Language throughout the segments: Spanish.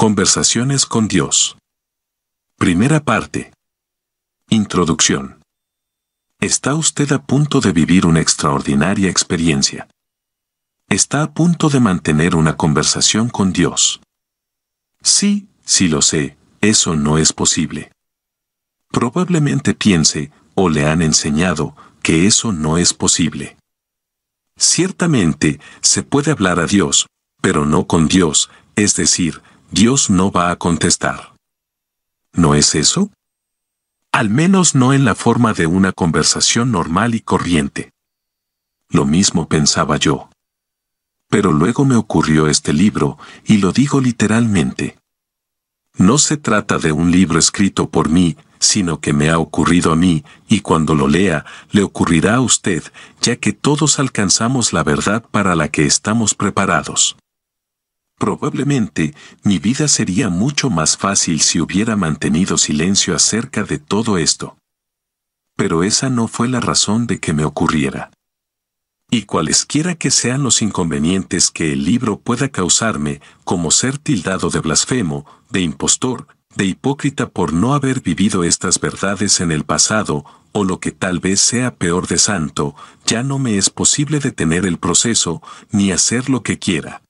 Conversaciones con Dios. Primera parte. Introducción. Está usted a punto de vivir una extraordinaria experiencia. Está a punto de mantener una conversación con Dios. Sí, sí lo sé, eso no es posible. Probablemente piense, o le han enseñado, que eso no es posible. Ciertamente, se puede hablar a Dios, pero no con Dios, es decir, Dios no va a contestar. ¿No es eso? Al menos no en la forma de una conversación normal y corriente. Lo mismo pensaba yo. Pero luego me ocurrió este libro, y lo digo literalmente. No se trata de un libro escrito por mí, sino que me ha ocurrido a mí, y cuando lo lea, le ocurrirá a usted, ya que todos alcanzamos la verdad para la que estamos preparados. Probablemente, mi vida sería mucho más fácil si hubiera mantenido silencio acerca de todo esto. Pero esa no fue la razón de que me ocurriera. Y cualesquiera que sean los inconvenientes que el libro pueda causarme, como ser tildado de blasfemo, de impostor, de hipócrita por no haber vivido estas verdades en el pasado, o lo que tal vez sea peor de santo, ya no me es posible detener el proceso, ni hacer lo que quiera.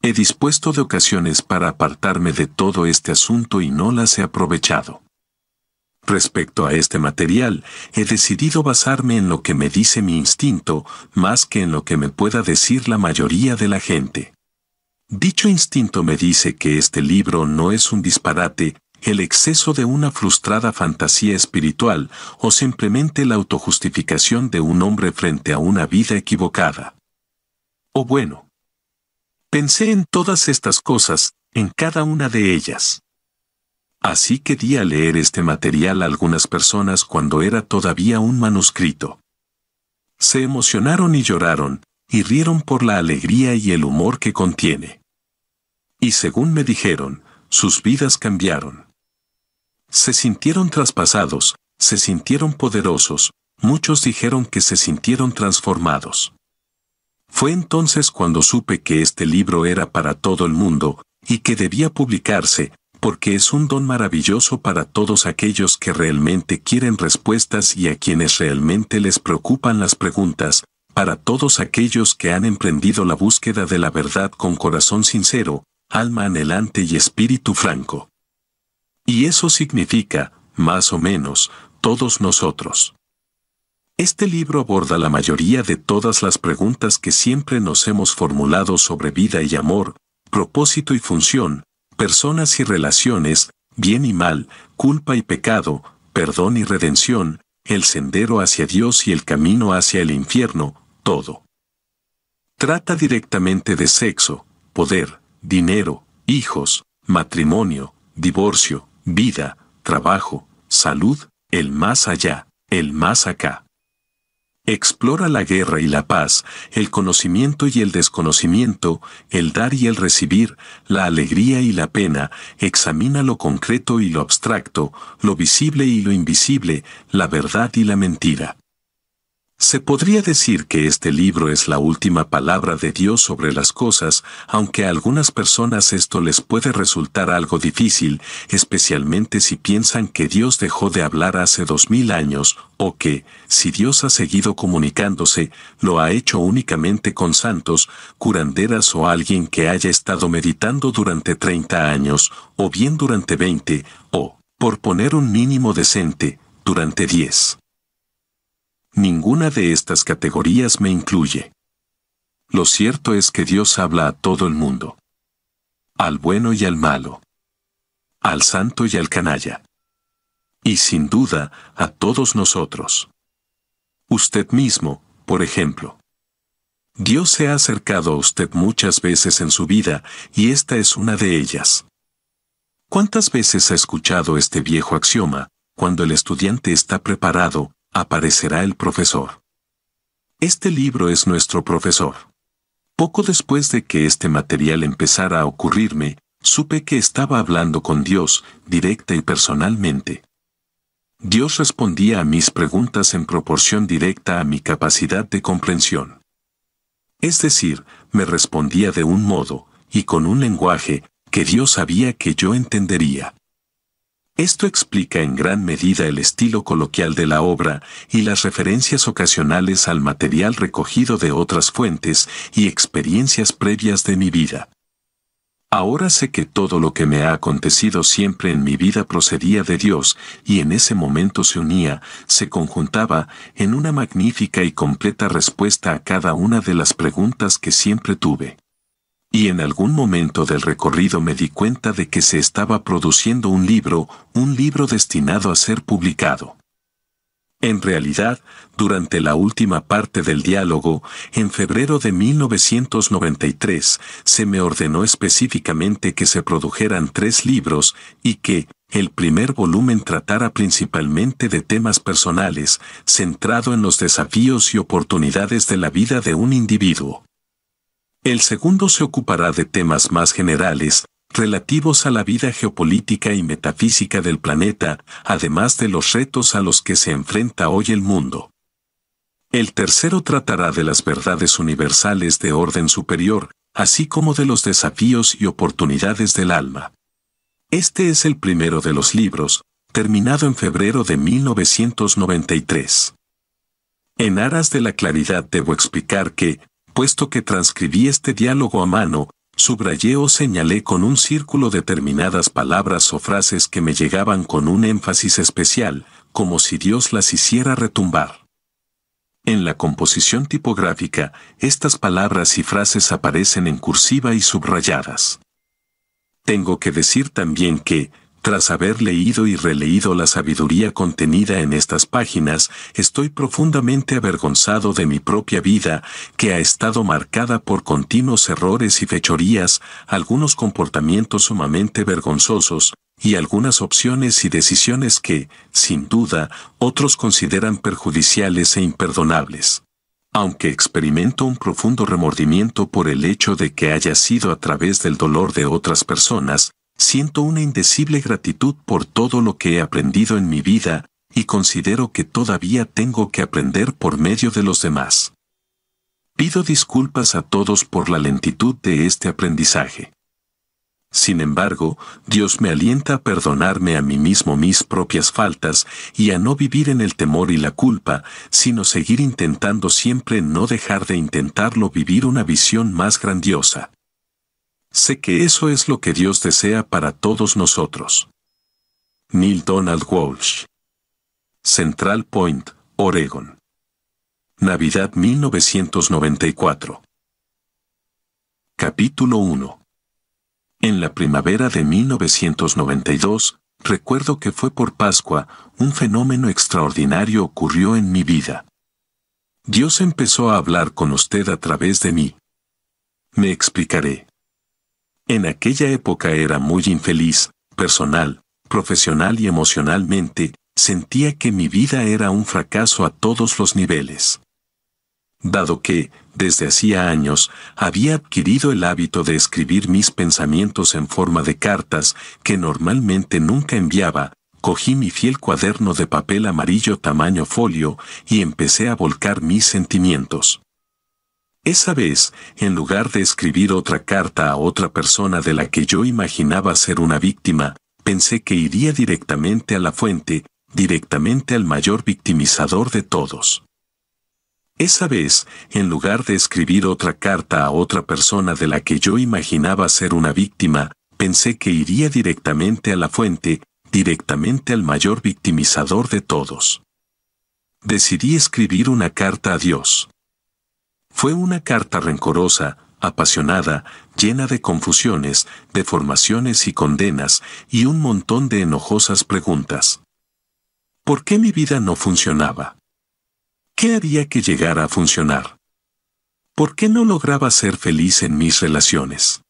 He dispuesto de ocasiones para apartarme de todo este asunto y no las he aprovechado. Respecto a este material, he decidido basarme en lo que me dice mi instinto más que en lo que me pueda decir la mayoría de la gente. Dicho instinto me dice que este libro no es un disparate, el exceso de una frustrada fantasía espiritual o simplemente la autojustificación de un hombre frente a una vida equivocada. O bueno, Pensé en todas estas cosas, en cada una de ellas. Así que di a leer este material a algunas personas cuando era todavía un manuscrito. Se emocionaron y lloraron, y rieron por la alegría y el humor que contiene. Y según me dijeron, sus vidas cambiaron. Se sintieron traspasados, se sintieron poderosos, muchos dijeron que se sintieron transformados. Fue entonces cuando supe que este libro era para todo el mundo, y que debía publicarse, porque es un don maravilloso para todos aquellos que realmente quieren respuestas y a quienes realmente les preocupan las preguntas, para todos aquellos que han emprendido la búsqueda de la verdad con corazón sincero, alma anhelante y espíritu franco. Y eso significa, más o menos, todos nosotros. Este libro aborda la mayoría de todas las preguntas que siempre nos hemos formulado sobre vida y amor, propósito y función, personas y relaciones, bien y mal, culpa y pecado, perdón y redención, el sendero hacia Dios y el camino hacia el infierno, todo. Trata directamente de sexo, poder, dinero, hijos, matrimonio, divorcio, vida, trabajo, salud, el más allá, el más acá Explora la guerra y la paz, el conocimiento y el desconocimiento, el dar y el recibir, la alegría y la pena, examina lo concreto y lo abstracto, lo visible y lo invisible, la verdad y la mentira. Se podría decir que este libro es la última palabra de Dios sobre las cosas, aunque a algunas personas esto les puede resultar algo difícil, especialmente si piensan que Dios dejó de hablar hace dos mil años, o que, si Dios ha seguido comunicándose, lo ha hecho únicamente con santos, curanderas o alguien que haya estado meditando durante 30 años, o bien durante 20, o, por poner un mínimo decente, durante 10. Ninguna de estas categorías me incluye. Lo cierto es que Dios habla a todo el mundo. Al bueno y al malo. Al santo y al canalla. Y sin duda, a todos nosotros. Usted mismo, por ejemplo. Dios se ha acercado a usted muchas veces en su vida, y esta es una de ellas. ¿Cuántas veces ha escuchado este viejo axioma? Cuando el estudiante está preparado, aparecerá el profesor. Este libro es nuestro profesor. Poco después de que este material empezara a ocurrirme, supe que estaba hablando con Dios, directa y personalmente. Dios respondía a mis preguntas en proporción directa a mi capacidad de comprensión. Es decir, me respondía de un modo, y con un lenguaje, que Dios sabía que yo entendería. Esto explica en gran medida el estilo coloquial de la obra y las referencias ocasionales al material recogido de otras fuentes y experiencias previas de mi vida. Ahora sé que todo lo que me ha acontecido siempre en mi vida procedía de Dios y en ese momento se unía, se conjuntaba en una magnífica y completa respuesta a cada una de las preguntas que siempre tuve. Y en algún momento del recorrido me di cuenta de que se estaba produciendo un libro, un libro destinado a ser publicado. En realidad, durante la última parte del diálogo, en febrero de 1993, se me ordenó específicamente que se produjeran tres libros y que, el primer volumen tratara principalmente de temas personales, centrado en los desafíos y oportunidades de la vida de un individuo. El segundo se ocupará de temas más generales, relativos a la vida geopolítica y metafísica del planeta, además de los retos a los que se enfrenta hoy el mundo. El tercero tratará de las verdades universales de orden superior, así como de los desafíos y oportunidades del alma. Este es el primero de los libros, terminado en febrero de 1993. En aras de la claridad debo explicar que, puesto que transcribí este diálogo a mano, subrayé o señalé con un círculo determinadas palabras o frases que me llegaban con un énfasis especial, como si Dios las hiciera retumbar. En la composición tipográfica, estas palabras y frases aparecen en cursiva y subrayadas. Tengo que decir también que, tras haber leído y releído la sabiduría contenida en estas páginas, estoy profundamente avergonzado de mi propia vida, que ha estado marcada por continuos errores y fechorías, algunos comportamientos sumamente vergonzosos, y algunas opciones y decisiones que, sin duda, otros consideran perjudiciales e imperdonables. Aunque experimento un profundo remordimiento por el hecho de que haya sido a través del dolor de otras personas, Siento una indecible gratitud por todo lo que he aprendido en mi vida, y considero que todavía tengo que aprender por medio de los demás. Pido disculpas a todos por la lentitud de este aprendizaje. Sin embargo, Dios me alienta a perdonarme a mí mismo mis propias faltas y a no vivir en el temor y la culpa, sino seguir intentando siempre no dejar de intentarlo vivir una visión más grandiosa. Sé que eso es lo que Dios desea para todos nosotros. Neil Donald Walsh. Central Point, Oregon. Navidad 1994. Capítulo 1. En la primavera de 1992, recuerdo que fue por Pascua, un fenómeno extraordinario ocurrió en mi vida. Dios empezó a hablar con usted a través de mí. Me explicaré. En aquella época era muy infeliz, personal, profesional y emocionalmente, sentía que mi vida era un fracaso a todos los niveles. Dado que, desde hacía años, había adquirido el hábito de escribir mis pensamientos en forma de cartas que normalmente nunca enviaba, cogí mi fiel cuaderno de papel amarillo tamaño folio y empecé a volcar mis sentimientos. Esa vez, en lugar de escribir otra carta a otra persona de la que yo imaginaba ser una víctima, pensé que iría directamente a la fuente, directamente al mayor victimizador de todos. Esa vez, en lugar de escribir otra carta a otra persona de la que yo imaginaba ser una víctima, pensé que iría directamente a la fuente, directamente al mayor victimizador de todos. Decidí escribir una carta a Dios. Fue una carta rencorosa, apasionada, llena de confusiones, deformaciones y condenas, y un montón de enojosas preguntas. ¿Por qué mi vida no funcionaba? ¿Qué haría que llegara a funcionar? ¿Por qué no lograba ser feliz en mis relaciones?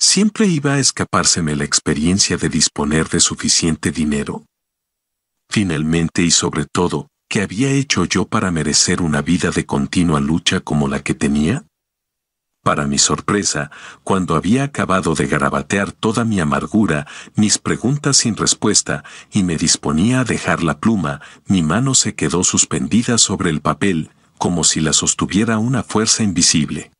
¿Siempre iba a escapárseme la experiencia de disponer de suficiente dinero? Finalmente y sobre todo, ¿Qué había hecho yo para merecer una vida de continua lucha como la que tenía? Para mi sorpresa, cuando había acabado de garabatear toda mi amargura, mis preguntas sin respuesta, y me disponía a dejar la pluma, mi mano se quedó suspendida sobre el papel, como si la sostuviera una fuerza invisible.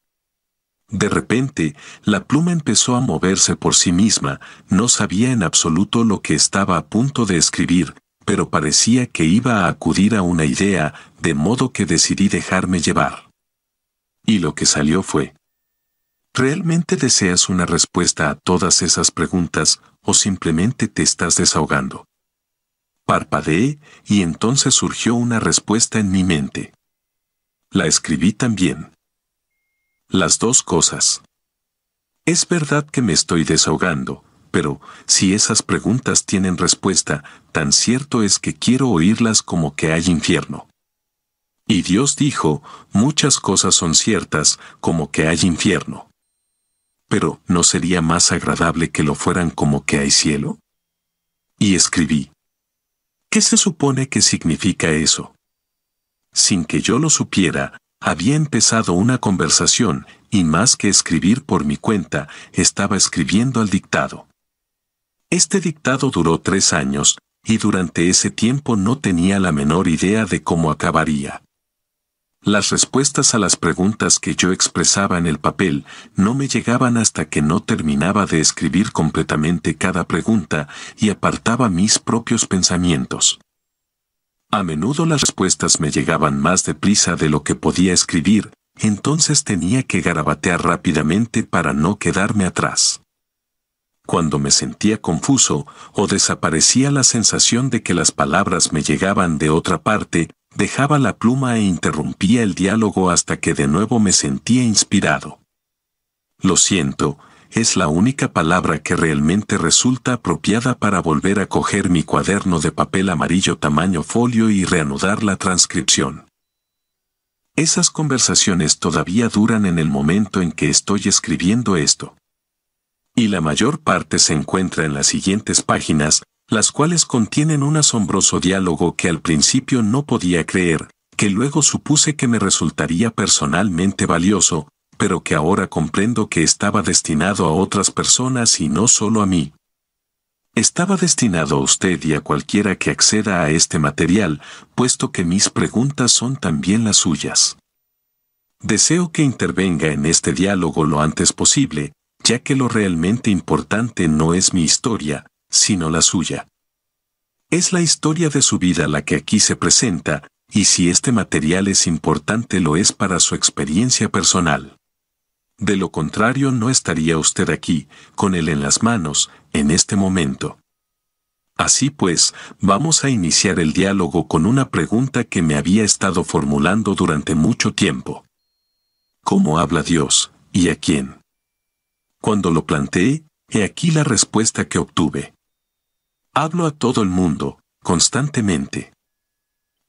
De repente, la pluma empezó a moverse por sí misma, no sabía en absoluto lo que estaba a punto de escribir, pero parecía que iba a acudir a una idea, de modo que decidí dejarme llevar. Y lo que salió fue, ¿realmente deseas una respuesta a todas esas preguntas o simplemente te estás desahogando? Parpadeé y entonces surgió una respuesta en mi mente. La escribí también. Las dos cosas. Es verdad que me estoy desahogando, pero si esas preguntas tienen respuesta, tan cierto es que quiero oírlas como que hay infierno. Y Dios dijo, muchas cosas son ciertas, como que hay infierno. Pero, ¿no sería más agradable que lo fueran como que hay cielo? Y escribí. ¿Qué se supone que significa eso? Sin que yo lo supiera, había empezado una conversación y más que escribir por mi cuenta, estaba escribiendo al dictado. Este dictado duró tres años, y durante ese tiempo no tenía la menor idea de cómo acabaría. Las respuestas a las preguntas que yo expresaba en el papel no me llegaban hasta que no terminaba de escribir completamente cada pregunta y apartaba mis propios pensamientos. A menudo las respuestas me llegaban más deprisa de lo que podía escribir, entonces tenía que garabatear rápidamente para no quedarme atrás cuando me sentía confuso o desaparecía la sensación de que las palabras me llegaban de otra parte, dejaba la pluma e interrumpía el diálogo hasta que de nuevo me sentía inspirado. Lo siento, es la única palabra que realmente resulta apropiada para volver a coger mi cuaderno de papel amarillo tamaño folio y reanudar la transcripción. Esas conversaciones todavía duran en el momento en que estoy escribiendo esto y la mayor parte se encuentra en las siguientes páginas, las cuales contienen un asombroso diálogo que al principio no podía creer, que luego supuse que me resultaría personalmente valioso, pero que ahora comprendo que estaba destinado a otras personas y no solo a mí. Estaba destinado a usted y a cualquiera que acceda a este material, puesto que mis preguntas son también las suyas. Deseo que intervenga en este diálogo lo antes posible, ya que lo realmente importante no es mi historia, sino la suya. Es la historia de su vida la que aquí se presenta, y si este material es importante lo es para su experiencia personal. De lo contrario no estaría usted aquí, con él en las manos, en este momento. Así pues, vamos a iniciar el diálogo con una pregunta que me había estado formulando durante mucho tiempo. ¿Cómo habla Dios, y a quién? Cuando lo planteé, he aquí la respuesta que obtuve. Hablo a todo el mundo, constantemente.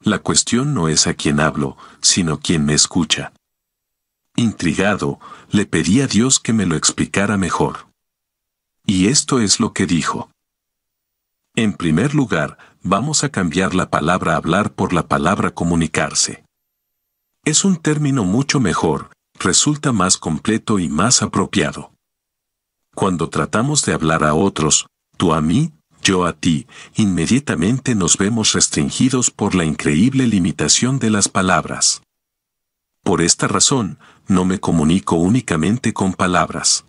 La cuestión no es a quién hablo, sino quién me escucha. Intrigado, le pedí a Dios que me lo explicara mejor. Y esto es lo que dijo. En primer lugar, vamos a cambiar la palabra hablar por la palabra comunicarse. Es un término mucho mejor, resulta más completo y más apropiado. Cuando tratamos de hablar a otros, tú a mí, yo a ti, inmediatamente nos vemos restringidos por la increíble limitación de las palabras. Por esta razón, no me comunico únicamente con palabras.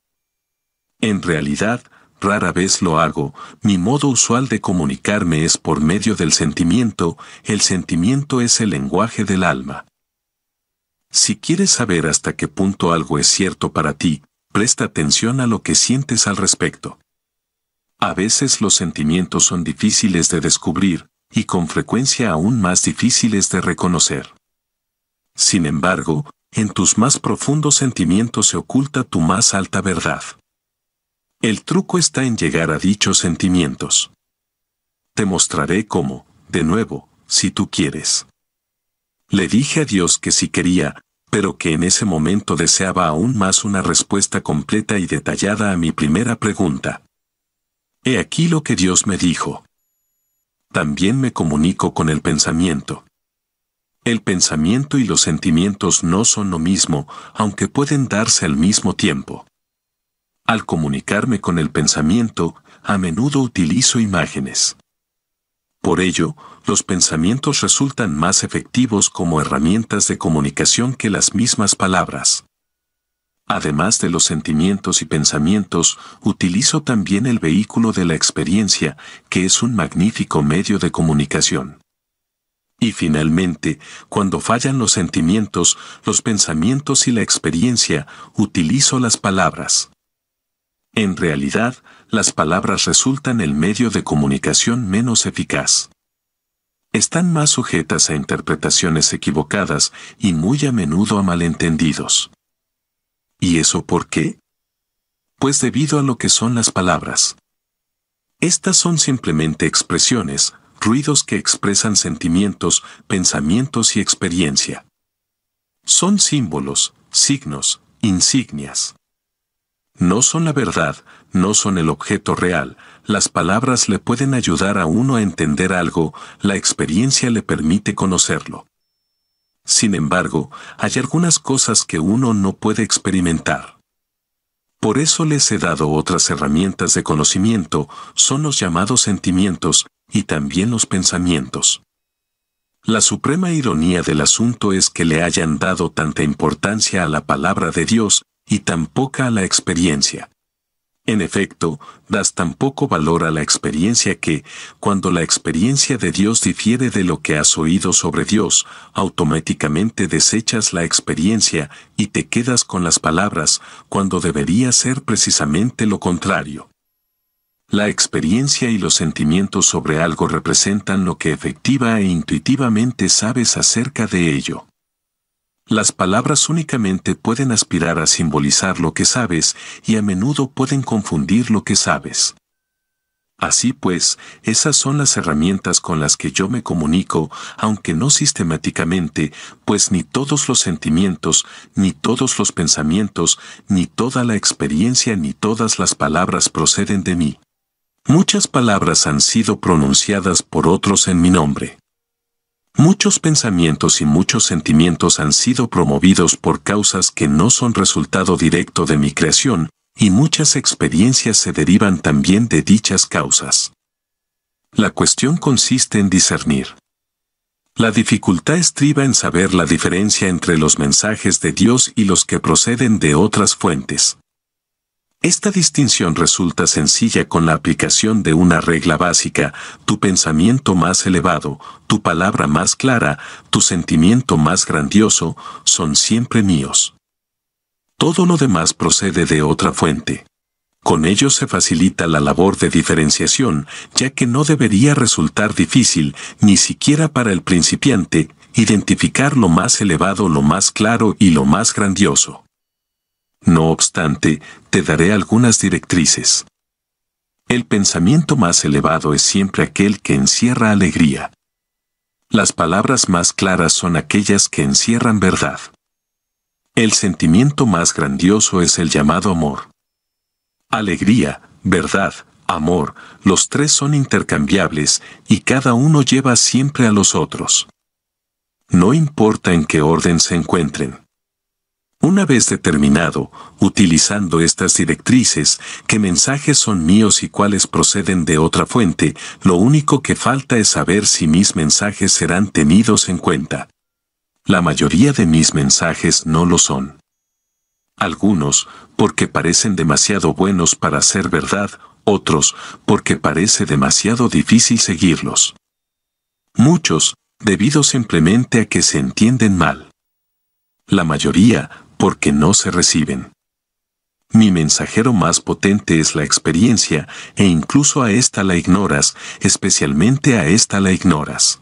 En realidad, rara vez lo hago, mi modo usual de comunicarme es por medio del sentimiento, el sentimiento es el lenguaje del alma. Si quieres saber hasta qué punto algo es cierto para ti, presta atención a lo que sientes al respecto. A veces los sentimientos son difíciles de descubrir, y con frecuencia aún más difíciles de reconocer. Sin embargo, en tus más profundos sentimientos se oculta tu más alta verdad. El truco está en llegar a dichos sentimientos. Te mostraré cómo, de nuevo, si tú quieres. Le dije a Dios que si quería, pero que en ese momento deseaba aún más una respuesta completa y detallada a mi primera pregunta. He aquí lo que Dios me dijo. También me comunico con el pensamiento. El pensamiento y los sentimientos no son lo mismo, aunque pueden darse al mismo tiempo. Al comunicarme con el pensamiento, a menudo utilizo imágenes. Por ello, los pensamientos resultan más efectivos como herramientas de comunicación que las mismas palabras. Además de los sentimientos y pensamientos, utilizo también el vehículo de la experiencia, que es un magnífico medio de comunicación. Y finalmente, cuando fallan los sentimientos, los pensamientos y la experiencia, utilizo las palabras. En realidad, las palabras resultan el medio de comunicación menos eficaz. Están más sujetas a interpretaciones equivocadas y muy a menudo a malentendidos. ¿Y eso por qué? Pues debido a lo que son las palabras. Estas son simplemente expresiones, ruidos que expresan sentimientos, pensamientos y experiencia. Son símbolos, signos, insignias. No son la verdad, no son el objeto real, las palabras le pueden ayudar a uno a entender algo, la experiencia le permite conocerlo. Sin embargo, hay algunas cosas que uno no puede experimentar. Por eso les he dado otras herramientas de conocimiento, son los llamados sentimientos y también los pensamientos. La suprema ironía del asunto es que le hayan dado tanta importancia a la palabra de Dios y tan poca a la experiencia. En efecto, das tan poco valor a la experiencia que, cuando la experiencia de Dios difiere de lo que has oído sobre Dios, automáticamente desechas la experiencia y te quedas con las palabras, cuando debería ser precisamente lo contrario. La experiencia y los sentimientos sobre algo representan lo que efectiva e intuitivamente sabes acerca de ello. Las palabras únicamente pueden aspirar a simbolizar lo que sabes y a menudo pueden confundir lo que sabes. Así pues, esas son las herramientas con las que yo me comunico, aunque no sistemáticamente, pues ni todos los sentimientos, ni todos los pensamientos, ni toda la experiencia, ni todas las palabras proceden de mí. Muchas palabras han sido pronunciadas por otros en mi nombre. Muchos pensamientos y muchos sentimientos han sido promovidos por causas que no son resultado directo de mi creación, y muchas experiencias se derivan también de dichas causas. La cuestión consiste en discernir. La dificultad estriba en saber la diferencia entre los mensajes de Dios y los que proceden de otras fuentes. Esta distinción resulta sencilla con la aplicación de una regla básica, tu pensamiento más elevado, tu palabra más clara, tu sentimiento más grandioso, son siempre míos. Todo lo demás procede de otra fuente. Con ello se facilita la labor de diferenciación, ya que no debería resultar difícil, ni siquiera para el principiante, identificar lo más elevado, lo más claro y lo más grandioso. No obstante, te daré algunas directrices. El pensamiento más elevado es siempre aquel que encierra alegría. Las palabras más claras son aquellas que encierran verdad. El sentimiento más grandioso es el llamado amor. Alegría, verdad, amor, los tres son intercambiables y cada uno lleva siempre a los otros. No importa en qué orden se encuentren. Una vez determinado, utilizando estas directrices, qué mensajes son míos y cuáles proceden de otra fuente, lo único que falta es saber si mis mensajes serán tenidos en cuenta. La mayoría de mis mensajes no lo son. Algunos, porque parecen demasiado buenos para ser verdad, otros, porque parece demasiado difícil seguirlos. Muchos, debido simplemente a que se entienden mal. La mayoría, porque no se reciben. Mi mensajero más potente es la experiencia, e incluso a esta la ignoras, especialmente a esta la ignoras.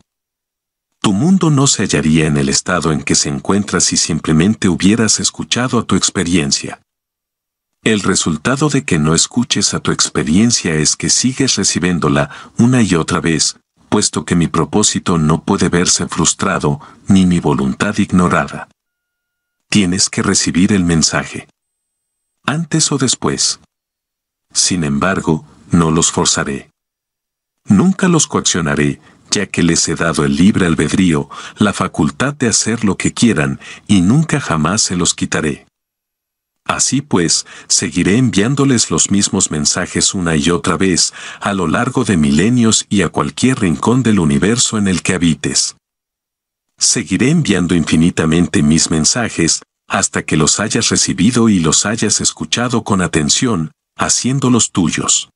Tu mundo no se hallaría en el estado en que se encuentra si simplemente hubieras escuchado a tu experiencia. El resultado de que no escuches a tu experiencia es que sigues recibiéndola una y otra vez, puesto que mi propósito no puede verse frustrado, ni mi voluntad ignorada tienes que recibir el mensaje. Antes o después. Sin embargo, no los forzaré. Nunca los coaccionaré, ya que les he dado el libre albedrío, la facultad de hacer lo que quieran, y nunca jamás se los quitaré. Así pues, seguiré enviándoles los mismos mensajes una y otra vez, a lo largo de milenios y a cualquier rincón del universo en el que habites. Seguiré enviando infinitamente mis mensajes, hasta que los hayas recibido y los hayas escuchado con atención, haciéndolos tuyos.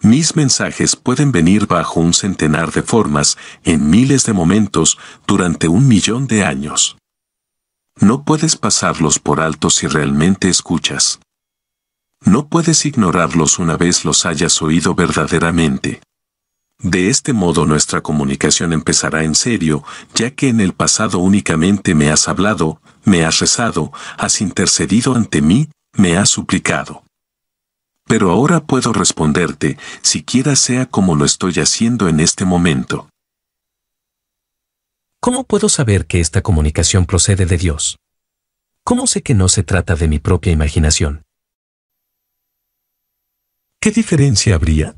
Mis mensajes pueden venir bajo un centenar de formas, en miles de momentos, durante un millón de años. No puedes pasarlos por alto si realmente escuchas. No puedes ignorarlos una vez los hayas oído verdaderamente. De este modo nuestra comunicación empezará en serio, ya que en el pasado únicamente me has hablado, me has rezado, has intercedido ante mí, me has suplicado. Pero ahora puedo responderte, siquiera sea como lo estoy haciendo en este momento. ¿Cómo puedo saber que esta comunicación procede de Dios? ¿Cómo sé que no se trata de mi propia imaginación? ¿Qué diferencia habría?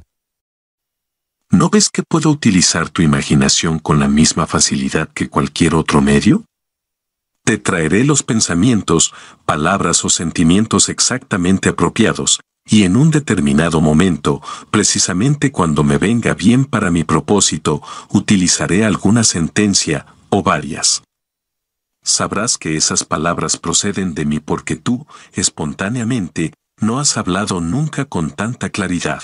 ¿No ves que puedo utilizar tu imaginación con la misma facilidad que cualquier otro medio? Te traeré los pensamientos, palabras o sentimientos exactamente apropiados, y en un determinado momento, precisamente cuando me venga bien para mi propósito, utilizaré alguna sentencia o varias. Sabrás que esas palabras proceden de mí porque tú, espontáneamente, no has hablado nunca con tanta claridad.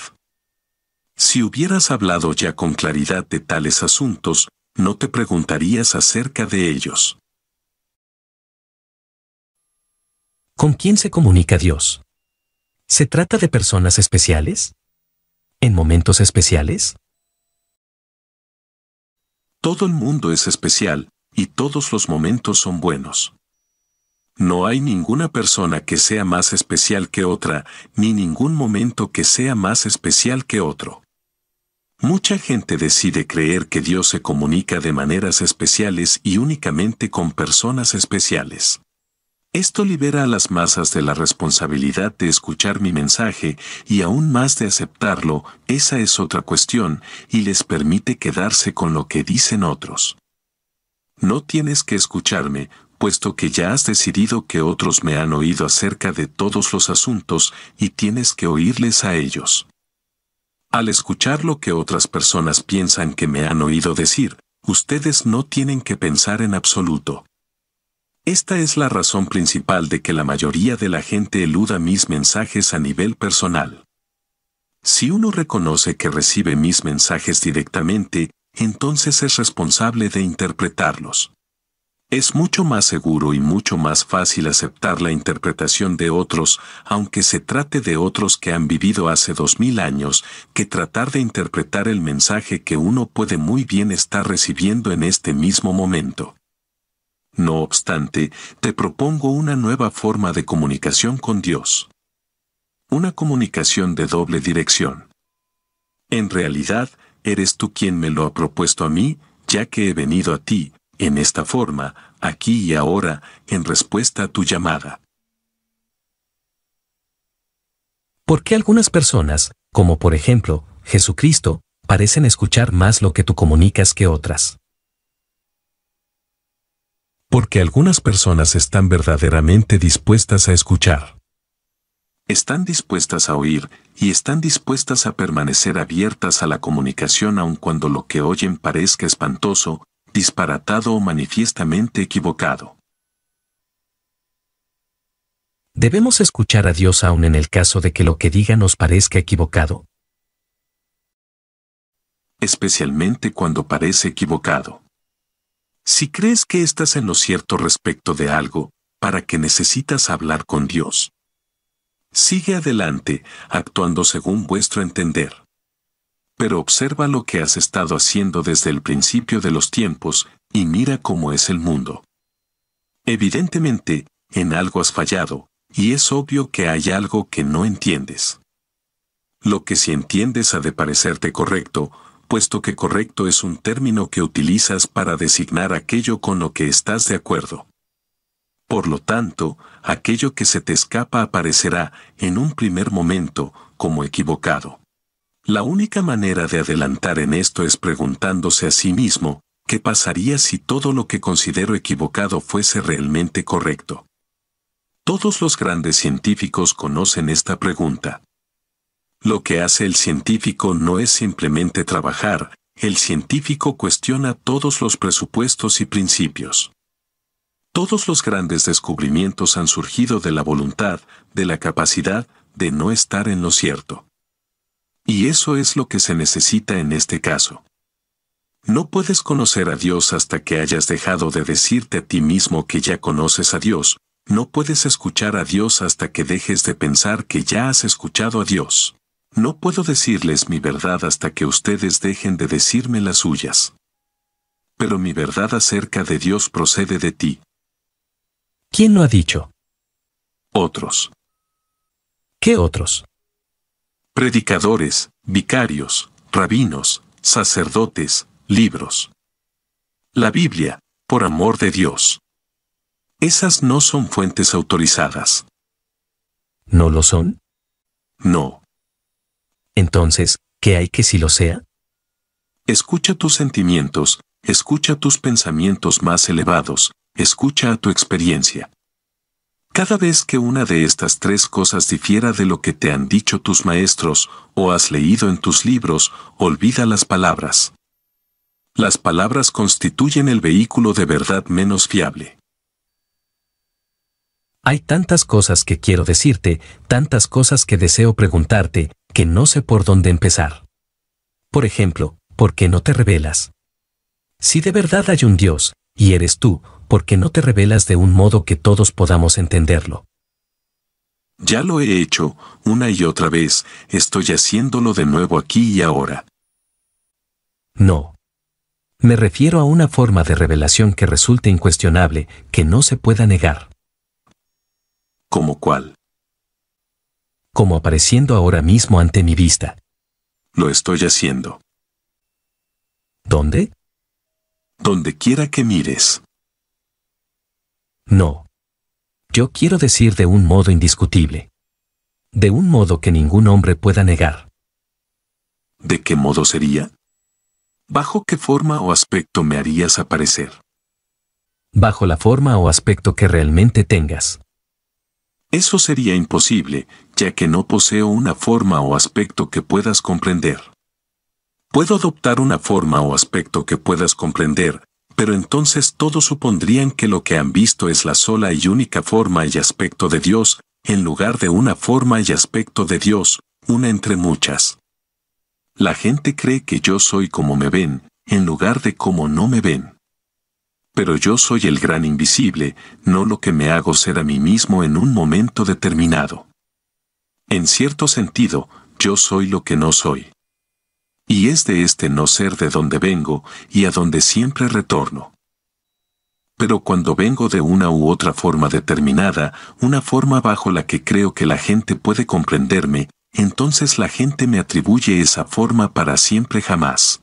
Si hubieras hablado ya con claridad de tales asuntos, no te preguntarías acerca de ellos. ¿Con quién se comunica Dios? ¿Se trata de personas especiales? ¿En momentos especiales? Todo el mundo es especial, y todos los momentos son buenos. No hay ninguna persona que sea más especial que otra, ni ningún momento que sea más especial que otro. Mucha gente decide creer que Dios se comunica de maneras especiales y únicamente con personas especiales. Esto libera a las masas de la responsabilidad de escuchar mi mensaje y aún más de aceptarlo, esa es otra cuestión, y les permite quedarse con lo que dicen otros. No tienes que escucharme, puesto que ya has decidido que otros me han oído acerca de todos los asuntos y tienes que oírles a ellos. Al escuchar lo que otras personas piensan que me han oído decir, ustedes no tienen que pensar en absoluto. Esta es la razón principal de que la mayoría de la gente eluda mis mensajes a nivel personal. Si uno reconoce que recibe mis mensajes directamente, entonces es responsable de interpretarlos. Es mucho más seguro y mucho más fácil aceptar la interpretación de otros, aunque se trate de otros que han vivido hace dos mil años, que tratar de interpretar el mensaje que uno puede muy bien estar recibiendo en este mismo momento. No obstante, te propongo una nueva forma de comunicación con Dios. Una comunicación de doble dirección. En realidad, eres tú quien me lo ha propuesto a mí, ya que he venido a ti, en esta forma, aquí y ahora, en respuesta a tu llamada. ¿Por qué algunas personas, como por ejemplo, Jesucristo, parecen escuchar más lo que tú comunicas que otras? Porque algunas personas están verdaderamente dispuestas a escuchar. Están dispuestas a oír y están dispuestas a permanecer abiertas a la comunicación aun cuando lo que oyen parezca espantoso, disparatado o manifiestamente equivocado. Debemos escuchar a Dios aún en el caso de que lo que diga nos parezca equivocado. Especialmente cuando parece equivocado. Si crees que estás en lo cierto respecto de algo, para que necesitas hablar con Dios. Sigue adelante, actuando según vuestro entender pero observa lo que has estado haciendo desde el principio de los tiempos y mira cómo es el mundo. Evidentemente, en algo has fallado, y es obvio que hay algo que no entiendes. Lo que si entiendes ha de parecerte correcto, puesto que correcto es un término que utilizas para designar aquello con lo que estás de acuerdo. Por lo tanto, aquello que se te escapa aparecerá, en un primer momento, como equivocado. La única manera de adelantar en esto es preguntándose a sí mismo, ¿qué pasaría si todo lo que considero equivocado fuese realmente correcto? Todos los grandes científicos conocen esta pregunta. Lo que hace el científico no es simplemente trabajar, el científico cuestiona todos los presupuestos y principios. Todos los grandes descubrimientos han surgido de la voluntad, de la capacidad, de no estar en lo cierto. Y eso es lo que se necesita en este caso. No puedes conocer a Dios hasta que hayas dejado de decirte a ti mismo que ya conoces a Dios, no puedes escuchar a Dios hasta que dejes de pensar que ya has escuchado a Dios. No puedo decirles mi verdad hasta que ustedes dejen de decirme las suyas. Pero mi verdad acerca de Dios procede de ti. ¿Quién lo ha dicho? Otros. ¿Qué otros? predicadores, vicarios, rabinos, sacerdotes, libros. La Biblia, por amor de Dios. Esas no son fuentes autorizadas. ¿No lo son? No. Entonces, ¿qué hay que si lo sea? Escucha tus sentimientos, escucha tus pensamientos más elevados, escucha a tu experiencia, cada vez que una de estas tres cosas difiera de lo que te han dicho tus maestros o has leído en tus libros, olvida las palabras. Las palabras constituyen el vehículo de verdad menos fiable. Hay tantas cosas que quiero decirte, tantas cosas que deseo preguntarte, que no sé por dónde empezar. Por ejemplo, ¿por qué no te revelas? Si de verdad hay un Dios, y eres tú, porque no te revelas de un modo que todos podamos entenderlo. Ya lo he hecho, una y otra vez, estoy haciéndolo de nuevo aquí y ahora. No. Me refiero a una forma de revelación que resulte incuestionable, que no se pueda negar. ¿Como cuál? Como apareciendo ahora mismo ante mi vista. Lo estoy haciendo. ¿Dónde? Donde quiera que mires. No. Yo quiero decir de un modo indiscutible. De un modo que ningún hombre pueda negar. ¿De qué modo sería? ¿Bajo qué forma o aspecto me harías aparecer? Bajo la forma o aspecto que realmente tengas. Eso sería imposible, ya que no poseo una forma o aspecto que puedas comprender. Puedo adoptar una forma o aspecto que puedas comprender, pero entonces todos supondrían que lo que han visto es la sola y única forma y aspecto de Dios, en lugar de una forma y aspecto de Dios, una entre muchas. La gente cree que yo soy como me ven, en lugar de como no me ven. Pero yo soy el gran invisible, no lo que me hago ser a mí mismo en un momento determinado. En cierto sentido, yo soy lo que no soy y es de este no ser de donde vengo y a donde siempre retorno. Pero cuando vengo de una u otra forma determinada, una forma bajo la que creo que la gente puede comprenderme, entonces la gente me atribuye esa forma para siempre jamás.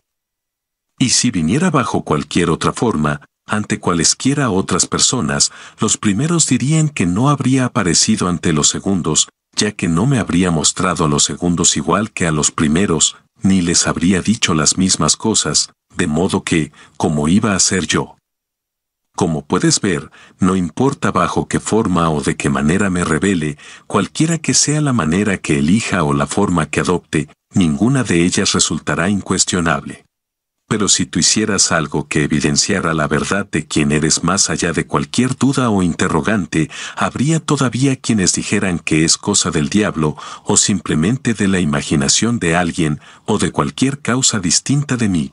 Y si viniera bajo cualquier otra forma, ante cualesquiera otras personas, los primeros dirían que no habría aparecido ante los segundos, ya que no me habría mostrado a los segundos igual que a los primeros, ni les habría dicho las mismas cosas, de modo que, como iba a ser yo. Como puedes ver, no importa bajo qué forma o de qué manera me revele, cualquiera que sea la manera que elija o la forma que adopte, ninguna de ellas resultará incuestionable pero si tú hicieras algo que evidenciara la verdad de quien eres más allá de cualquier duda o interrogante, habría todavía quienes dijeran que es cosa del diablo o simplemente de la imaginación de alguien o de cualquier causa distinta de mí.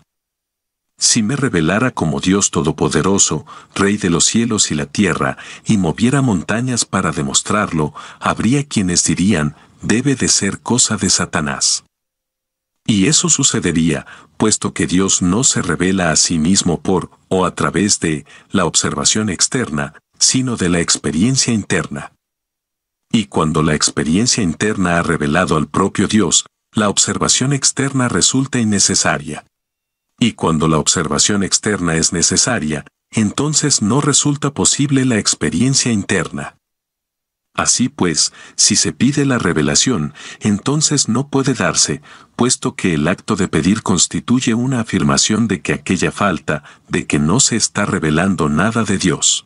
Si me revelara como Dios Todopoderoso, Rey de los cielos y la tierra, y moviera montañas para demostrarlo, habría quienes dirían, debe de ser cosa de Satanás. Y eso sucedería, puesto que Dios no se revela a sí mismo por, o a través de, la observación externa, sino de la experiencia interna. Y cuando la experiencia interna ha revelado al propio Dios, la observación externa resulta innecesaria. Y cuando la observación externa es necesaria, entonces no resulta posible la experiencia interna. Así pues, si se pide la revelación, entonces no puede darse, puesto que el acto de pedir constituye una afirmación de que aquella falta, de que no se está revelando nada de Dios.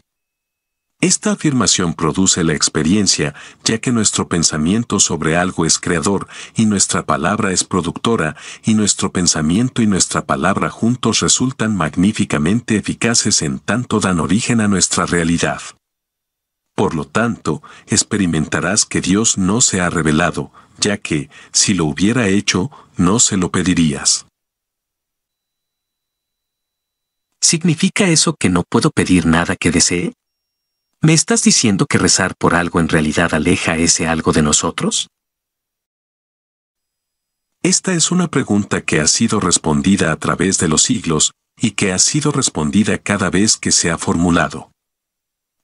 Esta afirmación produce la experiencia, ya que nuestro pensamiento sobre algo es creador, y nuestra palabra es productora, y nuestro pensamiento y nuestra palabra juntos resultan magníficamente eficaces en tanto dan origen a nuestra realidad. Por lo tanto, experimentarás que Dios no se ha revelado, ya que, si lo hubiera hecho, no se lo pedirías. ¿Significa eso que no puedo pedir nada que desee? ¿Me estás diciendo que rezar por algo en realidad aleja ese algo de nosotros? Esta es una pregunta que ha sido respondida a través de los siglos y que ha sido respondida cada vez que se ha formulado.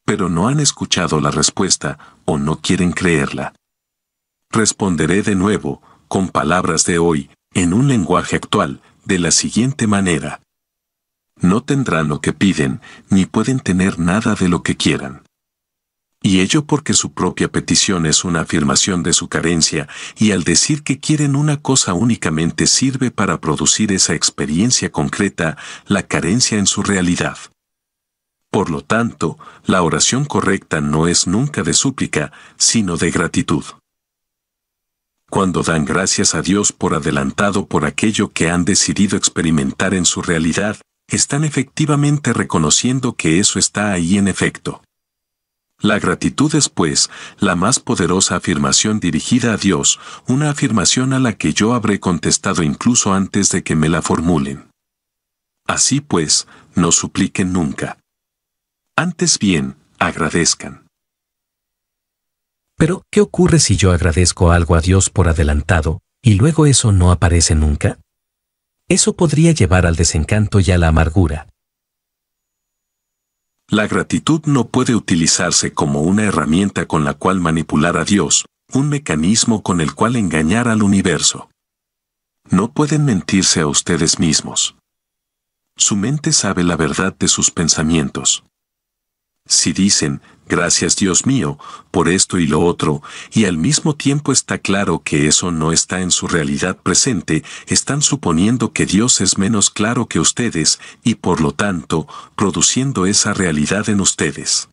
Pero no han escuchado la respuesta o no quieren creerla. Responderé de nuevo, con palabras de hoy, en un lenguaje actual, de la siguiente manera. No tendrán lo que piden, ni pueden tener nada de lo que quieran. Y ello porque su propia petición es una afirmación de su carencia, y al decir que quieren una cosa únicamente sirve para producir esa experiencia concreta, la carencia en su realidad. Por lo tanto, la oración correcta no es nunca de súplica, sino de gratitud cuando dan gracias a Dios por adelantado por aquello que han decidido experimentar en su realidad, están efectivamente reconociendo que eso está ahí en efecto. La gratitud es, pues, la más poderosa afirmación dirigida a Dios, una afirmación a la que yo habré contestado incluso antes de que me la formulen. Así pues, no supliquen nunca. Antes bien, agradezcan. Pero, ¿qué ocurre si yo agradezco algo a Dios por adelantado, y luego eso no aparece nunca? Eso podría llevar al desencanto y a la amargura. La gratitud no puede utilizarse como una herramienta con la cual manipular a Dios, un mecanismo con el cual engañar al universo. No pueden mentirse a ustedes mismos. Su mente sabe la verdad de sus pensamientos. Si dicen, gracias Dios mío, por esto y lo otro, y al mismo tiempo está claro que eso no está en su realidad presente, están suponiendo que Dios es menos claro que ustedes, y por lo tanto, produciendo esa realidad en ustedes.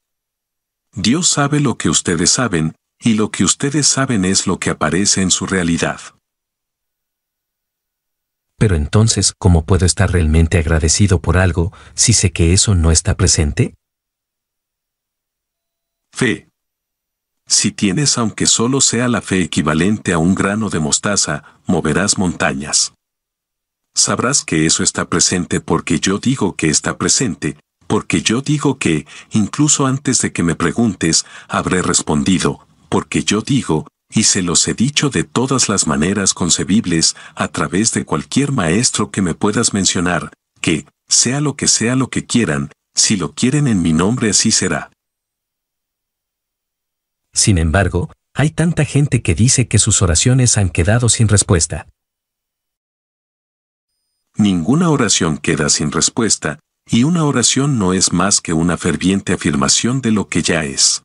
Dios sabe lo que ustedes saben, y lo que ustedes saben es lo que aparece en su realidad. Pero entonces, ¿cómo puedo estar realmente agradecido por algo si sé que eso no está presente? Fe. Si tienes aunque solo sea la fe equivalente a un grano de mostaza, moverás montañas. Sabrás que eso está presente porque yo digo que está presente, porque yo digo que, incluso antes de que me preguntes, habré respondido, porque yo digo, y se los he dicho de todas las maneras concebibles, a través de cualquier maestro que me puedas mencionar, que, sea lo que sea lo que quieran, si lo quieren en mi nombre así será. Sin embargo, hay tanta gente que dice que sus oraciones han quedado sin respuesta. Ninguna oración queda sin respuesta, y una oración no es más que una ferviente afirmación de lo que ya es.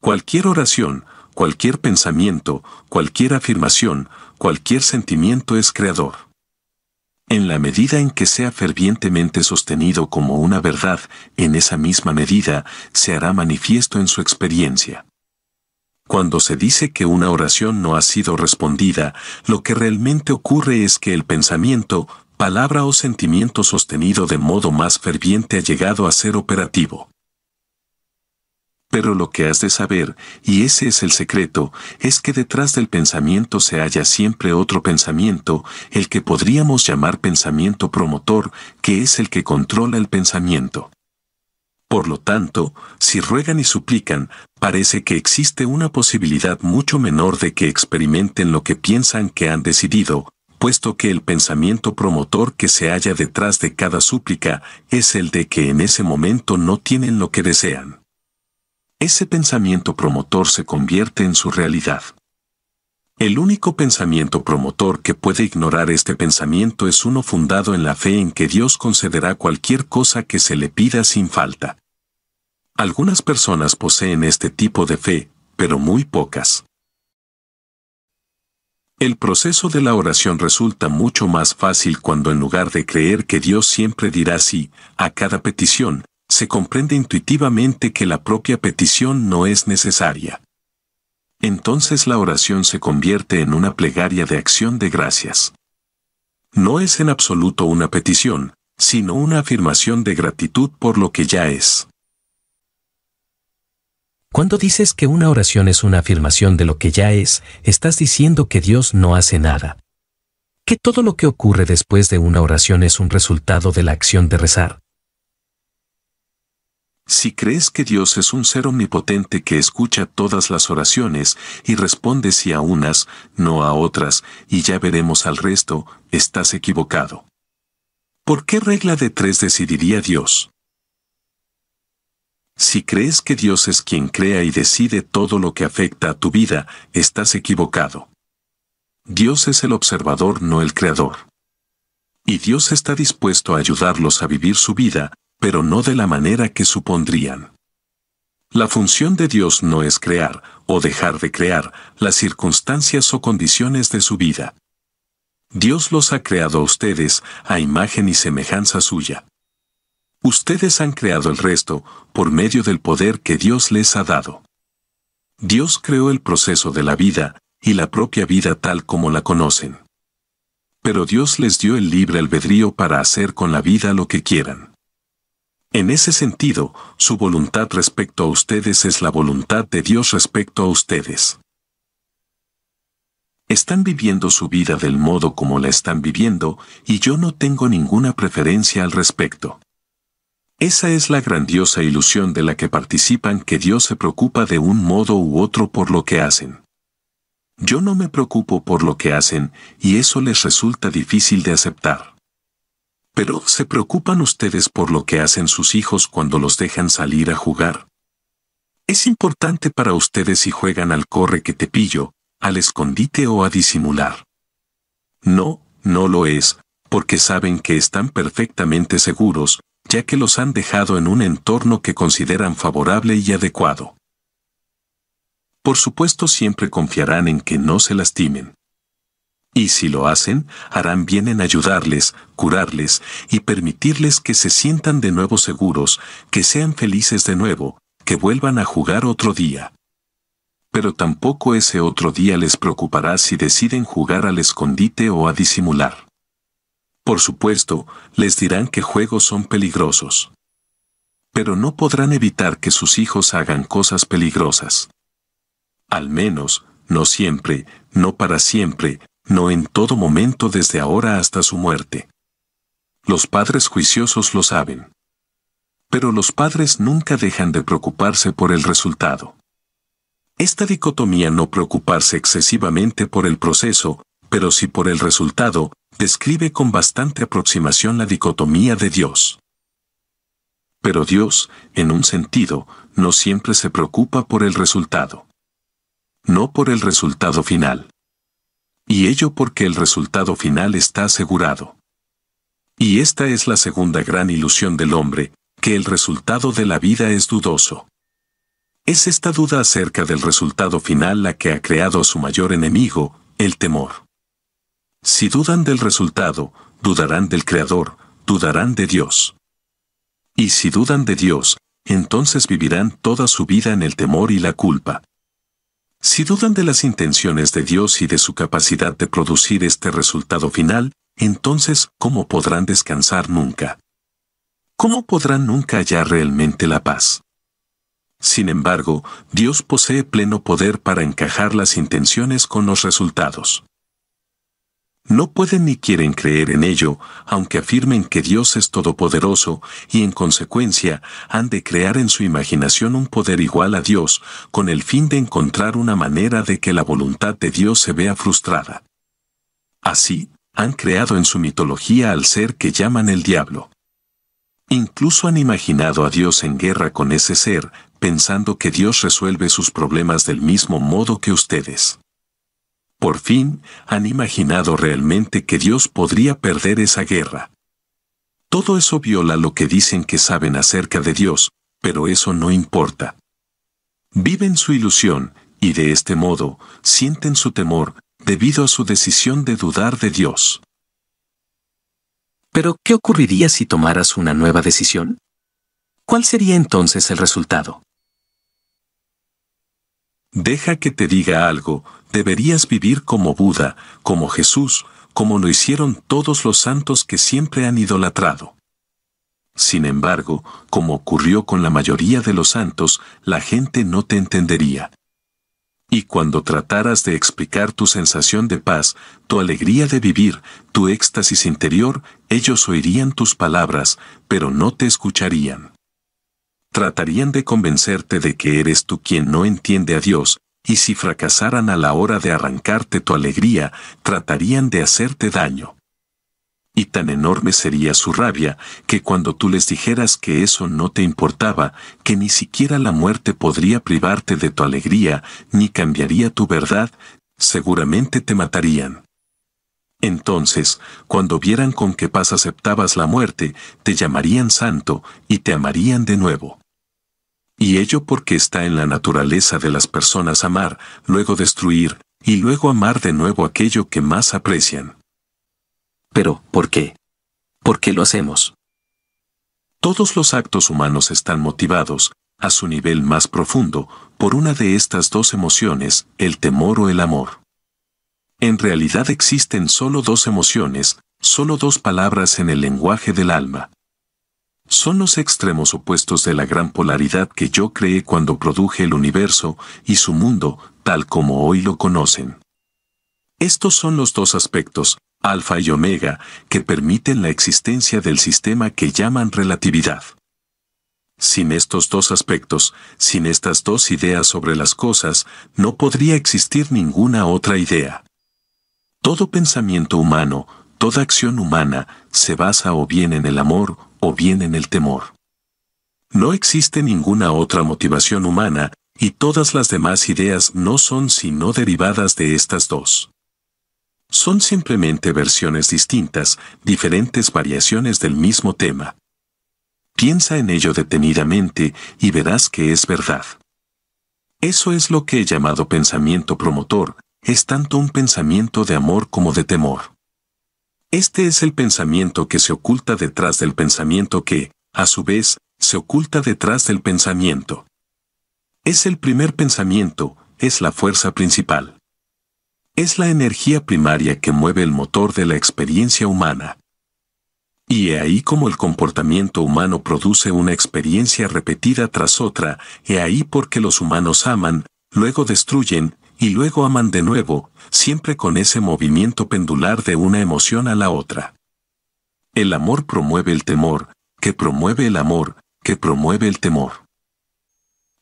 Cualquier oración, cualquier pensamiento, cualquier afirmación, cualquier sentimiento es creador. En la medida en que sea fervientemente sostenido como una verdad, en esa misma medida se hará manifiesto en su experiencia. Cuando se dice que una oración no ha sido respondida, lo que realmente ocurre es que el pensamiento, palabra o sentimiento sostenido de modo más ferviente ha llegado a ser operativo. Pero lo que has de saber, y ese es el secreto, es que detrás del pensamiento se halla siempre otro pensamiento, el que podríamos llamar pensamiento promotor, que es el que controla el pensamiento. Por lo tanto, si ruegan y suplican, parece que existe una posibilidad mucho menor de que experimenten lo que piensan que han decidido, puesto que el pensamiento promotor que se halla detrás de cada súplica es el de que en ese momento no tienen lo que desean. Ese pensamiento promotor se convierte en su realidad. El único pensamiento promotor que puede ignorar este pensamiento es uno fundado en la fe en que Dios concederá cualquier cosa que se le pida sin falta. Algunas personas poseen este tipo de fe, pero muy pocas. El proceso de la oración resulta mucho más fácil cuando en lugar de creer que Dios siempre dirá sí a cada petición, se comprende intuitivamente que la propia petición no es necesaria entonces la oración se convierte en una plegaria de acción de gracias. No es en absoluto una petición, sino una afirmación de gratitud por lo que ya es. Cuando dices que una oración es una afirmación de lo que ya es, estás diciendo que Dios no hace nada. Que todo lo que ocurre después de una oración es un resultado de la acción de rezar. Si crees que Dios es un ser omnipotente que escucha todas las oraciones y responde si a unas, no a otras, y ya veremos al resto, estás equivocado. ¿Por qué regla de tres decidiría Dios? Si crees que Dios es quien crea y decide todo lo que afecta a tu vida, estás equivocado. Dios es el observador, no el creador. Y Dios está dispuesto a ayudarlos a vivir su vida, pero no de la manera que supondrían. La función de Dios no es crear o dejar de crear las circunstancias o condiciones de su vida. Dios los ha creado a ustedes a imagen y semejanza suya. Ustedes han creado el resto por medio del poder que Dios les ha dado. Dios creó el proceso de la vida y la propia vida tal como la conocen. Pero Dios les dio el libre albedrío para hacer con la vida lo que quieran. En ese sentido, su voluntad respecto a ustedes es la voluntad de Dios respecto a ustedes. Están viviendo su vida del modo como la están viviendo y yo no tengo ninguna preferencia al respecto. Esa es la grandiosa ilusión de la que participan que Dios se preocupa de un modo u otro por lo que hacen. Yo no me preocupo por lo que hacen y eso les resulta difícil de aceptar. Pero, ¿se preocupan ustedes por lo que hacen sus hijos cuando los dejan salir a jugar? Es importante para ustedes si juegan al corre que te pillo, al escondite o a disimular. No, no lo es, porque saben que están perfectamente seguros, ya que los han dejado en un entorno que consideran favorable y adecuado. Por supuesto siempre confiarán en que no se lastimen, y si lo hacen, harán bien en ayudarles, curarles y permitirles que se sientan de nuevo seguros, que sean felices de nuevo, que vuelvan a jugar otro día. Pero tampoco ese otro día les preocupará si deciden jugar al escondite o a disimular. Por supuesto, les dirán que juegos son peligrosos. Pero no podrán evitar que sus hijos hagan cosas peligrosas. Al menos, no siempre, no para siempre, no en todo momento desde ahora hasta su muerte. Los padres juiciosos lo saben. Pero los padres nunca dejan de preocuparse por el resultado. Esta dicotomía no preocuparse excesivamente por el proceso, pero sí por el resultado, describe con bastante aproximación la dicotomía de Dios. Pero Dios, en un sentido, no siempre se preocupa por el resultado. No por el resultado final y ello porque el resultado final está asegurado. Y esta es la segunda gran ilusión del hombre, que el resultado de la vida es dudoso. Es esta duda acerca del resultado final la que ha creado a su mayor enemigo, el temor. Si dudan del resultado, dudarán del Creador, dudarán de Dios. Y si dudan de Dios, entonces vivirán toda su vida en el temor y la culpa. Si dudan de las intenciones de Dios y de su capacidad de producir este resultado final, entonces, ¿cómo podrán descansar nunca? ¿Cómo podrán nunca hallar realmente la paz? Sin embargo, Dios posee pleno poder para encajar las intenciones con los resultados. No pueden ni quieren creer en ello, aunque afirmen que Dios es todopoderoso, y en consecuencia han de crear en su imaginación un poder igual a Dios, con el fin de encontrar una manera de que la voluntad de Dios se vea frustrada. Así, han creado en su mitología al ser que llaman el diablo. Incluso han imaginado a Dios en guerra con ese ser, pensando que Dios resuelve sus problemas del mismo modo que ustedes. Por fin, han imaginado realmente que Dios podría perder esa guerra. Todo eso viola lo que dicen que saben acerca de Dios, pero eso no importa. Viven su ilusión, y de este modo, sienten su temor, debido a su decisión de dudar de Dios. Pero, ¿qué ocurriría si tomaras una nueva decisión? ¿Cuál sería entonces el resultado? Deja que te diga algo, deberías vivir como Buda, como Jesús, como lo hicieron todos los santos que siempre han idolatrado. Sin embargo, como ocurrió con la mayoría de los santos, la gente no te entendería. Y cuando trataras de explicar tu sensación de paz, tu alegría de vivir, tu éxtasis interior, ellos oirían tus palabras, pero no te escucharían tratarían de convencerte de que eres tú quien no entiende a Dios, y si fracasaran a la hora de arrancarte tu alegría, tratarían de hacerte daño. Y tan enorme sería su rabia, que cuando tú les dijeras que eso no te importaba, que ni siquiera la muerte podría privarte de tu alegría, ni cambiaría tu verdad, seguramente te matarían. Entonces, cuando vieran con qué paz aceptabas la muerte, te llamarían santo y te amarían de nuevo. Y ello porque está en la naturaleza de las personas amar, luego destruir, y luego amar de nuevo aquello que más aprecian. Pero, ¿por qué? ¿Por qué lo hacemos? Todos los actos humanos están motivados, a su nivel más profundo, por una de estas dos emociones, el temor o el amor. En realidad existen solo dos emociones, solo dos palabras en el lenguaje del alma. Son los extremos opuestos de la gran polaridad que yo creé cuando produje el universo y su mundo, tal como hoy lo conocen. Estos son los dos aspectos, alfa y omega, que permiten la existencia del sistema que llaman relatividad. Sin estos dos aspectos, sin estas dos ideas sobre las cosas, no podría existir ninguna otra idea. Todo pensamiento humano, toda acción humana, se basa o bien en el amor o bien en el temor. No existe ninguna otra motivación humana, y todas las demás ideas no son sino derivadas de estas dos. Son simplemente versiones distintas, diferentes variaciones del mismo tema. Piensa en ello detenidamente y verás que es verdad. Eso es lo que he llamado pensamiento promotor, es tanto un pensamiento de amor como de temor. Este es el pensamiento que se oculta detrás del pensamiento que, a su vez, se oculta detrás del pensamiento. Es el primer pensamiento, es la fuerza principal. Es la energía primaria que mueve el motor de la experiencia humana. Y he ahí como el comportamiento humano produce una experiencia repetida tras otra, he ahí porque los humanos aman, luego destruyen, y luego aman de nuevo, siempre con ese movimiento pendular de una emoción a la otra. El amor promueve el temor, que promueve el amor, que promueve el temor.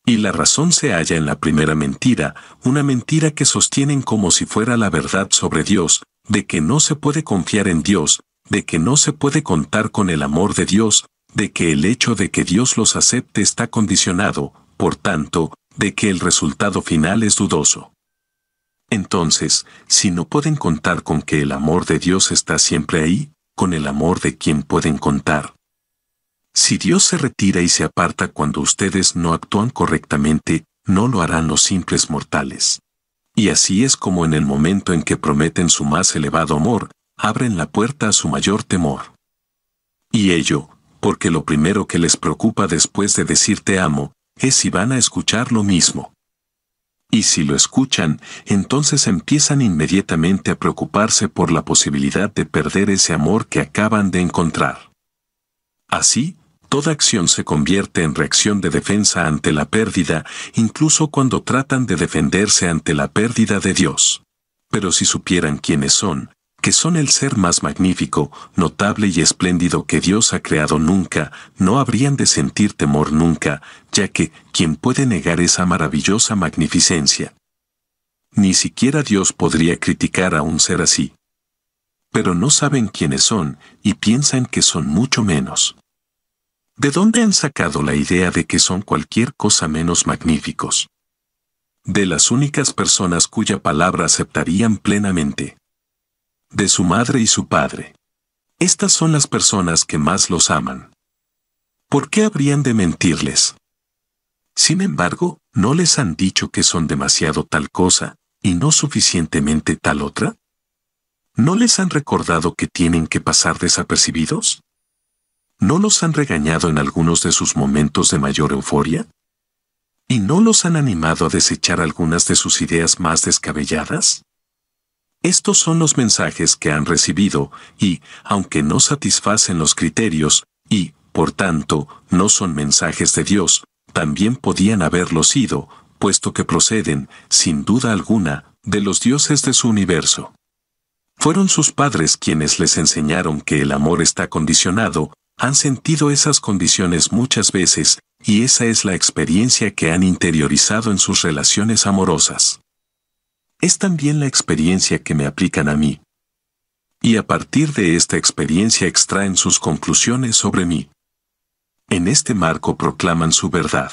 Y la razón se halla en la primera mentira, una mentira que sostienen como si fuera la verdad sobre Dios, de que no se puede confiar en Dios, de que no se puede contar con el amor de Dios, de que el hecho de que Dios los acepte está condicionado, por tanto, de que el resultado final es dudoso. Entonces, si no pueden contar con que el amor de Dios está siempre ahí, con el amor de quien pueden contar. Si Dios se retira y se aparta cuando ustedes no actúan correctamente, no lo harán los simples mortales. Y así es como en el momento en que prometen su más elevado amor, abren la puerta a su mayor temor. Y ello, porque lo primero que les preocupa después de decir te amo, es si van a escuchar lo mismo. Y si lo escuchan, entonces empiezan inmediatamente a preocuparse por la posibilidad de perder ese amor que acaban de encontrar. Así, toda acción se convierte en reacción de defensa ante la pérdida, incluso cuando tratan de defenderse ante la pérdida de Dios. Pero si supieran quiénes son, que son el ser más magnífico, notable y espléndido que Dios ha creado nunca, no habrían de sentir temor nunca, ya que, ¿quién puede negar esa maravillosa magnificencia? Ni siquiera Dios podría criticar a un ser así. Pero no saben quiénes son, y piensan que son mucho menos. ¿De dónde han sacado la idea de que son cualquier cosa menos magníficos? De las únicas personas cuya palabra aceptarían plenamente de su madre y su padre. Estas son las personas que más los aman. ¿Por qué habrían de mentirles? Sin embargo, ¿no les han dicho que son demasiado tal cosa, y no suficientemente tal otra? ¿No les han recordado que tienen que pasar desapercibidos? ¿No los han regañado en algunos de sus momentos de mayor euforia? ¿Y no los han animado a desechar algunas de sus ideas más descabelladas? Estos son los mensajes que han recibido, y, aunque no satisfacen los criterios, y, por tanto, no son mensajes de Dios, también podían haberlo sido, puesto que proceden, sin duda alguna, de los dioses de su universo. Fueron sus padres quienes les enseñaron que el amor está condicionado, han sentido esas condiciones muchas veces, y esa es la experiencia que han interiorizado en sus relaciones amorosas es también la experiencia que me aplican a mí. Y a partir de esta experiencia extraen sus conclusiones sobre mí. En este marco proclaman su verdad.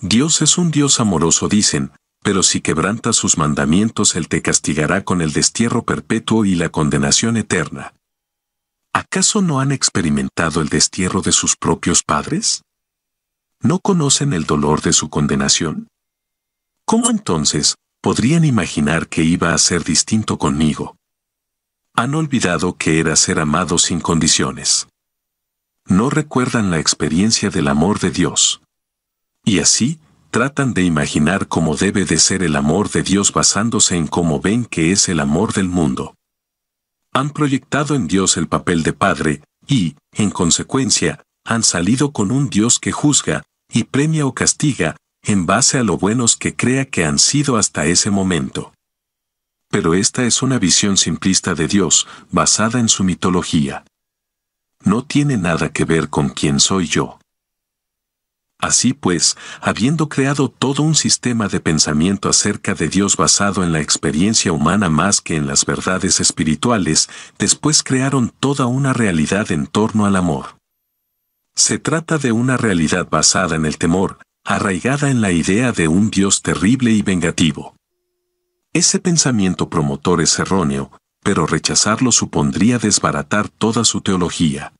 Dios es un Dios amoroso, dicen, pero si quebranta sus mandamientos Él te castigará con el destierro perpetuo y la condenación eterna. ¿Acaso no han experimentado el destierro de sus propios padres? ¿No conocen el dolor de su condenación? ¿Cómo entonces podrían imaginar que iba a ser distinto conmigo. Han olvidado que era ser amado sin condiciones. No recuerdan la experiencia del amor de Dios. Y así, tratan de imaginar cómo debe de ser el amor de Dios basándose en cómo ven que es el amor del mundo. Han proyectado en Dios el papel de Padre, y, en consecuencia, han salido con un Dios que juzga, y premia o castiga, en base a lo buenos que crea que han sido hasta ese momento. Pero esta es una visión simplista de Dios, basada en su mitología. No tiene nada que ver con quién soy yo. Así pues, habiendo creado todo un sistema de pensamiento acerca de Dios basado en la experiencia humana más que en las verdades espirituales, después crearon toda una realidad en torno al amor. Se trata de una realidad basada en el temor, arraigada en la idea de un Dios terrible y vengativo. Ese pensamiento promotor es erróneo, pero rechazarlo supondría desbaratar toda su teología.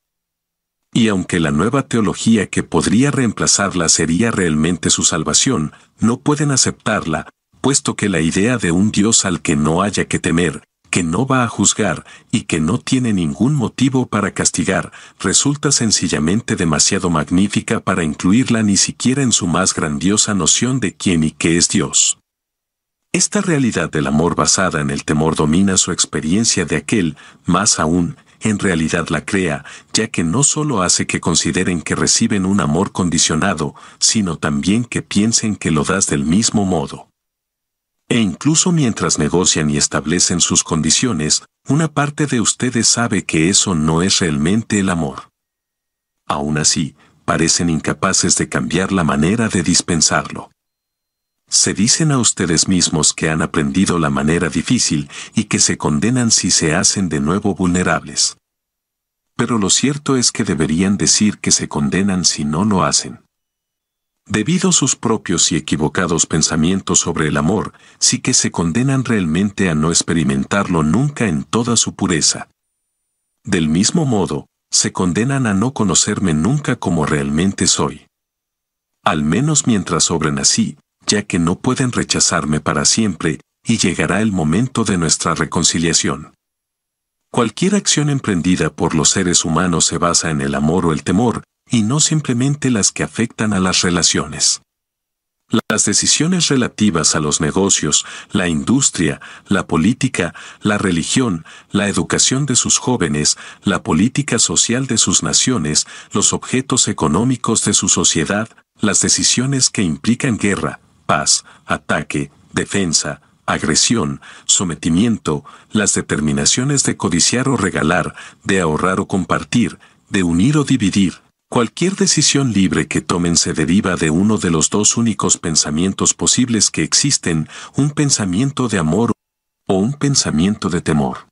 Y aunque la nueva teología que podría reemplazarla sería realmente su salvación, no pueden aceptarla, puesto que la idea de un Dios al que no haya que temer, que no va a juzgar y que no tiene ningún motivo para castigar, resulta sencillamente demasiado magnífica para incluirla ni siquiera en su más grandiosa noción de quién y qué es Dios. Esta realidad del amor basada en el temor domina su experiencia de aquel, más aún, en realidad la crea, ya que no solo hace que consideren que reciben un amor condicionado, sino también que piensen que lo das del mismo modo. E incluso mientras negocian y establecen sus condiciones, una parte de ustedes sabe que eso no es realmente el amor. Aún así, parecen incapaces de cambiar la manera de dispensarlo. Se dicen a ustedes mismos que han aprendido la manera difícil y que se condenan si se hacen de nuevo vulnerables. Pero lo cierto es que deberían decir que se condenan si no lo hacen. Debido a sus propios y equivocados pensamientos sobre el amor, sí que se condenan realmente a no experimentarlo nunca en toda su pureza. Del mismo modo, se condenan a no conocerme nunca como realmente soy. Al menos mientras obren así, ya que no pueden rechazarme para siempre, y llegará el momento de nuestra reconciliación. Cualquier acción emprendida por los seres humanos se basa en el amor o el temor, y no simplemente las que afectan a las relaciones. Las decisiones relativas a los negocios, la industria, la política, la religión, la educación de sus jóvenes, la política social de sus naciones, los objetos económicos de su sociedad, las decisiones que implican guerra, paz, ataque, defensa, agresión, sometimiento, las determinaciones de codiciar o regalar, de ahorrar o compartir, de unir o dividir, Cualquier decisión libre que tomen se deriva de uno de los dos únicos pensamientos posibles que existen, un pensamiento de amor o un pensamiento de temor.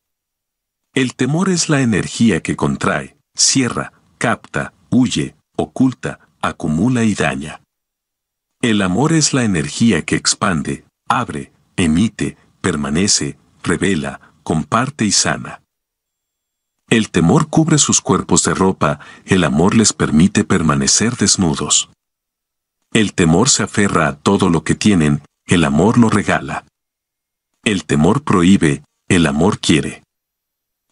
El temor es la energía que contrae, cierra, capta, huye, oculta, acumula y daña. El amor es la energía que expande, abre, emite, permanece, revela, comparte y sana. El temor cubre sus cuerpos de ropa, el amor les permite permanecer desnudos. El temor se aferra a todo lo que tienen, el amor lo regala. El temor prohíbe, el amor quiere.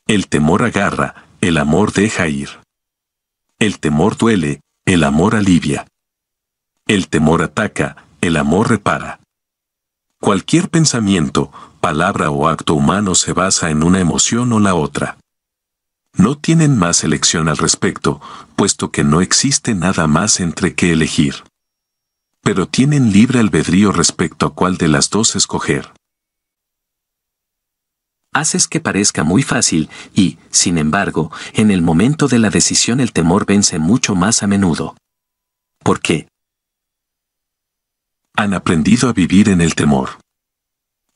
El temor agarra, el amor deja ir. El temor duele, el amor alivia. El temor ataca, el amor repara. Cualquier pensamiento, palabra o acto humano se basa en una emoción o la otra. No tienen más elección al respecto, puesto que no existe nada más entre qué elegir. Pero tienen libre albedrío respecto a cuál de las dos escoger. Haces que parezca muy fácil y, sin embargo, en el momento de la decisión el temor vence mucho más a menudo. ¿Por qué? Han aprendido a vivir en el temor.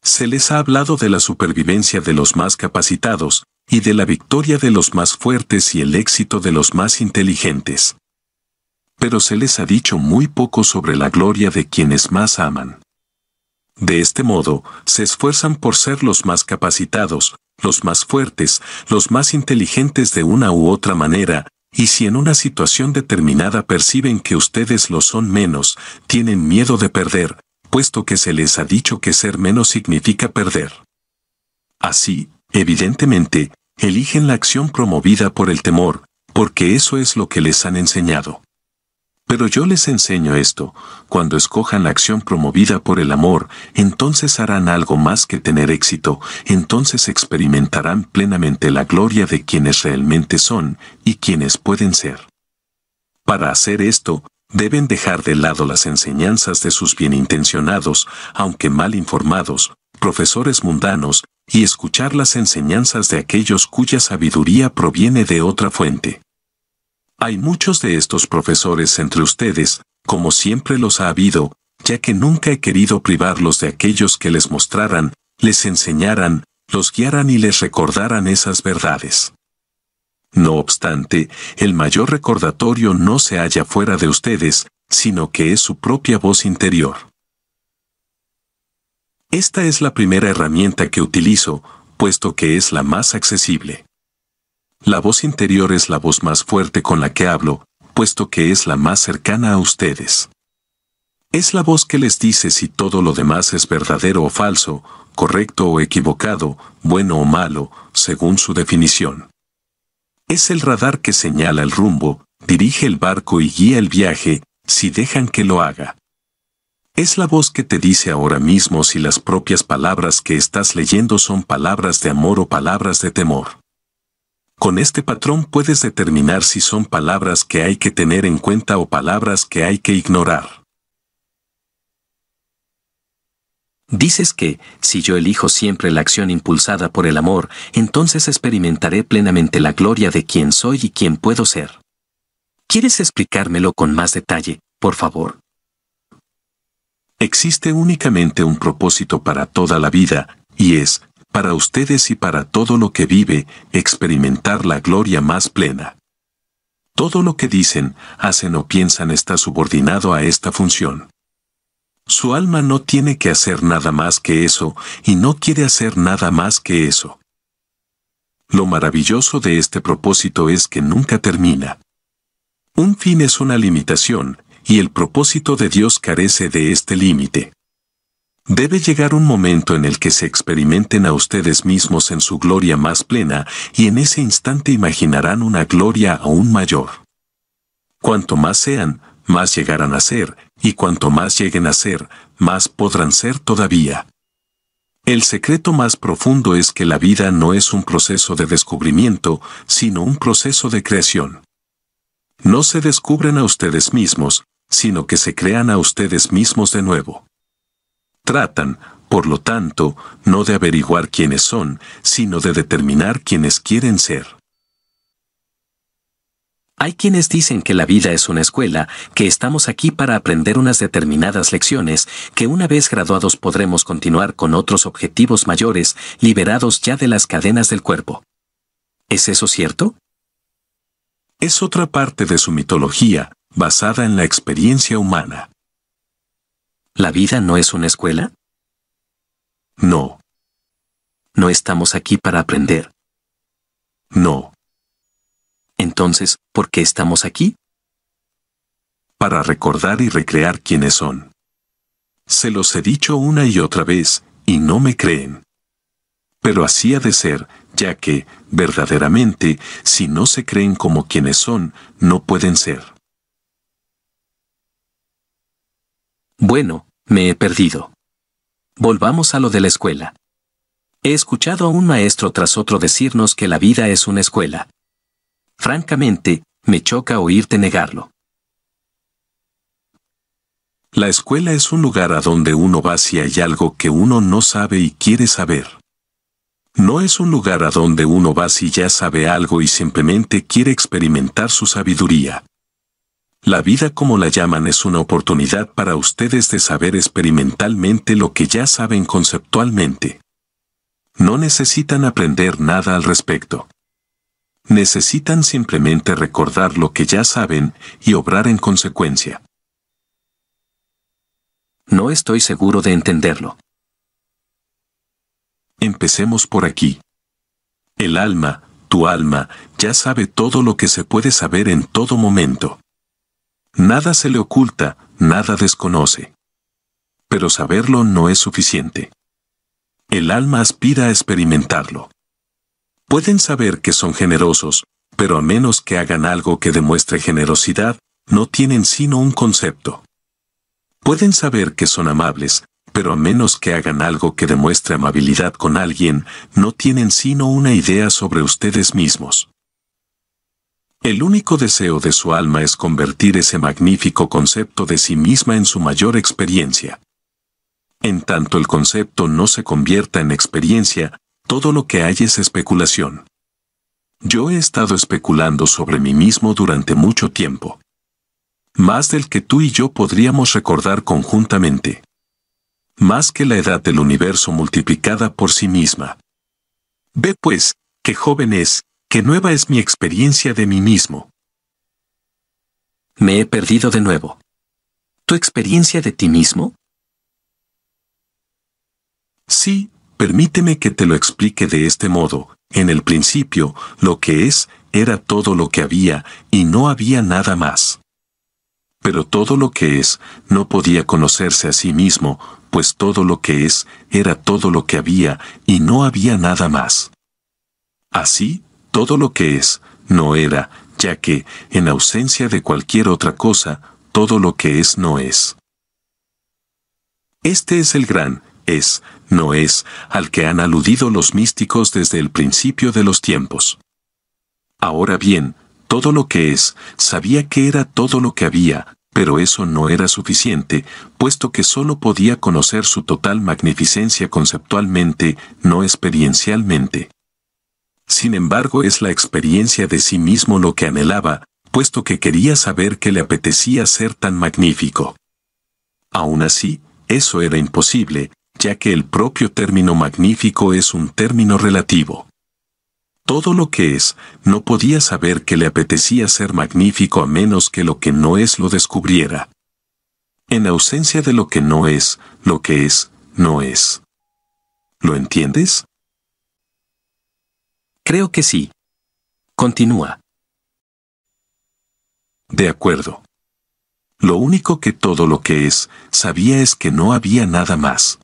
Se les ha hablado de la supervivencia de los más capacitados, y de la victoria de los más fuertes y el éxito de los más inteligentes. Pero se les ha dicho muy poco sobre la gloria de quienes más aman. De este modo, se esfuerzan por ser los más capacitados, los más fuertes, los más inteligentes de una u otra manera, y si en una situación determinada perciben que ustedes lo son menos, tienen miedo de perder, puesto que se les ha dicho que ser menos significa perder. Así, Evidentemente, eligen la acción promovida por el temor, porque eso es lo que les han enseñado. Pero yo les enseño esto, cuando escojan la acción promovida por el amor, entonces harán algo más que tener éxito, entonces experimentarán plenamente la gloria de quienes realmente son y quienes pueden ser. Para hacer esto, deben dejar de lado las enseñanzas de sus bienintencionados, aunque mal informados, profesores mundanos, y escuchar las enseñanzas de aquellos cuya sabiduría proviene de otra fuente. Hay muchos de estos profesores entre ustedes, como siempre los ha habido, ya que nunca he querido privarlos de aquellos que les mostraran, les enseñaran, los guiaran y les recordaran esas verdades. No obstante, el mayor recordatorio no se halla fuera de ustedes, sino que es su propia voz interior. Esta es la primera herramienta que utilizo, puesto que es la más accesible. La voz interior es la voz más fuerte con la que hablo, puesto que es la más cercana a ustedes. Es la voz que les dice si todo lo demás es verdadero o falso, correcto o equivocado, bueno o malo, según su definición. Es el radar que señala el rumbo, dirige el barco y guía el viaje, si dejan que lo haga. Es la voz que te dice ahora mismo si las propias palabras que estás leyendo son palabras de amor o palabras de temor. Con este patrón puedes determinar si son palabras que hay que tener en cuenta o palabras que hay que ignorar. Dices que, si yo elijo siempre la acción impulsada por el amor, entonces experimentaré plenamente la gloria de quien soy y quien puedo ser. ¿Quieres explicármelo con más detalle, por favor? Existe únicamente un propósito para toda la vida, y es, para ustedes y para todo lo que vive, experimentar la gloria más plena. Todo lo que dicen, hacen o piensan está subordinado a esta función. Su alma no tiene que hacer nada más que eso, y no quiere hacer nada más que eso. Lo maravilloso de este propósito es que nunca termina. Un fin es una limitación, y el propósito de Dios carece de este límite. Debe llegar un momento en el que se experimenten a ustedes mismos en su gloria más plena y en ese instante imaginarán una gloria aún mayor. Cuanto más sean, más llegarán a ser, y cuanto más lleguen a ser, más podrán ser todavía. El secreto más profundo es que la vida no es un proceso de descubrimiento, sino un proceso de creación. No se descubren a ustedes mismos, sino que se crean a ustedes mismos de nuevo. Tratan, por lo tanto, no de averiguar quiénes son, sino de determinar quiénes quieren ser. Hay quienes dicen que la vida es una escuela, que estamos aquí para aprender unas determinadas lecciones, que una vez graduados podremos continuar con otros objetivos mayores, liberados ya de las cadenas del cuerpo. ¿Es eso cierto? Es otra parte de su mitología, basada en la experiencia humana. ¿La vida no es una escuela? No. No estamos aquí para aprender. No. Entonces, ¿por qué estamos aquí? Para recordar y recrear quiénes son. Se los he dicho una y otra vez, y no me creen. Pero así ha de ser, ya que, verdaderamente, si no se creen como quienes son, no pueden ser. Bueno, me he perdido. Volvamos a lo de la escuela. He escuchado a un maestro tras otro decirnos que la vida es una escuela. Francamente, me choca oírte negarlo. La escuela es un lugar a donde uno va si hay algo que uno no sabe y quiere saber. No es un lugar a donde uno va si ya sabe algo y simplemente quiere experimentar su sabiduría. La vida como la llaman es una oportunidad para ustedes de saber experimentalmente lo que ya saben conceptualmente. No necesitan aprender nada al respecto. Necesitan simplemente recordar lo que ya saben y obrar en consecuencia. No estoy seguro de entenderlo. Empecemos por aquí. El alma, tu alma, ya sabe todo lo que se puede saber en todo momento. Nada se le oculta, nada desconoce. Pero saberlo no es suficiente. El alma aspira a experimentarlo. Pueden saber que son generosos, pero a menos que hagan algo que demuestre generosidad, no tienen sino un concepto. Pueden saber que son amables, pero a menos que hagan algo que demuestre amabilidad con alguien, no tienen sino una idea sobre ustedes mismos. El único deseo de su alma es convertir ese magnífico concepto de sí misma en su mayor experiencia. En tanto el concepto no se convierta en experiencia, todo lo que hay es especulación. Yo he estado especulando sobre mí mismo durante mucho tiempo. Más del que tú y yo podríamos recordar conjuntamente. Más que la edad del universo multiplicada por sí misma. Ve pues, qué joven es, ¿Qué nueva es mi experiencia de mí mismo. Me he perdido de nuevo. ¿Tu experiencia de ti mismo? Sí, permíteme que te lo explique de este modo. En el principio, lo que es, era todo lo que había, y no había nada más. Pero todo lo que es, no podía conocerse a sí mismo, pues todo lo que es, era todo lo que había, y no había nada más. Así, todo lo que es, no era, ya que, en ausencia de cualquier otra cosa, todo lo que es no es. Este es el gran, es, no es, al que han aludido los místicos desde el principio de los tiempos. Ahora bien, todo lo que es, sabía que era todo lo que había, pero eso no era suficiente, puesto que sólo podía conocer su total magnificencia conceptualmente, no experiencialmente. Sin embargo es la experiencia de sí mismo lo que anhelaba, puesto que quería saber que le apetecía ser tan magnífico. Aún así, eso era imposible, ya que el propio término magnífico es un término relativo. Todo lo que es, no podía saber que le apetecía ser magnífico a menos que lo que no es lo descubriera. En ausencia de lo que no es, lo que es, no es. ¿Lo entiendes? Creo que sí. Continúa. De acuerdo. Lo único que todo lo que es sabía es que no había nada más.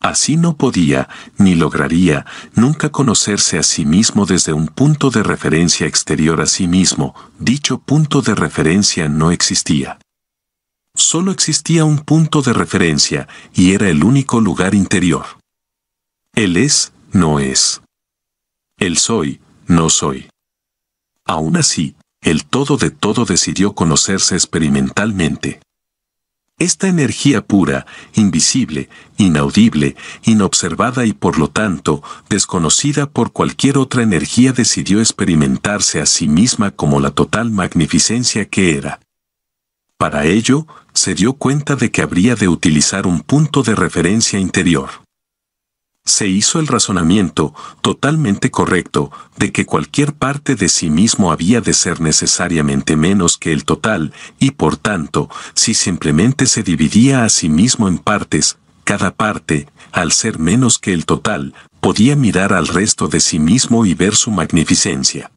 Así no podía, ni lograría, nunca conocerse a sí mismo desde un punto de referencia exterior a sí mismo, dicho punto de referencia no existía. Solo existía un punto de referencia, y era el único lugar interior. Él es, no es. El soy, no soy. Aún así, el todo de todo decidió conocerse experimentalmente. Esta energía pura, invisible, inaudible, inobservada y por lo tanto desconocida por cualquier otra energía decidió experimentarse a sí misma como la total magnificencia que era. Para ello, se dio cuenta de que habría de utilizar un punto de referencia interior se hizo el razonamiento, totalmente correcto, de que cualquier parte de sí mismo había de ser necesariamente menos que el total, y por tanto, si simplemente se dividía a sí mismo en partes, cada parte, al ser menos que el total, podía mirar al resto de sí mismo y ver su magnificencia.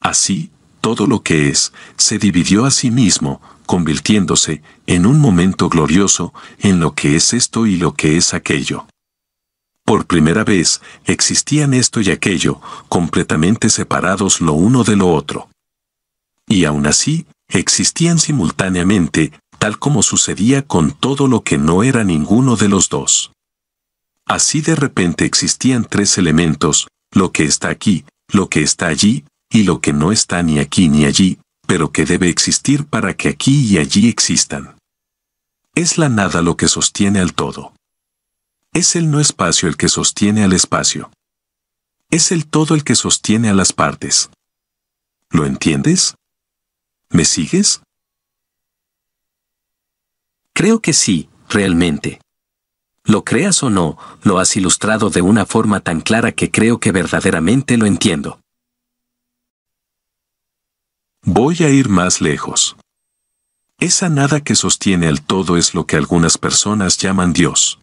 Así, todo lo que es, se dividió a sí mismo, convirtiéndose, en un momento glorioso, en lo que es esto y lo que es aquello. Por primera vez, existían esto y aquello, completamente separados lo uno de lo otro. Y aún así, existían simultáneamente, tal como sucedía con todo lo que no era ninguno de los dos. Así de repente existían tres elementos, lo que está aquí, lo que está allí, y lo que no está ni aquí ni allí, pero que debe existir para que aquí y allí existan. Es la nada lo que sostiene al todo. Es el no espacio el que sostiene al espacio. Es el todo el que sostiene a las partes. ¿Lo entiendes? ¿Me sigues? Creo que sí, realmente. Lo creas o no, lo has ilustrado de una forma tan clara que creo que verdaderamente lo entiendo. Voy a ir más lejos. Esa nada que sostiene al todo es lo que algunas personas llaman Dios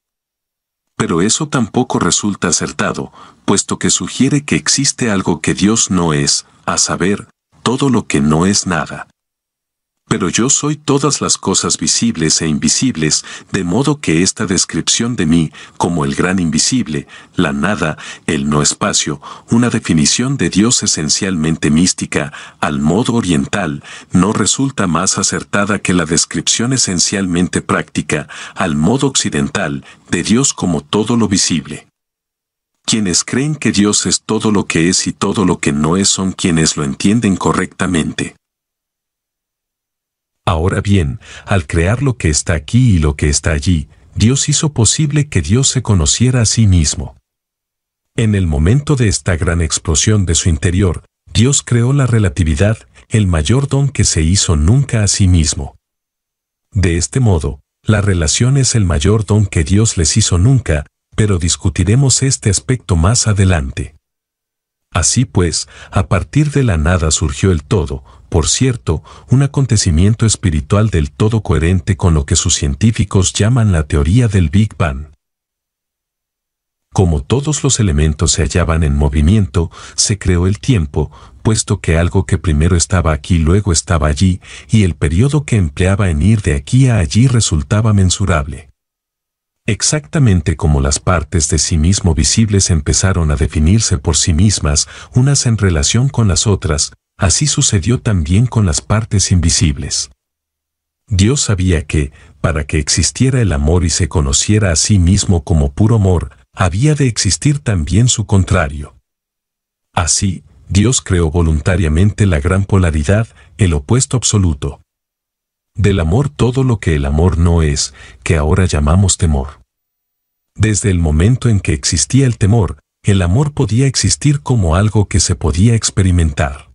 pero eso tampoco resulta acertado, puesto que sugiere que existe algo que Dios no es, a saber, todo lo que no es nada. Pero yo soy todas las cosas visibles e invisibles, de modo que esta descripción de mí, como el gran invisible, la nada, el no espacio, una definición de Dios esencialmente mística, al modo oriental, no resulta más acertada que la descripción esencialmente práctica, al modo occidental, de Dios como todo lo visible. Quienes creen que Dios es todo lo que es y todo lo que no es son quienes lo entienden correctamente. Ahora bien, al crear lo que está aquí y lo que está allí, Dios hizo posible que Dios se conociera a sí mismo. En el momento de esta gran explosión de su interior, Dios creó la relatividad, el mayor don que se hizo nunca a sí mismo. De este modo, la relación es el mayor don que Dios les hizo nunca, pero discutiremos este aspecto más adelante. Así pues, a partir de la nada surgió el todo, por cierto, un acontecimiento espiritual del todo coherente con lo que sus científicos llaman la teoría del Big Bang. Como todos los elementos se hallaban en movimiento, se creó el tiempo, puesto que algo que primero estaba aquí luego estaba allí, y el periodo que empleaba en ir de aquí a allí resultaba mensurable. Exactamente como las partes de sí mismo visibles empezaron a definirse por sí mismas, unas en relación con las otras, así sucedió también con las partes invisibles. Dios sabía que, para que existiera el amor y se conociera a sí mismo como puro amor, había de existir también su contrario. Así, Dios creó voluntariamente la gran polaridad, el opuesto absoluto. Del amor todo lo que el amor no es, que ahora llamamos temor. Desde el momento en que existía el temor, el amor podía existir como algo que se podía experimentar.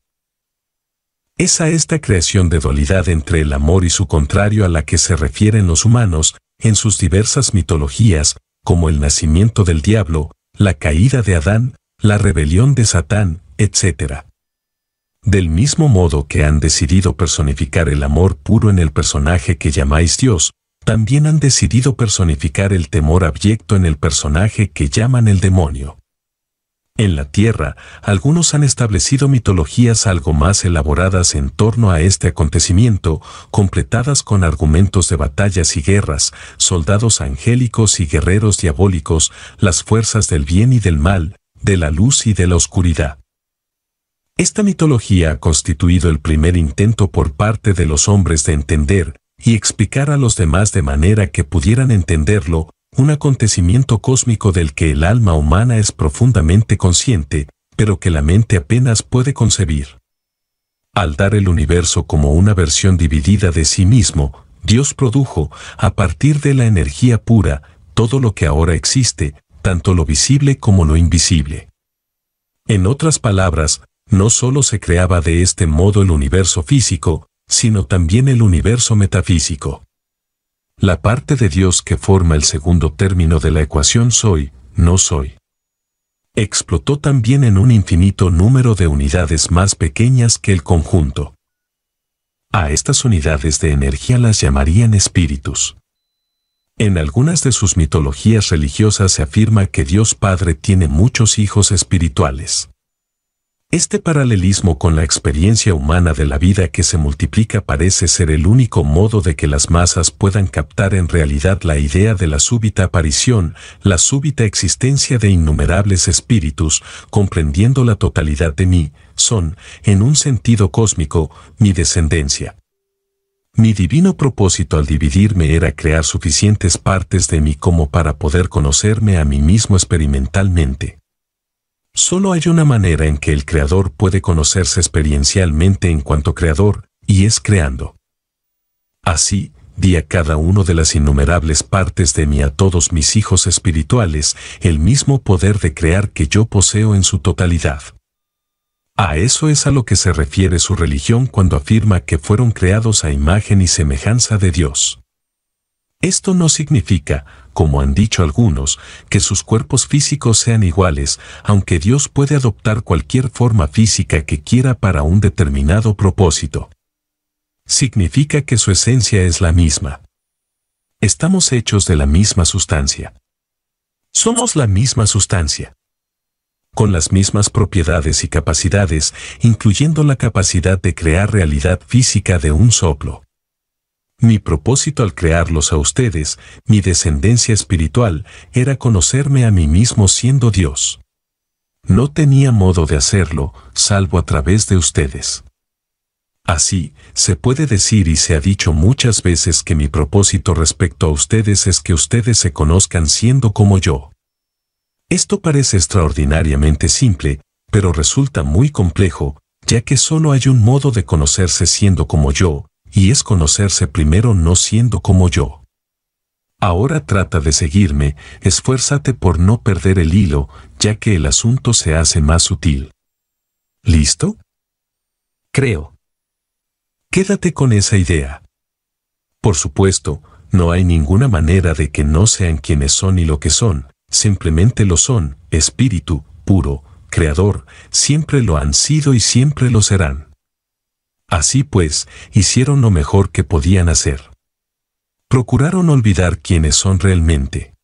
Esa esta creación de dualidad entre el amor y su contrario a la que se refieren los humanos, en sus diversas mitologías, como el nacimiento del diablo, la caída de Adán, la rebelión de Satán, etc. Del mismo modo que han decidido personificar el amor puro en el personaje que llamáis Dios, también han decidido personificar el temor abyecto en el personaje que llaman el demonio. En la Tierra, algunos han establecido mitologías algo más elaboradas en torno a este acontecimiento, completadas con argumentos de batallas y guerras, soldados angélicos y guerreros diabólicos, las fuerzas del bien y del mal, de la luz y de la oscuridad. Esta mitología ha constituido el primer intento por parte de los hombres de entender, y explicar a los demás de manera que pudieran entenderlo, un acontecimiento cósmico del que el alma humana es profundamente consciente, pero que la mente apenas puede concebir. Al dar el universo como una versión dividida de sí mismo, Dios produjo, a partir de la energía pura, todo lo que ahora existe, tanto lo visible como lo invisible. En otras palabras, no solo se creaba de este modo el universo físico, sino también el universo metafísico. La parte de Dios que forma el segundo término de la ecuación soy, no soy. Explotó también en un infinito número de unidades más pequeñas que el conjunto. A estas unidades de energía las llamarían espíritus. En algunas de sus mitologías religiosas se afirma que Dios Padre tiene muchos hijos espirituales. Este paralelismo con la experiencia humana de la vida que se multiplica parece ser el único modo de que las masas puedan captar en realidad la idea de la súbita aparición, la súbita existencia de innumerables espíritus, comprendiendo la totalidad de mí, son, en un sentido cósmico, mi descendencia. Mi divino propósito al dividirme era crear suficientes partes de mí como para poder conocerme a mí mismo experimentalmente. Solo hay una manera en que el creador puede conocerse experiencialmente en cuanto creador, y es creando. Así, di a cada uno de las innumerables partes de mí a todos mis hijos espirituales el mismo poder de crear que yo poseo en su totalidad. A eso es a lo que se refiere su religión cuando afirma que fueron creados a imagen y semejanza de Dios. Esto no significa, como han dicho algunos, que sus cuerpos físicos sean iguales, aunque Dios puede adoptar cualquier forma física que quiera para un determinado propósito. Significa que su esencia es la misma. Estamos hechos de la misma sustancia. Somos la misma sustancia. Con las mismas propiedades y capacidades, incluyendo la capacidad de crear realidad física de un soplo. Mi propósito al crearlos a ustedes, mi descendencia espiritual, era conocerme a mí mismo siendo Dios. No tenía modo de hacerlo, salvo a través de ustedes. Así, se puede decir y se ha dicho muchas veces que mi propósito respecto a ustedes es que ustedes se conozcan siendo como yo. Esto parece extraordinariamente simple, pero resulta muy complejo, ya que solo hay un modo de conocerse siendo como yo, y es conocerse primero no siendo como yo. Ahora trata de seguirme, esfuérzate por no perder el hilo, ya que el asunto se hace más sutil. ¿Listo? Creo. Quédate con esa idea. Por supuesto, no hay ninguna manera de que no sean quienes son y lo que son, simplemente lo son, espíritu, puro, creador, siempre lo han sido y siempre lo serán. Así pues, hicieron lo mejor que podían hacer. Procuraron olvidar quiénes son realmente.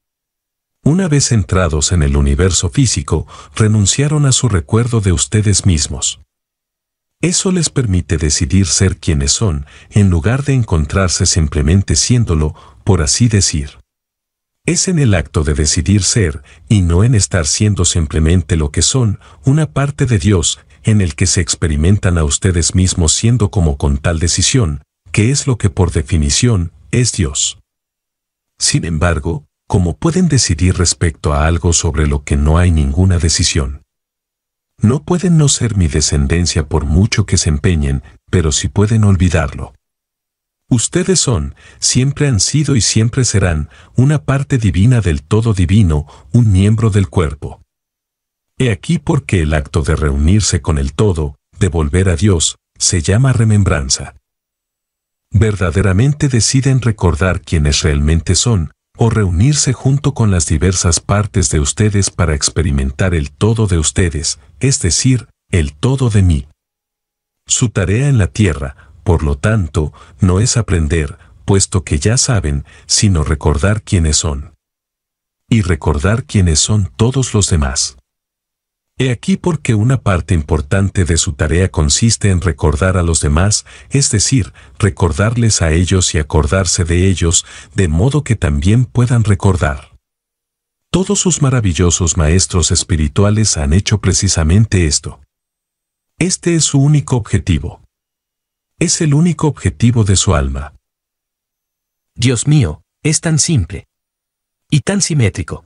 Una vez entrados en el universo físico, renunciaron a su recuerdo de ustedes mismos. Eso les permite decidir ser quienes son, en lugar de encontrarse simplemente siéndolo, por así decir. Es en el acto de decidir ser, y no en estar siendo simplemente lo que son, una parte de Dios en el que se experimentan a ustedes mismos siendo como con tal decisión, que es lo que por definición es Dios. Sin embargo, ¿cómo pueden decidir respecto a algo sobre lo que no hay ninguna decisión? No pueden no ser mi descendencia por mucho que se empeñen, pero sí pueden olvidarlo. Ustedes son, siempre han sido y siempre serán, una parte divina del todo divino, un miembro del cuerpo. He aquí porque el acto de reunirse con el todo, de volver a Dios, se llama remembranza. Verdaderamente deciden recordar quienes realmente son, o reunirse junto con las diversas partes de ustedes para experimentar el todo de ustedes, es decir, el todo de mí. Su tarea en la tierra, por lo tanto, no es aprender, puesto que ya saben, sino recordar quiénes son. Y recordar quiénes son todos los demás. He aquí porque una parte importante de su tarea consiste en recordar a los demás, es decir, recordarles a ellos y acordarse de ellos, de modo que también puedan recordar. Todos sus maravillosos maestros espirituales han hecho precisamente esto. Este es su único objetivo. Es el único objetivo de su alma. Dios mío, es tan simple. Y tan simétrico.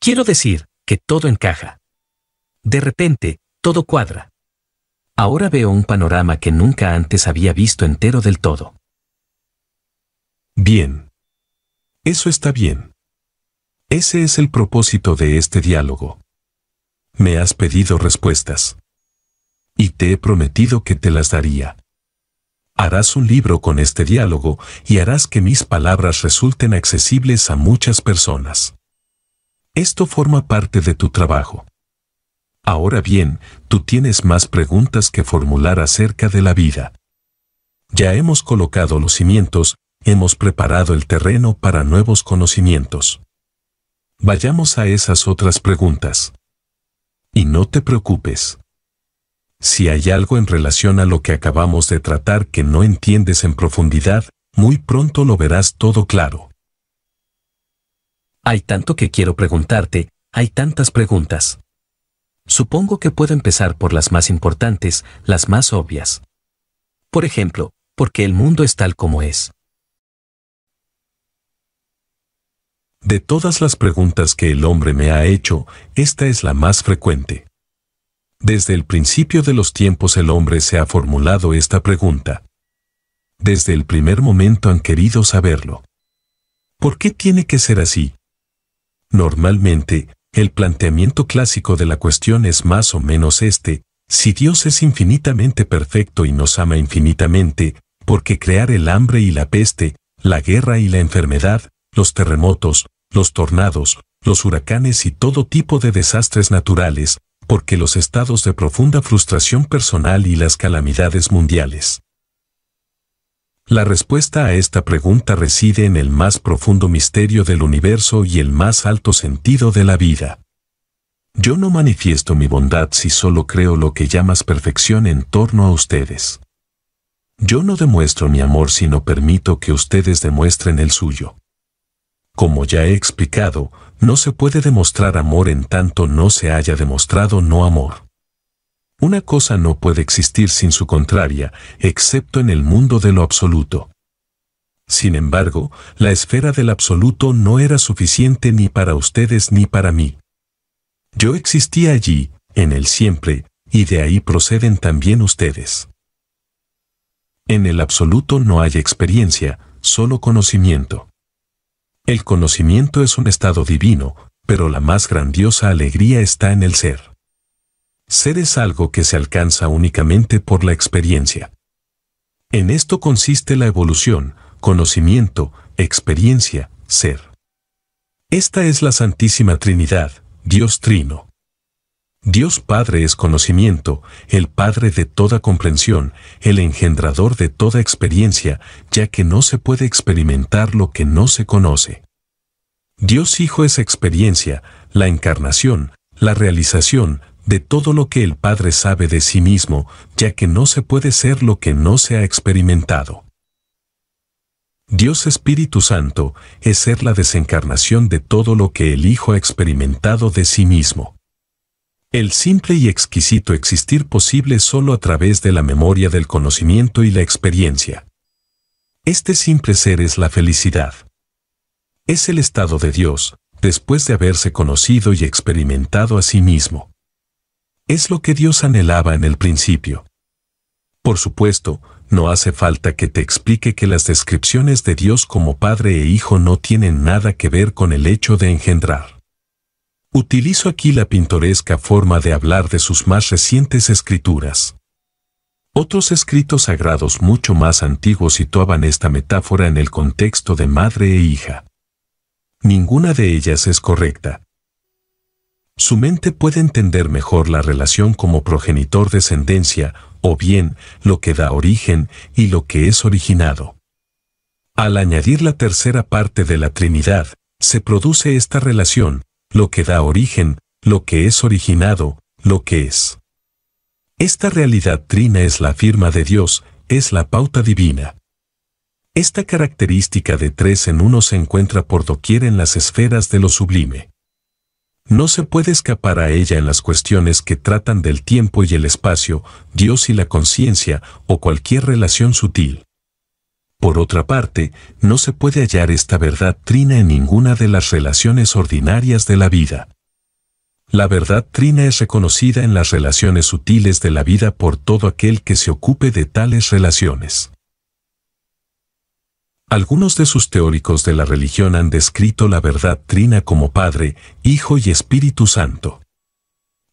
Quiero decir, que todo encaja. De repente, todo cuadra. Ahora veo un panorama que nunca antes había visto entero del todo. Bien. Eso está bien. Ese es el propósito de este diálogo. Me has pedido respuestas. Y te he prometido que te las daría. Harás un libro con este diálogo y harás que mis palabras resulten accesibles a muchas personas. Esto forma parte de tu trabajo. Ahora bien, tú tienes más preguntas que formular acerca de la vida. Ya hemos colocado los cimientos, hemos preparado el terreno para nuevos conocimientos. Vayamos a esas otras preguntas. Y no te preocupes. Si hay algo en relación a lo que acabamos de tratar que no entiendes en profundidad, muy pronto lo verás todo claro. Hay tanto que quiero preguntarte, hay tantas preguntas. Supongo que puedo empezar por las más importantes, las más obvias. Por ejemplo, ¿por qué el mundo es tal como es. De todas las preguntas que el hombre me ha hecho, esta es la más frecuente. Desde el principio de los tiempos el hombre se ha formulado esta pregunta. Desde el primer momento han querido saberlo. ¿Por qué tiene que ser así? Normalmente, el planteamiento clásico de la cuestión es más o menos este, si Dios es infinitamente perfecto y nos ama infinitamente, ¿por qué crear el hambre y la peste, la guerra y la enfermedad, los terremotos, los tornados, los huracanes y todo tipo de desastres naturales, porque los estados de profunda frustración personal y las calamidades mundiales. La respuesta a esta pregunta reside en el más profundo misterio del universo y el más alto sentido de la vida. Yo no manifiesto mi bondad si solo creo lo que llamas perfección en torno a ustedes. Yo no demuestro mi amor si no permito que ustedes demuestren el suyo. Como ya he explicado, no se puede demostrar amor en tanto no se haya demostrado no amor. Una cosa no puede existir sin su contraria, excepto en el mundo de lo absoluto. Sin embargo, la esfera del absoluto no era suficiente ni para ustedes ni para mí. Yo existía allí, en el siempre, y de ahí proceden también ustedes. En el absoluto no hay experiencia, solo conocimiento. El conocimiento es un estado divino, pero la más grandiosa alegría está en el ser. Ser es algo que se alcanza únicamente por la experiencia. En esto consiste la evolución, conocimiento, experiencia, ser. Esta es la Santísima Trinidad, Dios Trino. Dios Padre es conocimiento, el Padre de toda comprensión, el engendrador de toda experiencia, ya que no se puede experimentar lo que no se conoce. Dios Hijo es experiencia, la encarnación, la realización, de todo lo que el Padre sabe de sí mismo, ya que no se puede ser lo que no se ha experimentado. Dios Espíritu Santo es ser la desencarnación de todo lo que el Hijo ha experimentado de sí mismo. El simple y exquisito existir posible solo a través de la memoria del conocimiento y la experiencia. Este simple ser es la felicidad. Es el estado de Dios, después de haberse conocido y experimentado a sí mismo. Es lo que Dios anhelaba en el principio. Por supuesto, no hace falta que te explique que las descripciones de Dios como Padre e Hijo no tienen nada que ver con el hecho de engendrar. Utilizo aquí la pintoresca forma de hablar de sus más recientes escrituras. Otros escritos sagrados mucho más antiguos situaban esta metáfora en el contexto de madre e hija. Ninguna de ellas es correcta, su mente puede entender mejor la relación como progenitor-descendencia, o bien lo que da origen y lo que es originado. Al añadir la tercera parte de la Trinidad, se produce esta relación, lo que da origen, lo que es originado, lo que es. Esta realidad trina es la firma de Dios, es la pauta divina. Esta característica de tres en uno se encuentra por doquier en las esferas de lo sublime. No se puede escapar a ella en las cuestiones que tratan del tiempo y el espacio, Dios y la conciencia o cualquier relación sutil. Por otra parte, no se puede hallar esta verdad trina en ninguna de las relaciones ordinarias de la vida. La verdad trina es reconocida en las relaciones sutiles de la vida por todo aquel que se ocupe de tales relaciones. Algunos de sus teóricos de la religión han descrito la verdad trina como Padre, Hijo y Espíritu Santo.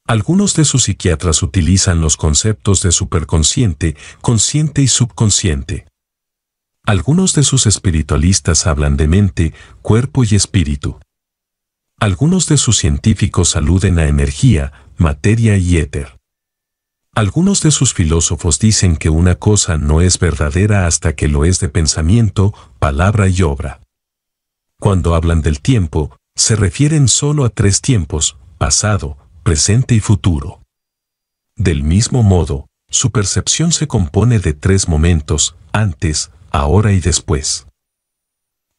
Algunos de sus psiquiatras utilizan los conceptos de superconsciente, consciente y subconsciente. Algunos de sus espiritualistas hablan de mente, cuerpo y espíritu. Algunos de sus científicos aluden a energía, materia y éter. Algunos de sus filósofos dicen que una cosa no es verdadera hasta que lo es de pensamiento, palabra y obra. Cuando hablan del tiempo, se refieren solo a tres tiempos, pasado, presente y futuro. Del mismo modo, su percepción se compone de tres momentos, antes, ahora y después.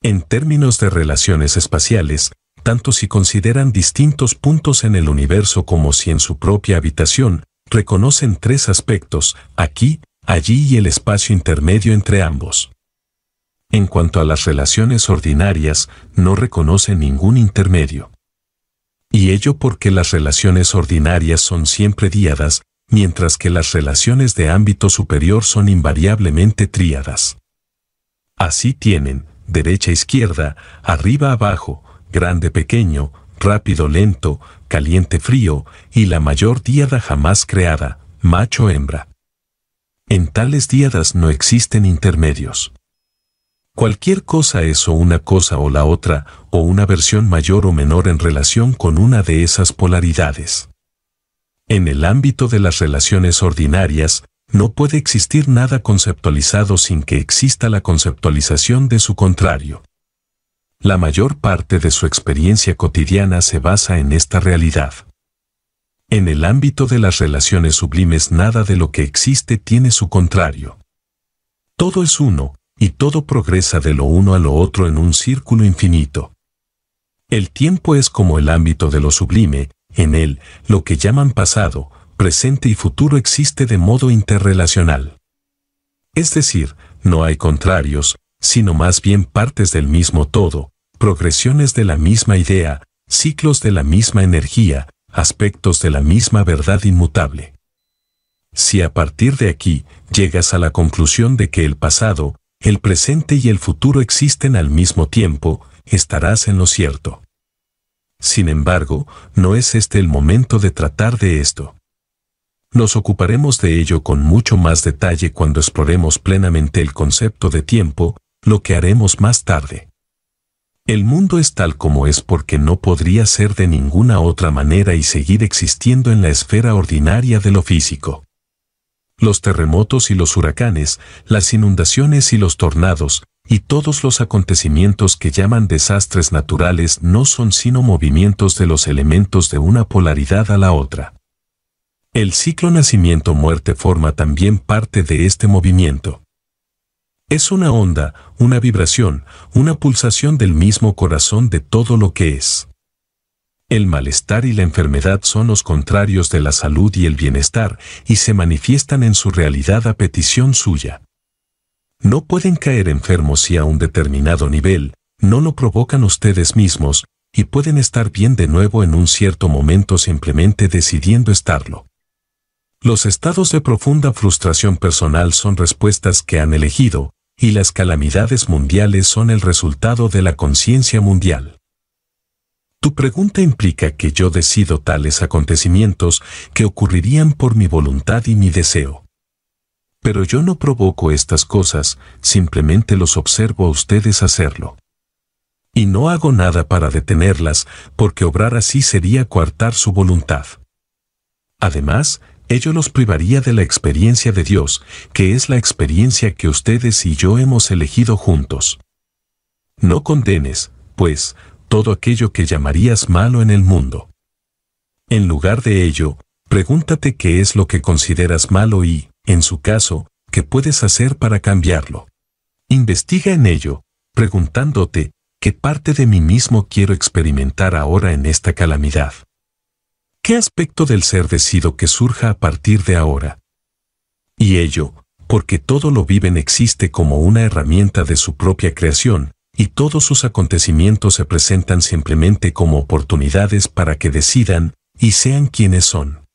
En términos de relaciones espaciales, tanto si consideran distintos puntos en el universo como si en su propia habitación, reconocen tres aspectos, aquí, allí y el espacio intermedio entre ambos. En cuanto a las relaciones ordinarias, no reconocen ningún intermedio. Y ello porque las relaciones ordinarias son siempre diadas, mientras que las relaciones de ámbito superior son invariablemente tríadas. Así tienen, derecha-izquierda, e arriba-abajo, grande-pequeño, rápido lento, caliente frío, y la mayor diada jamás creada, macho hembra. En tales diadas no existen intermedios. Cualquier cosa es o una cosa o la otra, o una versión mayor o menor en relación con una de esas polaridades. En el ámbito de las relaciones ordinarias, no puede existir nada conceptualizado sin que exista la conceptualización de su contrario. La mayor parte de su experiencia cotidiana se basa en esta realidad. En el ámbito de las relaciones sublimes nada de lo que existe tiene su contrario. Todo es uno, y todo progresa de lo uno a lo otro en un círculo infinito. El tiempo es como el ámbito de lo sublime, en él, lo que llaman pasado, presente y futuro existe de modo interrelacional. Es decir, no hay contrarios, sino más bien partes del mismo todo, progresiones de la misma idea, ciclos de la misma energía, aspectos de la misma verdad inmutable. Si a partir de aquí llegas a la conclusión de que el pasado, el presente y el futuro existen al mismo tiempo, estarás en lo cierto. Sin embargo, no es este el momento de tratar de esto. Nos ocuparemos de ello con mucho más detalle cuando exploremos plenamente el concepto de tiempo, lo que haremos más tarde. El mundo es tal como es porque no podría ser de ninguna otra manera y seguir existiendo en la esfera ordinaria de lo físico. Los terremotos y los huracanes, las inundaciones y los tornados, y todos los acontecimientos que llaman desastres naturales no son sino movimientos de los elementos de una polaridad a la otra. El ciclo nacimiento-muerte forma también parte de este movimiento. Es una onda, una vibración, una pulsación del mismo corazón de todo lo que es. El malestar y la enfermedad son los contrarios de la salud y el bienestar y se manifiestan en su realidad a petición suya. No pueden caer enfermos si a un determinado nivel no lo provocan ustedes mismos y pueden estar bien de nuevo en un cierto momento simplemente decidiendo estarlo. Los estados de profunda frustración personal son respuestas que han elegido, y las calamidades mundiales son el resultado de la conciencia mundial. Tu pregunta implica que yo decido tales acontecimientos que ocurrirían por mi voluntad y mi deseo. Pero yo no provoco estas cosas, simplemente los observo a ustedes hacerlo. Y no hago nada para detenerlas, porque obrar así sería coartar su voluntad. Además, ello los privaría de la experiencia de Dios, que es la experiencia que ustedes y yo hemos elegido juntos. No condenes, pues, todo aquello que llamarías malo en el mundo. En lugar de ello, pregúntate qué es lo que consideras malo y, en su caso, qué puedes hacer para cambiarlo. Investiga en ello, preguntándote, ¿qué parte de mí mismo quiero experimentar ahora en esta calamidad? ¿Qué aspecto del ser decido que surja a partir de ahora? Y ello, porque todo lo viven existe como una herramienta de su propia creación, y todos sus acontecimientos se presentan simplemente como oportunidades para que decidan y sean quienes son.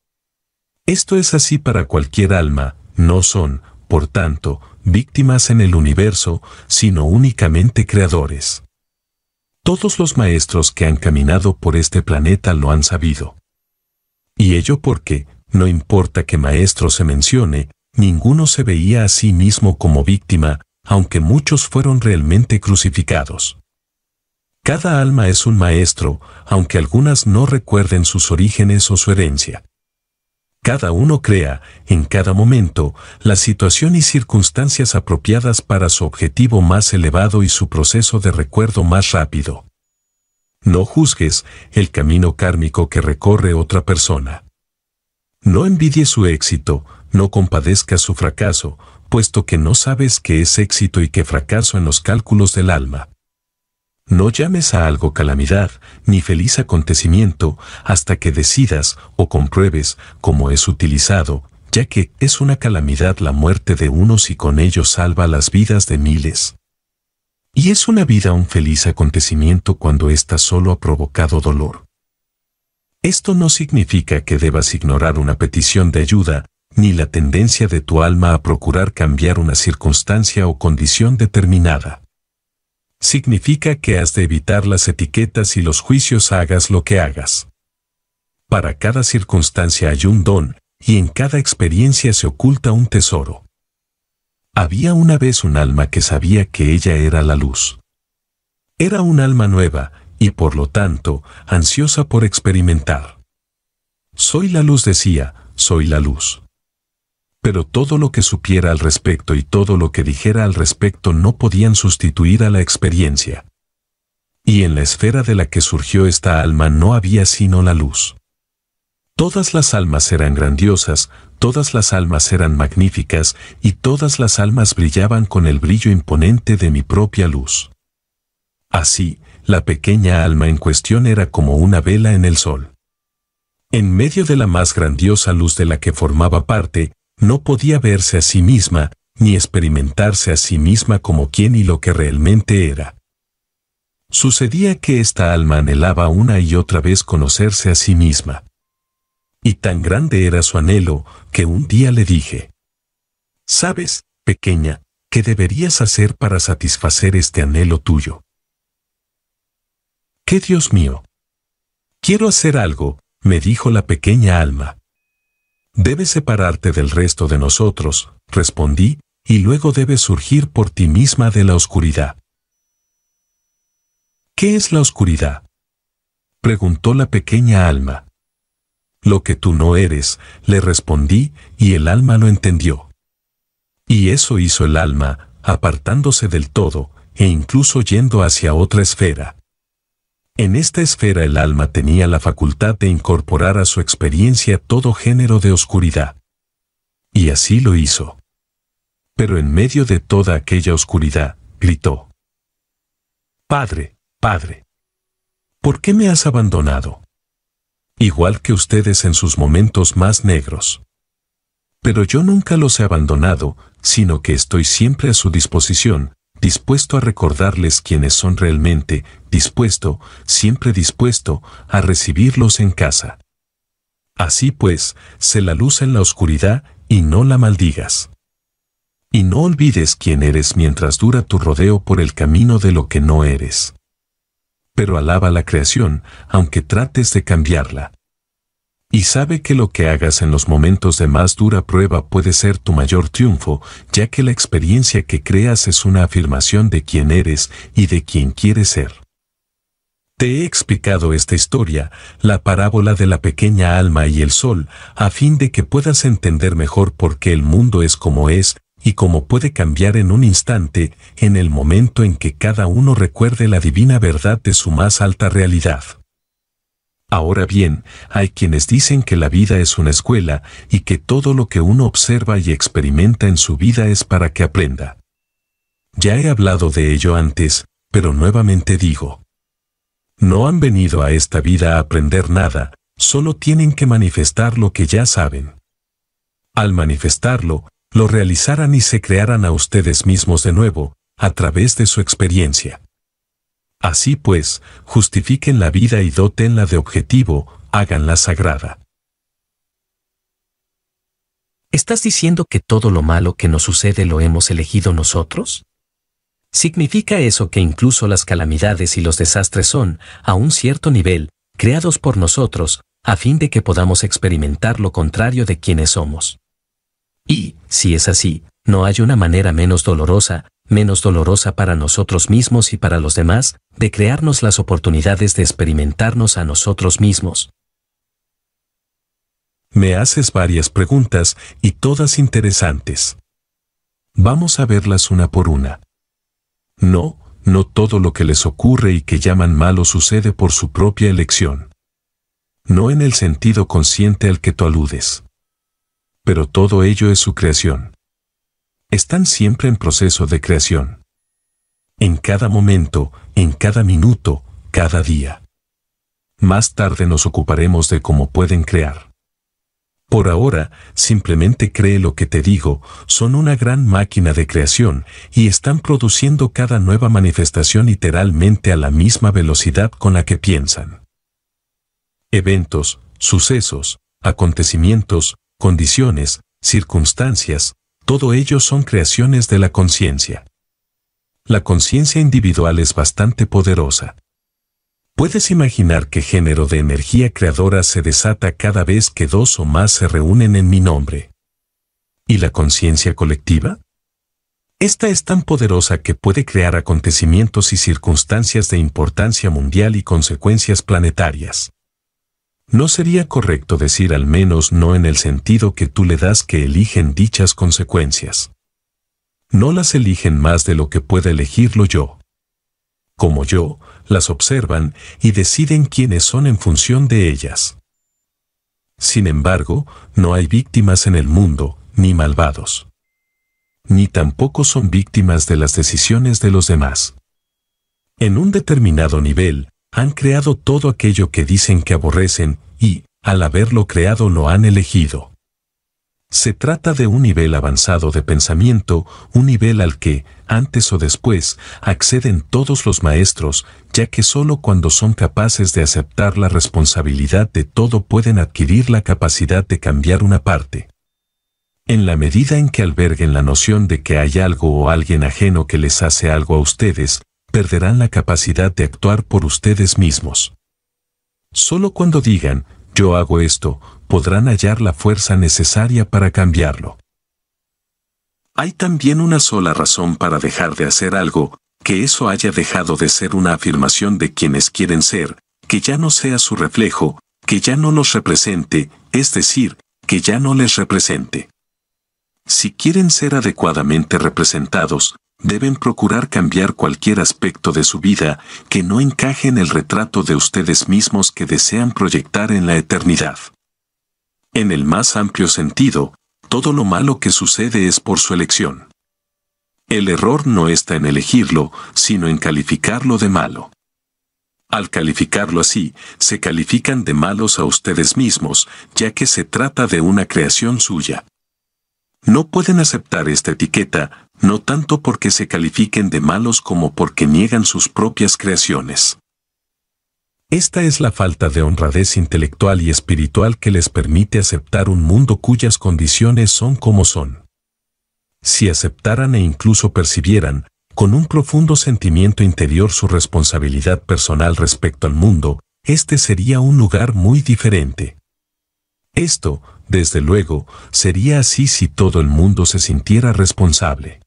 Esto es así para cualquier alma, no son, por tanto, víctimas en el universo, sino únicamente creadores. Todos los maestros que han caminado por este planeta lo han sabido. Y ello porque, no importa que maestro se mencione, ninguno se veía a sí mismo como víctima, aunque muchos fueron realmente crucificados. Cada alma es un maestro, aunque algunas no recuerden sus orígenes o su herencia. Cada uno crea, en cada momento, la situación y circunstancias apropiadas para su objetivo más elevado y su proceso de recuerdo más rápido. No juzgues el camino kármico que recorre otra persona. No envidies su éxito, no compadezcas su fracaso, puesto que no sabes qué es éxito y qué fracaso en los cálculos del alma. No llames a algo calamidad, ni feliz acontecimiento, hasta que decidas o compruebes cómo es utilizado, ya que es una calamidad la muerte de unos y con ello salva las vidas de miles. Y es una vida un feliz acontecimiento cuando ésta solo ha provocado dolor. Esto no significa que debas ignorar una petición de ayuda, ni la tendencia de tu alma a procurar cambiar una circunstancia o condición determinada. Significa que has de evitar las etiquetas y los juicios hagas lo que hagas. Para cada circunstancia hay un don, y en cada experiencia se oculta un tesoro. Había una vez un alma que sabía que ella era la luz. Era un alma nueva, y por lo tanto, ansiosa por experimentar. Soy la luz decía, soy la luz. Pero todo lo que supiera al respecto y todo lo que dijera al respecto no podían sustituir a la experiencia. Y en la esfera de la que surgió esta alma no había sino la luz. Todas las almas eran grandiosas, todas las almas eran magníficas, y todas las almas brillaban con el brillo imponente de mi propia luz. Así, la pequeña alma en cuestión era como una vela en el sol. En medio de la más grandiosa luz de la que formaba parte, no podía verse a sí misma, ni experimentarse a sí misma como quien y lo que realmente era. Sucedía que esta alma anhelaba una y otra vez conocerse a sí misma. Y tan grande era su anhelo que un día le dije, ¿sabes, pequeña, qué deberías hacer para satisfacer este anhelo tuyo? ¿Qué Dios mío? Quiero hacer algo, me dijo la pequeña alma. Debes separarte del resto de nosotros, respondí, y luego debes surgir por ti misma de la oscuridad. ¿Qué es la oscuridad? preguntó la pequeña alma lo que tú no eres, le respondí, y el alma lo entendió. Y eso hizo el alma, apartándose del todo, e incluso yendo hacia otra esfera. En esta esfera el alma tenía la facultad de incorporar a su experiencia todo género de oscuridad. Y así lo hizo. Pero en medio de toda aquella oscuridad, gritó. Padre, Padre, ¿por qué me has abandonado? igual que ustedes en sus momentos más negros. Pero yo nunca los he abandonado, sino que estoy siempre a su disposición, dispuesto a recordarles quienes son realmente, dispuesto, siempre dispuesto, a recibirlos en casa. Así pues, sé la luz en la oscuridad y no la maldigas. Y no olvides quién eres mientras dura tu rodeo por el camino de lo que no eres pero alaba la creación, aunque trates de cambiarla. Y sabe que lo que hagas en los momentos de más dura prueba puede ser tu mayor triunfo, ya que la experiencia que creas es una afirmación de quién eres y de quién quieres ser. Te he explicado esta historia, la parábola de la pequeña alma y el sol, a fin de que puedas entender mejor por qué el mundo es como es y cómo puede cambiar en un instante, en el momento en que cada uno recuerde la divina verdad de su más alta realidad. Ahora bien, hay quienes dicen que la vida es una escuela y que todo lo que uno observa y experimenta en su vida es para que aprenda. Ya he hablado de ello antes, pero nuevamente digo, no han venido a esta vida a aprender nada, solo tienen que manifestar lo que ya saben. Al manifestarlo, lo realizaran y se crearan a ustedes mismos de nuevo, a través de su experiencia. Así pues, justifiquen la vida y dótenla de objetivo, háganla sagrada. ¿Estás diciendo que todo lo malo que nos sucede lo hemos elegido nosotros? ¿Significa eso que incluso las calamidades y los desastres son, a un cierto nivel, creados por nosotros, a fin de que podamos experimentar lo contrario de quienes somos? Y, si es así, no hay una manera menos dolorosa, menos dolorosa para nosotros mismos y para los demás, de crearnos las oportunidades de experimentarnos a nosotros mismos. Me haces varias preguntas y todas interesantes. Vamos a verlas una por una. No, no todo lo que les ocurre y que llaman malo sucede por su propia elección. No en el sentido consciente al que tú aludes pero todo ello es su creación. Están siempre en proceso de creación. En cada momento, en cada minuto, cada día. Más tarde nos ocuparemos de cómo pueden crear. Por ahora, simplemente cree lo que te digo, son una gran máquina de creación y están produciendo cada nueva manifestación literalmente a la misma velocidad con la que piensan. Eventos, sucesos, acontecimientos, condiciones, circunstancias, todo ello son creaciones de la conciencia. La conciencia individual es bastante poderosa. ¿Puedes imaginar qué género de energía creadora se desata cada vez que dos o más se reúnen en mi nombre? ¿Y la conciencia colectiva? Esta es tan poderosa que puede crear acontecimientos y circunstancias de importancia mundial y consecuencias planetarias. No sería correcto decir al menos no en el sentido que tú le das que eligen dichas consecuencias. No las eligen más de lo que pueda elegirlo yo. Como yo, las observan y deciden quiénes son en función de ellas. Sin embargo, no hay víctimas en el mundo, ni malvados. Ni tampoco son víctimas de las decisiones de los demás. En un determinado nivel, han creado todo aquello que dicen que aborrecen, y, al haberlo creado lo han elegido. Se trata de un nivel avanzado de pensamiento, un nivel al que, antes o después, acceden todos los maestros, ya que solo cuando son capaces de aceptar la responsabilidad de todo pueden adquirir la capacidad de cambiar una parte. En la medida en que alberguen la noción de que hay algo o alguien ajeno que les hace algo a ustedes, perderán la capacidad de actuar por ustedes mismos. Solo cuando digan, yo hago esto, podrán hallar la fuerza necesaria para cambiarlo. Hay también una sola razón para dejar de hacer algo, que eso haya dejado de ser una afirmación de quienes quieren ser, que ya no sea su reflejo, que ya no los represente, es decir, que ya no les represente. Si quieren ser adecuadamente representados, deben procurar cambiar cualquier aspecto de su vida que no encaje en el retrato de ustedes mismos que desean proyectar en la eternidad. En el más amplio sentido, todo lo malo que sucede es por su elección. El error no está en elegirlo, sino en calificarlo de malo. Al calificarlo así, se califican de malos a ustedes mismos, ya que se trata de una creación suya no pueden aceptar esta etiqueta, no tanto porque se califiquen de malos como porque niegan sus propias creaciones. Esta es la falta de honradez intelectual y espiritual que les permite aceptar un mundo cuyas condiciones son como son. Si aceptaran e incluso percibieran, con un profundo sentimiento interior su responsabilidad personal respecto al mundo, este sería un lugar muy diferente. Esto, desde luego, sería así si todo el mundo se sintiera responsable.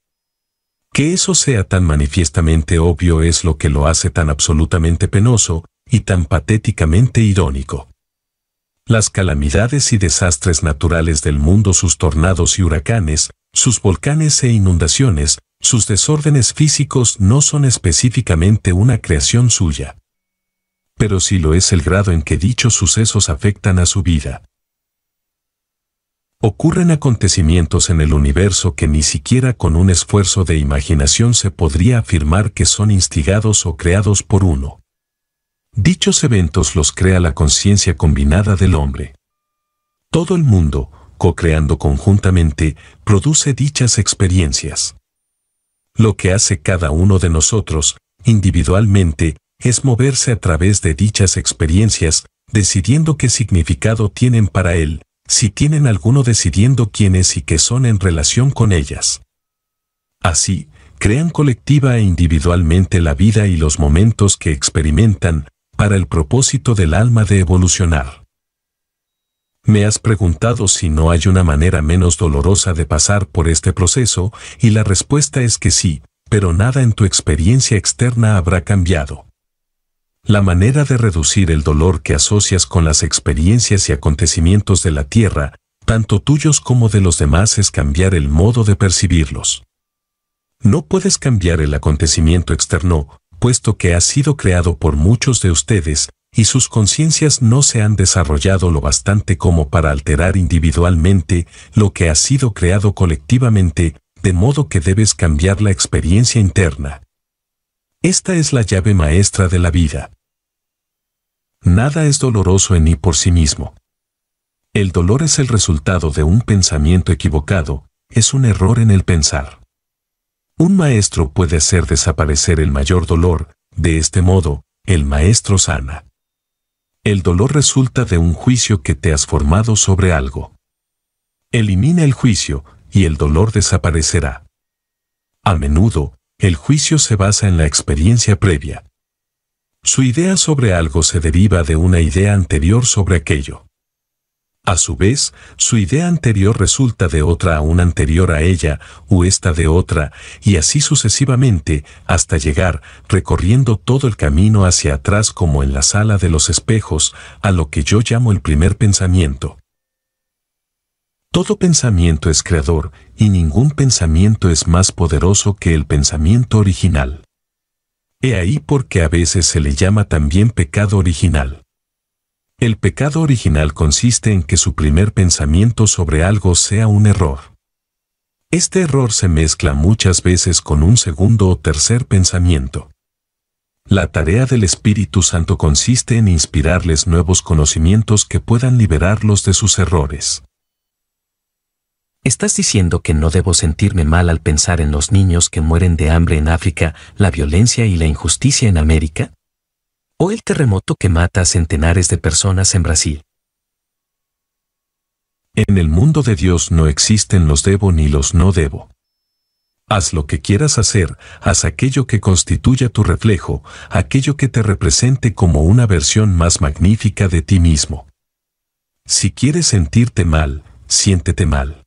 Que eso sea tan manifiestamente obvio es lo que lo hace tan absolutamente penoso y tan patéticamente irónico. Las calamidades y desastres naturales del mundo, sus tornados y huracanes, sus volcanes e inundaciones, sus desórdenes físicos no son específicamente una creación suya. Pero sí lo es el grado en que dichos sucesos afectan a su vida ocurren acontecimientos en el universo que ni siquiera con un esfuerzo de imaginación se podría afirmar que son instigados o creados por uno. Dichos eventos los crea la conciencia combinada del hombre. Todo el mundo, co-creando conjuntamente, produce dichas experiencias. Lo que hace cada uno de nosotros, individualmente, es moverse a través de dichas experiencias, decidiendo qué significado tienen para él, si tienen alguno decidiendo quiénes y qué son en relación con ellas. Así, crean colectiva e individualmente la vida y los momentos que experimentan para el propósito del alma de evolucionar. Me has preguntado si no hay una manera menos dolorosa de pasar por este proceso y la respuesta es que sí, pero nada en tu experiencia externa habrá cambiado. La manera de reducir el dolor que asocias con las experiencias y acontecimientos de la Tierra, tanto tuyos como de los demás, es cambiar el modo de percibirlos. No puedes cambiar el acontecimiento externo, puesto que ha sido creado por muchos de ustedes, y sus conciencias no se han desarrollado lo bastante como para alterar individualmente lo que ha sido creado colectivamente, de modo que debes cambiar la experiencia interna, esta es la llave maestra de la vida. Nada es doloroso en y por sí mismo. El dolor es el resultado de un pensamiento equivocado, es un error en el pensar. Un maestro puede hacer desaparecer el mayor dolor, de este modo, el maestro sana. El dolor resulta de un juicio que te has formado sobre algo. Elimina el juicio, y el dolor desaparecerá. A menudo, el juicio se basa en la experiencia previa. Su idea sobre algo se deriva de una idea anterior sobre aquello. A su vez, su idea anterior resulta de otra aún anterior a ella, o esta de otra, y así sucesivamente, hasta llegar, recorriendo todo el camino hacia atrás como en la sala de los espejos, a lo que yo llamo el primer pensamiento. Todo pensamiento es creador y ningún pensamiento es más poderoso que el pensamiento original. He ahí porque a veces se le llama también pecado original. El pecado original consiste en que su primer pensamiento sobre algo sea un error. Este error se mezcla muchas veces con un segundo o tercer pensamiento. La tarea del Espíritu Santo consiste en inspirarles nuevos conocimientos que puedan liberarlos de sus errores. ¿Estás diciendo que no debo sentirme mal al pensar en los niños que mueren de hambre en África, la violencia y la injusticia en América? ¿O el terremoto que mata a centenares de personas en Brasil? En el mundo de Dios no existen los debo ni los no debo. Haz lo que quieras hacer, haz aquello que constituya tu reflejo, aquello que te represente como una versión más magnífica de ti mismo. Si quieres sentirte mal, siéntete mal.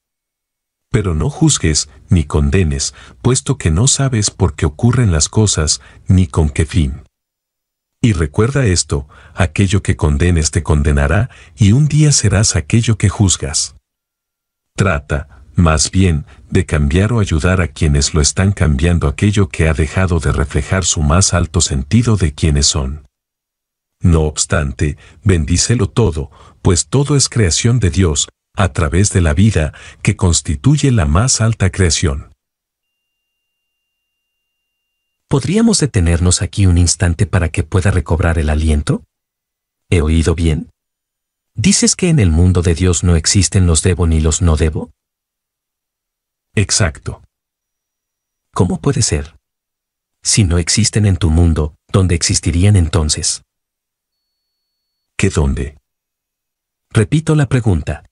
Pero no juzgues ni condenes, puesto que no sabes por qué ocurren las cosas ni con qué fin. Y recuerda esto, aquello que condenes te condenará y un día serás aquello que juzgas. Trata, más bien, de cambiar o ayudar a quienes lo están cambiando aquello que ha dejado de reflejar su más alto sentido de quienes son. No obstante, bendícelo todo, pues todo es creación de Dios, a través de la vida que constituye la más alta creación. ¿Podríamos detenernos aquí un instante para que pueda recobrar el aliento? ¿He oído bien? ¿Dices que en el mundo de Dios no existen los debo ni los no debo? Exacto. ¿Cómo puede ser? Si no existen en tu mundo, ¿dónde existirían entonces? ¿Qué dónde? Repito la pregunta.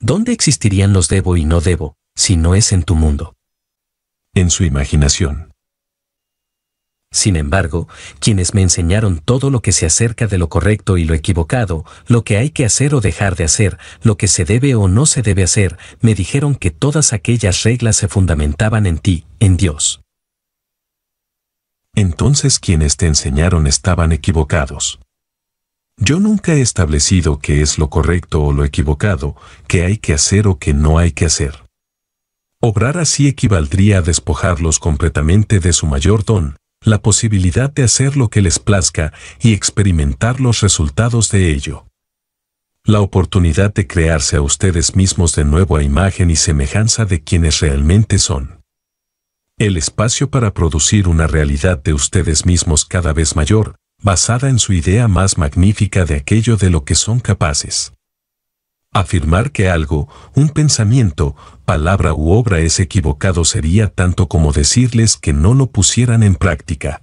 ¿Dónde existirían los debo y no debo, si no es en tu mundo? En su imaginación. Sin embargo, quienes me enseñaron todo lo que se acerca de lo correcto y lo equivocado, lo que hay que hacer o dejar de hacer, lo que se debe o no se debe hacer, me dijeron que todas aquellas reglas se fundamentaban en ti, en Dios. Entonces quienes te enseñaron estaban equivocados. Yo nunca he establecido qué es lo correcto o lo equivocado, qué hay que hacer o qué no hay que hacer. Obrar así equivaldría a despojarlos completamente de su mayor don, la posibilidad de hacer lo que les plazca y experimentar los resultados de ello. La oportunidad de crearse a ustedes mismos de nuevo a imagen y semejanza de quienes realmente son. El espacio para producir una realidad de ustedes mismos cada vez mayor, basada en su idea más magnífica de aquello de lo que son capaces. Afirmar que algo, un pensamiento, palabra u obra es equivocado sería tanto como decirles que no lo pusieran en práctica.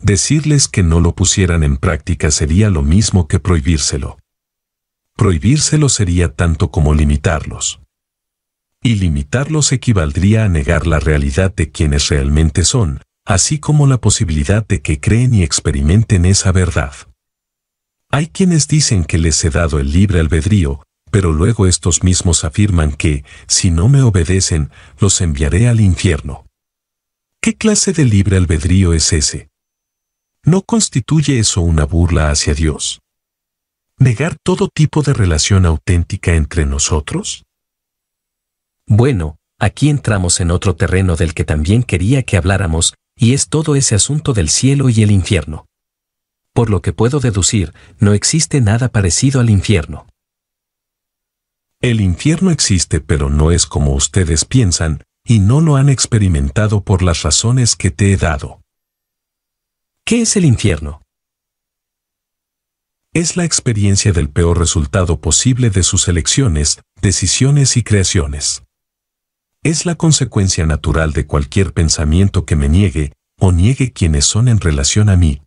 Decirles que no lo pusieran en práctica sería lo mismo que prohibírselo. Prohibírselo sería tanto como limitarlos. Y limitarlos equivaldría a negar la realidad de quienes realmente son, así como la posibilidad de que creen y experimenten esa verdad. Hay quienes dicen que les he dado el libre albedrío, pero luego estos mismos afirman que, si no me obedecen, los enviaré al infierno. ¿Qué clase de libre albedrío es ese? ¿No constituye eso una burla hacia Dios? ¿Negar todo tipo de relación auténtica entre nosotros? Bueno, aquí entramos en otro terreno del que también quería que habláramos, y es todo ese asunto del cielo y el infierno. Por lo que puedo deducir, no existe nada parecido al infierno. El infierno existe pero no es como ustedes piensan, y no lo han experimentado por las razones que te he dado. ¿Qué es el infierno? Es la experiencia del peor resultado posible de sus elecciones, decisiones y creaciones es la consecuencia natural de cualquier pensamiento que me niegue o niegue quienes son en relación a mí.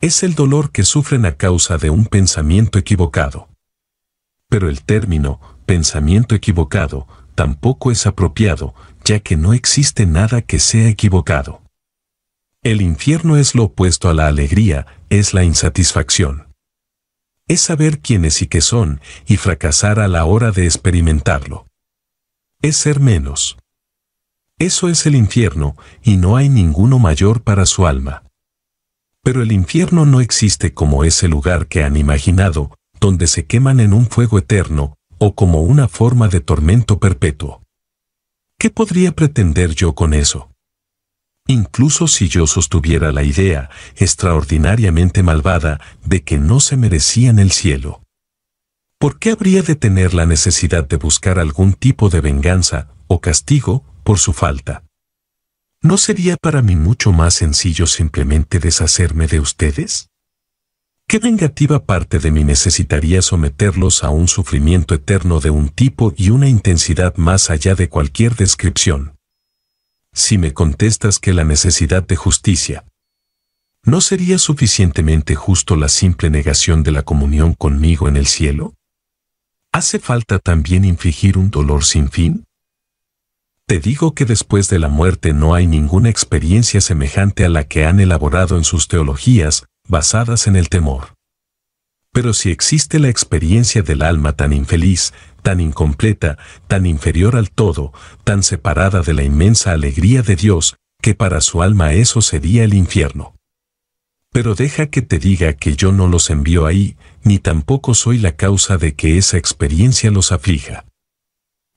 Es el dolor que sufren a causa de un pensamiento equivocado. Pero el término pensamiento equivocado tampoco es apropiado, ya que no existe nada que sea equivocado. El infierno es lo opuesto a la alegría, es la insatisfacción. Es saber quiénes y qué son, y fracasar a la hora de experimentarlo es ser menos. Eso es el infierno, y no hay ninguno mayor para su alma. Pero el infierno no existe como ese lugar que han imaginado, donde se queman en un fuego eterno, o como una forma de tormento perpetuo. ¿Qué podría pretender yo con eso? Incluso si yo sostuviera la idea, extraordinariamente malvada, de que no se merecían el cielo. ¿Por qué habría de tener la necesidad de buscar algún tipo de venganza o castigo por su falta? ¿No sería para mí mucho más sencillo simplemente deshacerme de ustedes? ¿Qué vengativa parte de mí necesitaría someterlos a un sufrimiento eterno de un tipo y una intensidad más allá de cualquier descripción? Si me contestas que la necesidad de justicia, ¿no sería suficientemente justo la simple negación de la comunión conmigo en el cielo? ¿Hace falta también infligir un dolor sin fin? Te digo que después de la muerte no hay ninguna experiencia semejante a la que han elaborado en sus teologías, basadas en el temor. Pero si existe la experiencia del alma tan infeliz, tan incompleta, tan inferior al todo, tan separada de la inmensa alegría de Dios, que para su alma eso sería el infierno. Pero deja que te diga que yo no los envío ahí, ni tampoco soy la causa de que esa experiencia los aflija.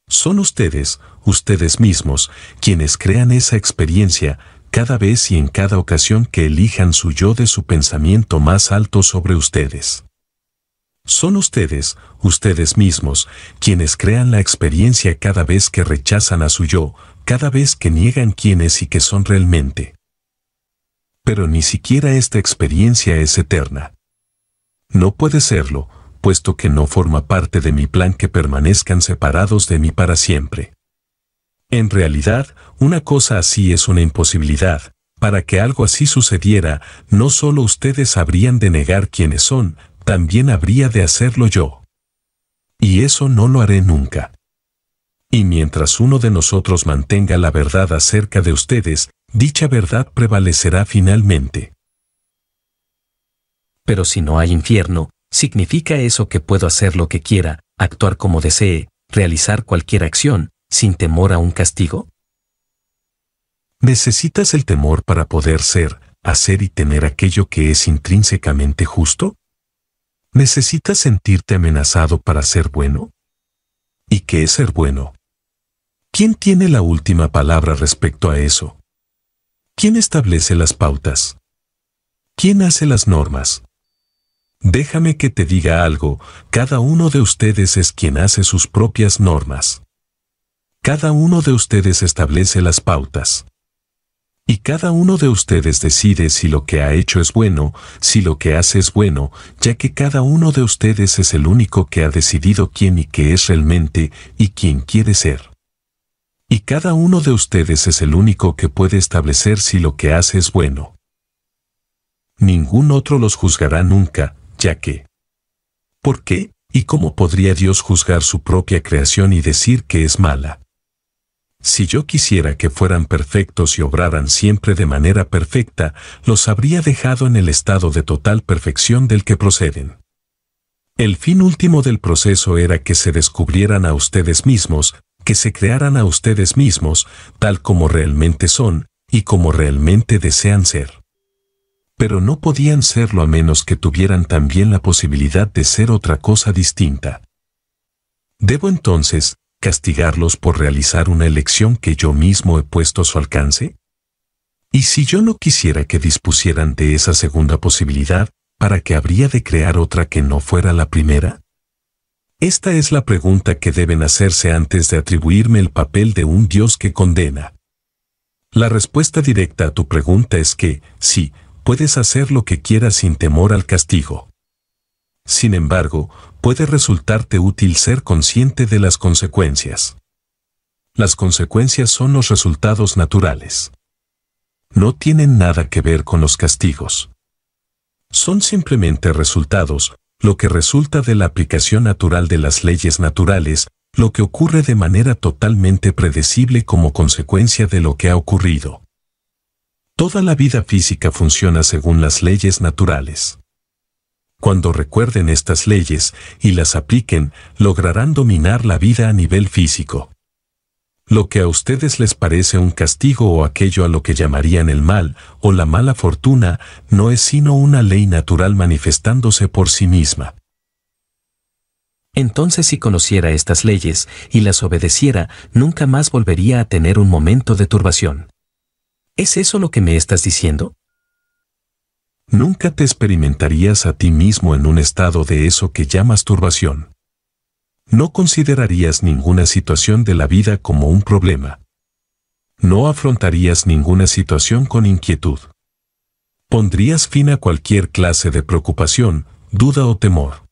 Son ustedes, ustedes mismos, quienes crean esa experiencia cada vez y en cada ocasión que elijan su yo de su pensamiento más alto sobre ustedes. Son ustedes, ustedes mismos, quienes crean la experiencia cada vez que rechazan a su yo, cada vez que niegan quiénes y qué son realmente pero ni siquiera esta experiencia es eterna. No puede serlo, puesto que no forma parte de mi plan que permanezcan separados de mí para siempre. En realidad, una cosa así es una imposibilidad. Para que algo así sucediera, no solo ustedes habrían de negar quiénes son, también habría de hacerlo yo. Y eso no lo haré nunca. Y mientras uno de nosotros mantenga la verdad acerca de ustedes, dicha verdad prevalecerá finalmente. Pero si no hay infierno, significa eso que puedo hacer lo que quiera, actuar como desee, realizar cualquier acción, sin temor a un castigo? ¿Necesitas el temor para poder ser, hacer y tener aquello que es intrínsecamente justo? ¿Necesitas sentirte amenazado para ser bueno? ¿Y qué es ser bueno? ¿Quién tiene la última palabra respecto a eso? ¿Quién establece las pautas? ¿Quién hace las normas? Déjame que te diga algo, cada uno de ustedes es quien hace sus propias normas. Cada uno de ustedes establece las pautas. Y cada uno de ustedes decide si lo que ha hecho es bueno, si lo que hace es bueno, ya que cada uno de ustedes es el único que ha decidido quién y qué es realmente y quién quiere ser. Y cada uno de ustedes es el único que puede establecer si lo que hace es bueno. Ningún otro los juzgará nunca, ya que... ¿Por qué? ¿Y cómo podría Dios juzgar su propia creación y decir que es mala? Si yo quisiera que fueran perfectos y obraran siempre de manera perfecta, los habría dejado en el estado de total perfección del que proceden. El fin último del proceso era que se descubrieran a ustedes mismos, que se crearan a ustedes mismos, tal como realmente son y como realmente desean ser. Pero no podían serlo a menos que tuvieran también la posibilidad de ser otra cosa distinta. ¿Debo entonces castigarlos por realizar una elección que yo mismo he puesto a su alcance? ¿Y si yo no quisiera que dispusieran de esa segunda posibilidad, para que habría de crear otra que no fuera la primera? Esta es la pregunta que deben hacerse antes de atribuirme el papel de un Dios que condena. La respuesta directa a tu pregunta es que, sí, puedes hacer lo que quieras sin temor al castigo. Sin embargo, puede resultarte útil ser consciente de las consecuencias. Las consecuencias son los resultados naturales. No tienen nada que ver con los castigos. Son simplemente resultados, lo que resulta de la aplicación natural de las leyes naturales, lo que ocurre de manera totalmente predecible como consecuencia de lo que ha ocurrido. Toda la vida física funciona según las leyes naturales. Cuando recuerden estas leyes y las apliquen, lograrán dominar la vida a nivel físico. Lo que a ustedes les parece un castigo o aquello a lo que llamarían el mal o la mala fortuna no es sino una ley natural manifestándose por sí misma. Entonces si conociera estas leyes y las obedeciera, nunca más volvería a tener un momento de turbación. ¿Es eso lo que me estás diciendo? Nunca te experimentarías a ti mismo en un estado de eso que llamas turbación no considerarías ninguna situación de la vida como un problema. No afrontarías ninguna situación con inquietud. Pondrías fin a cualquier clase de preocupación, duda o temor.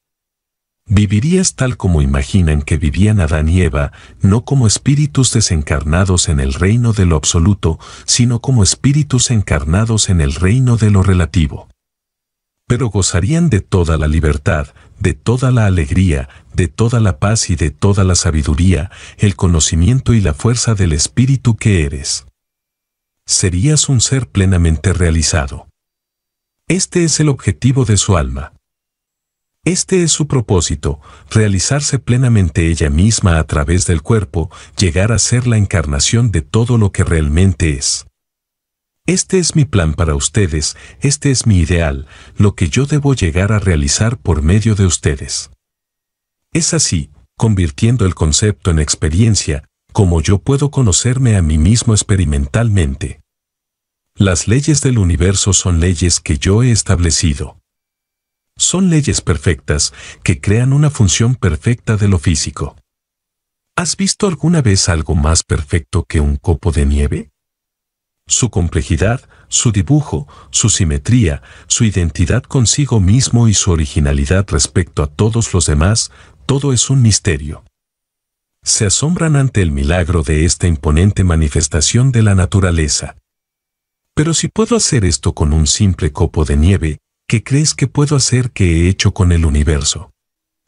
Vivirías tal como imaginan que vivían Adán y Eva, no como espíritus desencarnados en el reino de lo absoluto, sino como espíritus encarnados en el reino de lo relativo pero gozarían de toda la libertad, de toda la alegría, de toda la paz y de toda la sabiduría, el conocimiento y la fuerza del espíritu que eres. Serías un ser plenamente realizado. Este es el objetivo de su alma. Este es su propósito, realizarse plenamente ella misma a través del cuerpo, llegar a ser la encarnación de todo lo que realmente es. Este es mi plan para ustedes, este es mi ideal, lo que yo debo llegar a realizar por medio de ustedes. Es así, convirtiendo el concepto en experiencia, como yo puedo conocerme a mí mismo experimentalmente. Las leyes del universo son leyes que yo he establecido. Son leyes perfectas que crean una función perfecta de lo físico. ¿Has visto alguna vez algo más perfecto que un copo de nieve? su complejidad, su dibujo, su simetría, su identidad consigo mismo y su originalidad respecto a todos los demás, todo es un misterio. Se asombran ante el milagro de esta imponente manifestación de la naturaleza. Pero si puedo hacer esto con un simple copo de nieve, ¿qué crees que puedo hacer que he hecho con el universo?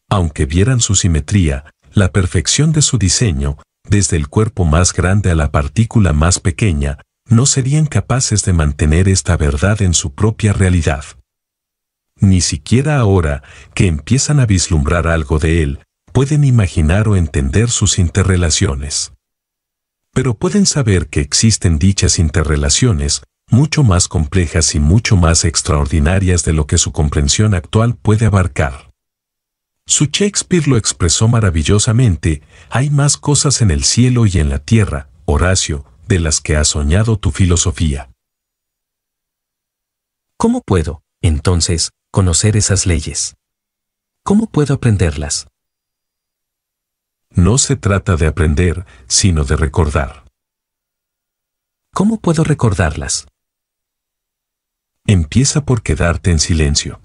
Aunque vieran su simetría, la perfección de su diseño, desde el cuerpo más grande a la partícula más pequeña, no serían capaces de mantener esta verdad en su propia realidad. Ni siquiera ahora, que empiezan a vislumbrar algo de él, pueden imaginar o entender sus interrelaciones. Pero pueden saber que existen dichas interrelaciones, mucho más complejas y mucho más extraordinarias de lo que su comprensión actual puede abarcar. Su Shakespeare lo expresó maravillosamente, hay más cosas en el cielo y en la tierra, Horacio, de las que ha soñado tu filosofía. ¿Cómo puedo, entonces, conocer esas leyes? ¿Cómo puedo aprenderlas? No se trata de aprender, sino de recordar. ¿Cómo puedo recordarlas? Empieza por quedarte en silencio.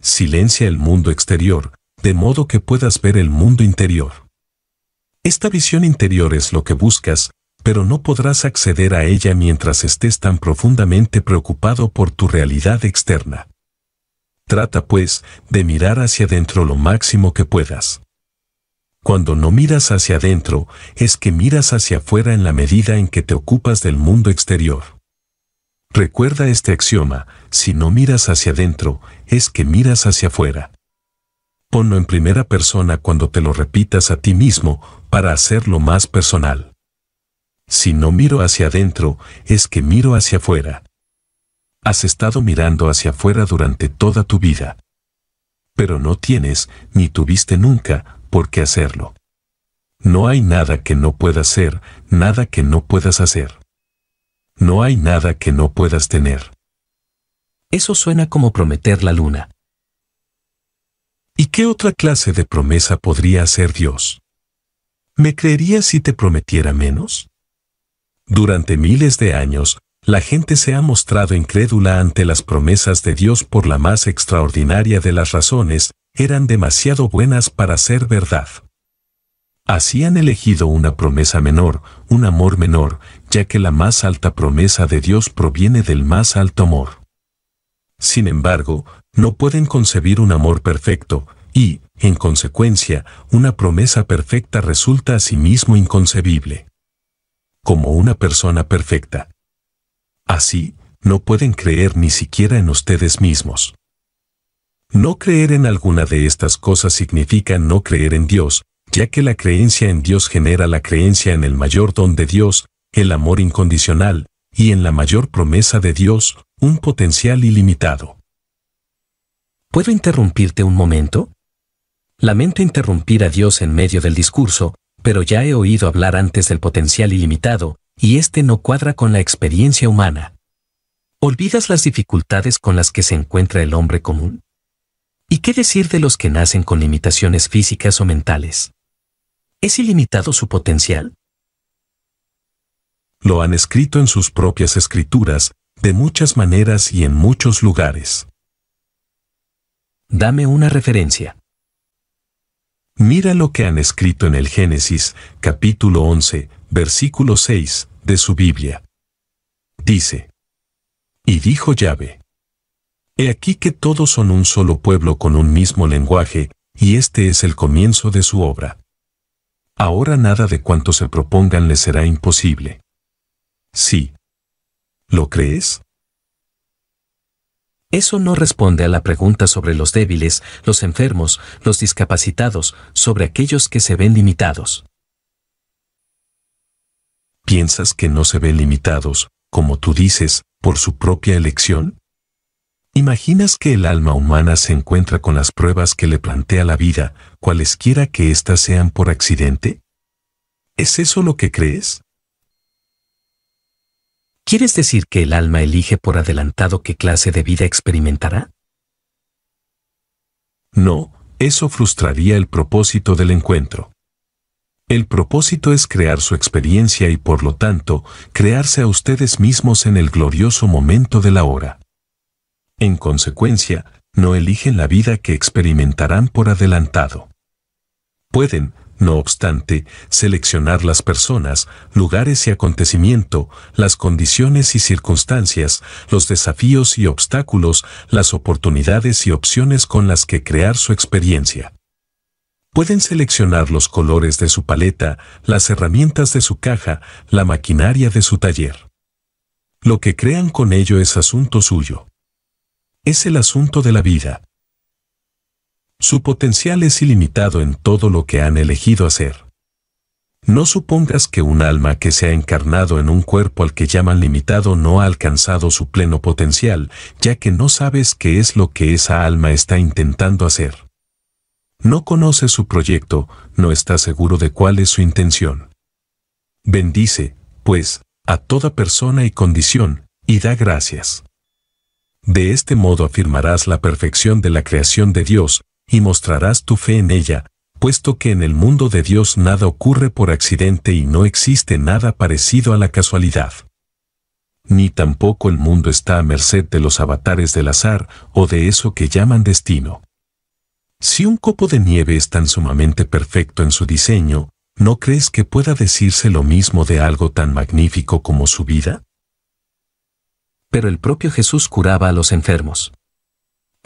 Silencia el mundo exterior, de modo que puedas ver el mundo interior. Esta visión interior es lo que buscas pero no podrás acceder a ella mientras estés tan profundamente preocupado por tu realidad externa. Trata, pues, de mirar hacia adentro lo máximo que puedas. Cuando no miras hacia adentro, es que miras hacia afuera en la medida en que te ocupas del mundo exterior. Recuerda este axioma, si no miras hacia adentro, es que miras hacia afuera. Ponlo en primera persona cuando te lo repitas a ti mismo, para hacerlo más personal. Si no miro hacia adentro, es que miro hacia afuera. Has estado mirando hacia afuera durante toda tu vida. Pero no tienes, ni tuviste nunca, por qué hacerlo. No hay nada que no puedas ser, nada que no puedas hacer. No hay nada que no puedas tener. Eso suena como prometer la luna. ¿Y qué otra clase de promesa podría hacer Dios? ¿Me creerías si te prometiera menos? Durante miles de años, la gente se ha mostrado incrédula ante las promesas de Dios por la más extraordinaria de las razones, eran demasiado buenas para ser verdad. Así han elegido una promesa menor, un amor menor, ya que la más alta promesa de Dios proviene del más alto amor. Sin embargo, no pueden concebir un amor perfecto, y, en consecuencia, una promesa perfecta resulta a sí mismo inconcebible como una persona perfecta. Así, no pueden creer ni siquiera en ustedes mismos. No creer en alguna de estas cosas significa no creer en Dios, ya que la creencia en Dios genera la creencia en el mayor don de Dios, el amor incondicional, y en la mayor promesa de Dios, un potencial ilimitado. ¿Puedo interrumpirte un momento? Lamento interrumpir a Dios en medio del discurso, pero ya he oído hablar antes del potencial ilimitado, y este no cuadra con la experiencia humana. ¿Olvidas las dificultades con las que se encuentra el hombre común? ¿Y qué decir de los que nacen con limitaciones físicas o mentales? ¿Es ilimitado su potencial? Lo han escrito en sus propias escrituras, de muchas maneras y en muchos lugares. Dame una referencia. Mira lo que han escrito en el Génesis, capítulo 11, versículo 6, de su Biblia. Dice, Y dijo Yahvé, He aquí que todos son un solo pueblo con un mismo lenguaje, y este es el comienzo de su obra. Ahora nada de cuanto se propongan le será imposible. Sí. ¿Lo crees? Eso no responde a la pregunta sobre los débiles, los enfermos, los discapacitados, sobre aquellos que se ven limitados. ¿Piensas que no se ven limitados, como tú dices, por su propia elección? ¿Imaginas que el alma humana se encuentra con las pruebas que le plantea la vida, cualesquiera que éstas sean por accidente? ¿Es eso lo que crees? ¿Quieres decir que el alma elige por adelantado qué clase de vida experimentará? No, eso frustraría el propósito del encuentro. El propósito es crear su experiencia y por lo tanto, crearse a ustedes mismos en el glorioso momento de la hora. En consecuencia, no eligen la vida que experimentarán por adelantado. Pueden, no obstante, seleccionar las personas, lugares y acontecimiento, las condiciones y circunstancias, los desafíos y obstáculos, las oportunidades y opciones con las que crear su experiencia. Pueden seleccionar los colores de su paleta, las herramientas de su caja, la maquinaria de su taller. Lo que crean con ello es asunto suyo. Es el asunto de la vida. Su potencial es ilimitado en todo lo que han elegido hacer. No supongas que un alma que se ha encarnado en un cuerpo al que llaman limitado no ha alcanzado su pleno potencial, ya que no sabes qué es lo que esa alma está intentando hacer. No conoces su proyecto, no está seguro de cuál es su intención. Bendice, pues, a toda persona y condición, y da gracias. De este modo afirmarás la perfección de la creación de Dios, y mostrarás tu fe en ella, puesto que en el mundo de Dios nada ocurre por accidente y no existe nada parecido a la casualidad. Ni tampoco el mundo está a merced de los avatares del azar o de eso que llaman destino. Si un copo de nieve es tan sumamente perfecto en su diseño, ¿no crees que pueda decirse lo mismo de algo tan magnífico como su vida? Pero el propio Jesús curaba a los enfermos.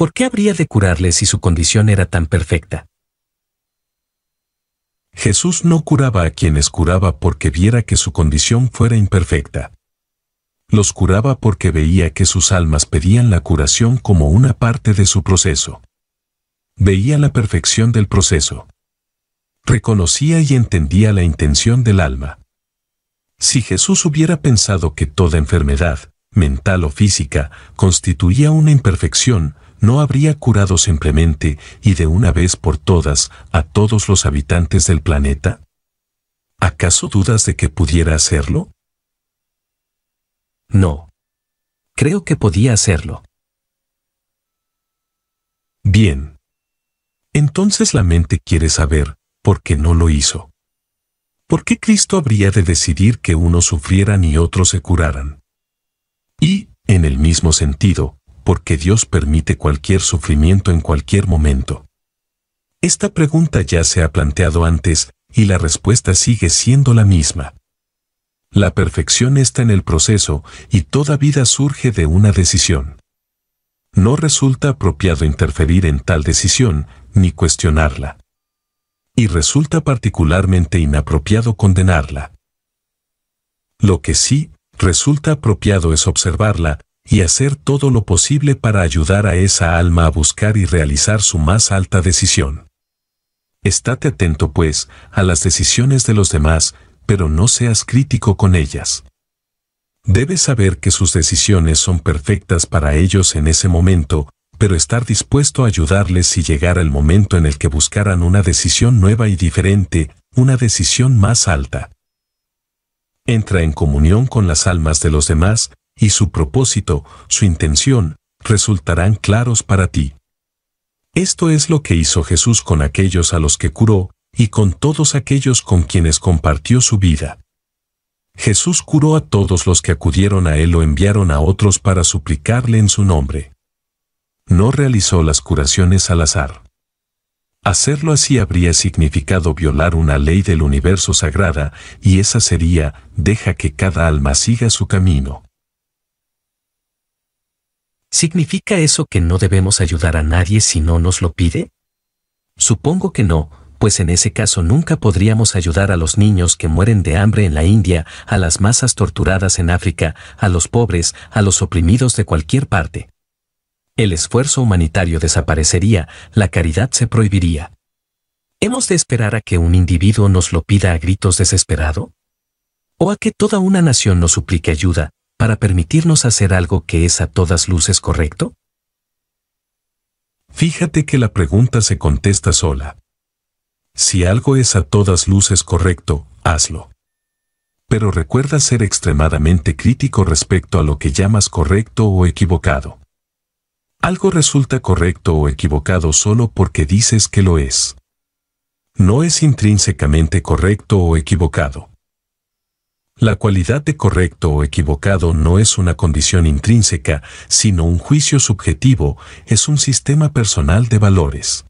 ¿Por qué habría de curarle si su condición era tan perfecta? Jesús no curaba a quienes curaba porque viera que su condición fuera imperfecta. Los curaba porque veía que sus almas pedían la curación como una parte de su proceso. Veía la perfección del proceso. Reconocía y entendía la intención del alma. Si Jesús hubiera pensado que toda enfermedad, mental o física, constituía una imperfección, no habría curado simplemente y de una vez por todas a todos los habitantes del planeta? ¿Acaso dudas de que pudiera hacerlo? No. Creo que podía hacerlo. Bien. Entonces la mente quiere saber por qué no lo hizo. ¿Por qué Cristo habría de decidir que unos sufrieran y otros se curaran? Y, en el mismo sentido, porque Dios permite cualquier sufrimiento en cualquier momento? Esta pregunta ya se ha planteado antes y la respuesta sigue siendo la misma. La perfección está en el proceso y toda vida surge de una decisión. No resulta apropiado interferir en tal decisión ni cuestionarla. Y resulta particularmente inapropiado condenarla. Lo que sí resulta apropiado es observarla y hacer todo lo posible para ayudar a esa alma a buscar y realizar su más alta decisión. Estate atento, pues, a las decisiones de los demás, pero no seas crítico con ellas. Debes saber que sus decisiones son perfectas para ellos en ese momento, pero estar dispuesto a ayudarles si llegara el momento en el que buscaran una decisión nueva y diferente, una decisión más alta. Entra en comunión con las almas de los demás, y su propósito, su intención, resultarán claros para ti. Esto es lo que hizo Jesús con aquellos a los que curó, y con todos aquellos con quienes compartió su vida. Jesús curó a todos los que acudieron a él o enviaron a otros para suplicarle en su nombre. No realizó las curaciones al azar. Hacerlo así habría significado violar una ley del universo sagrada, y esa sería, deja que cada alma siga su camino. ¿Significa eso que no debemos ayudar a nadie si no nos lo pide? Supongo que no, pues en ese caso nunca podríamos ayudar a los niños que mueren de hambre en la India, a las masas torturadas en África, a los pobres, a los oprimidos de cualquier parte. El esfuerzo humanitario desaparecería, la caridad se prohibiría. ¿Hemos de esperar a que un individuo nos lo pida a gritos desesperado? ¿O a que toda una nación nos suplique ayuda, para permitirnos hacer algo que es a todas luces correcto? Fíjate que la pregunta se contesta sola. Si algo es a todas luces correcto, hazlo. Pero recuerda ser extremadamente crítico respecto a lo que llamas correcto o equivocado. Algo resulta correcto o equivocado solo porque dices que lo es. No es intrínsecamente correcto o equivocado. La cualidad de correcto o equivocado no es una condición intrínseca, sino un juicio subjetivo, es un sistema personal de valores.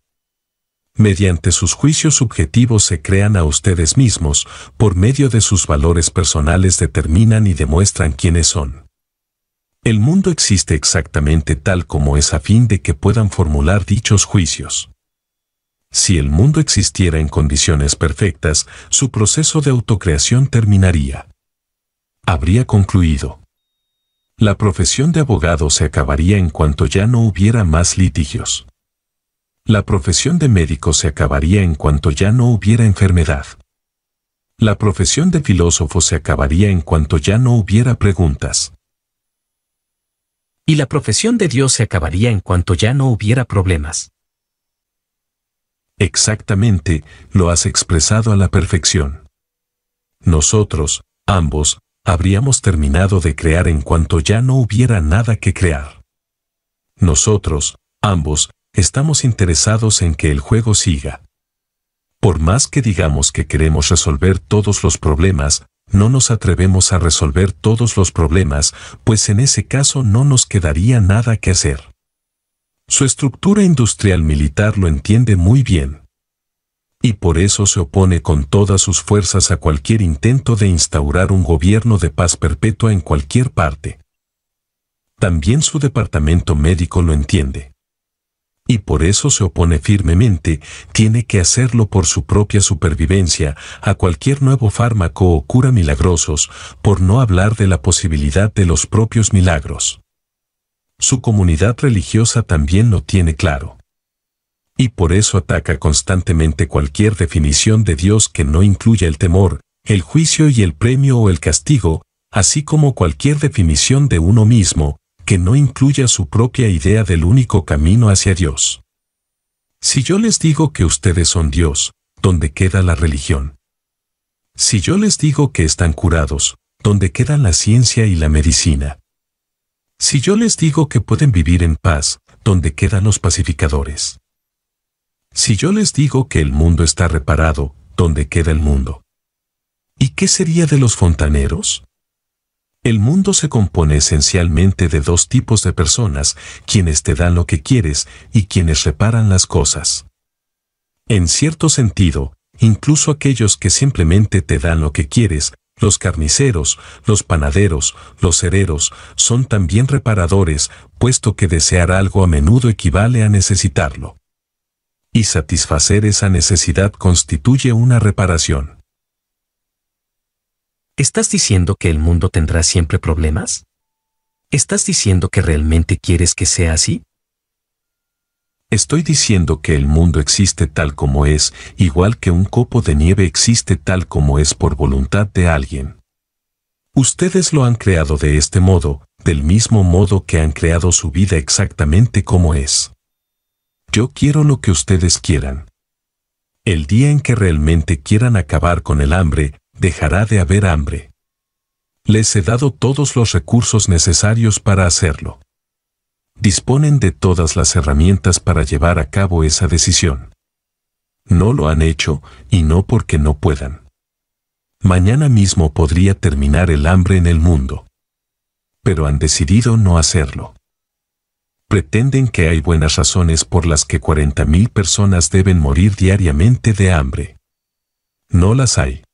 Mediante sus juicios subjetivos se crean a ustedes mismos, por medio de sus valores personales determinan y demuestran quiénes son. El mundo existe exactamente tal como es a fin de que puedan formular dichos juicios. Si el mundo existiera en condiciones perfectas, su proceso de autocreación terminaría habría concluido. La profesión de abogado se acabaría en cuanto ya no hubiera más litigios. La profesión de médico se acabaría en cuanto ya no hubiera enfermedad. La profesión de filósofo se acabaría en cuanto ya no hubiera preguntas. Y la profesión de Dios se acabaría en cuanto ya no hubiera problemas. Exactamente, lo has expresado a la perfección. Nosotros, ambos, habríamos terminado de crear en cuanto ya no hubiera nada que crear. Nosotros, ambos, estamos interesados en que el juego siga. Por más que digamos que queremos resolver todos los problemas, no nos atrevemos a resolver todos los problemas, pues en ese caso no nos quedaría nada que hacer. Su estructura industrial militar lo entiende muy bien y por eso se opone con todas sus fuerzas a cualquier intento de instaurar un gobierno de paz perpetua en cualquier parte. También su departamento médico lo entiende. Y por eso se opone firmemente, tiene que hacerlo por su propia supervivencia, a cualquier nuevo fármaco o cura milagrosos, por no hablar de la posibilidad de los propios milagros. Su comunidad religiosa también lo tiene claro y por eso ataca constantemente cualquier definición de Dios que no incluya el temor, el juicio y el premio o el castigo, así como cualquier definición de uno mismo, que no incluya su propia idea del único camino hacia Dios. Si yo les digo que ustedes son Dios, ¿dónde queda la religión? Si yo les digo que están curados, ¿dónde quedan la ciencia y la medicina? Si yo les digo que pueden vivir en paz, ¿dónde quedan los pacificadores? Si yo les digo que el mundo está reparado, ¿dónde queda el mundo? ¿Y qué sería de los fontaneros? El mundo se compone esencialmente de dos tipos de personas, quienes te dan lo que quieres y quienes reparan las cosas. En cierto sentido, incluso aquellos que simplemente te dan lo que quieres, los carniceros, los panaderos, los hereros, son también reparadores, puesto que desear algo a menudo equivale a necesitarlo y satisfacer esa necesidad constituye una reparación. ¿Estás diciendo que el mundo tendrá siempre problemas? ¿Estás diciendo que realmente quieres que sea así? Estoy diciendo que el mundo existe tal como es, igual que un copo de nieve existe tal como es por voluntad de alguien. Ustedes lo han creado de este modo, del mismo modo que han creado su vida exactamente como es yo quiero lo que ustedes quieran. El día en que realmente quieran acabar con el hambre, dejará de haber hambre. Les he dado todos los recursos necesarios para hacerlo. Disponen de todas las herramientas para llevar a cabo esa decisión. No lo han hecho, y no porque no puedan. Mañana mismo podría terminar el hambre en el mundo. Pero han decidido no hacerlo pretenden que hay buenas razones por las que 40.000 personas deben morir diariamente de hambre. No las hay.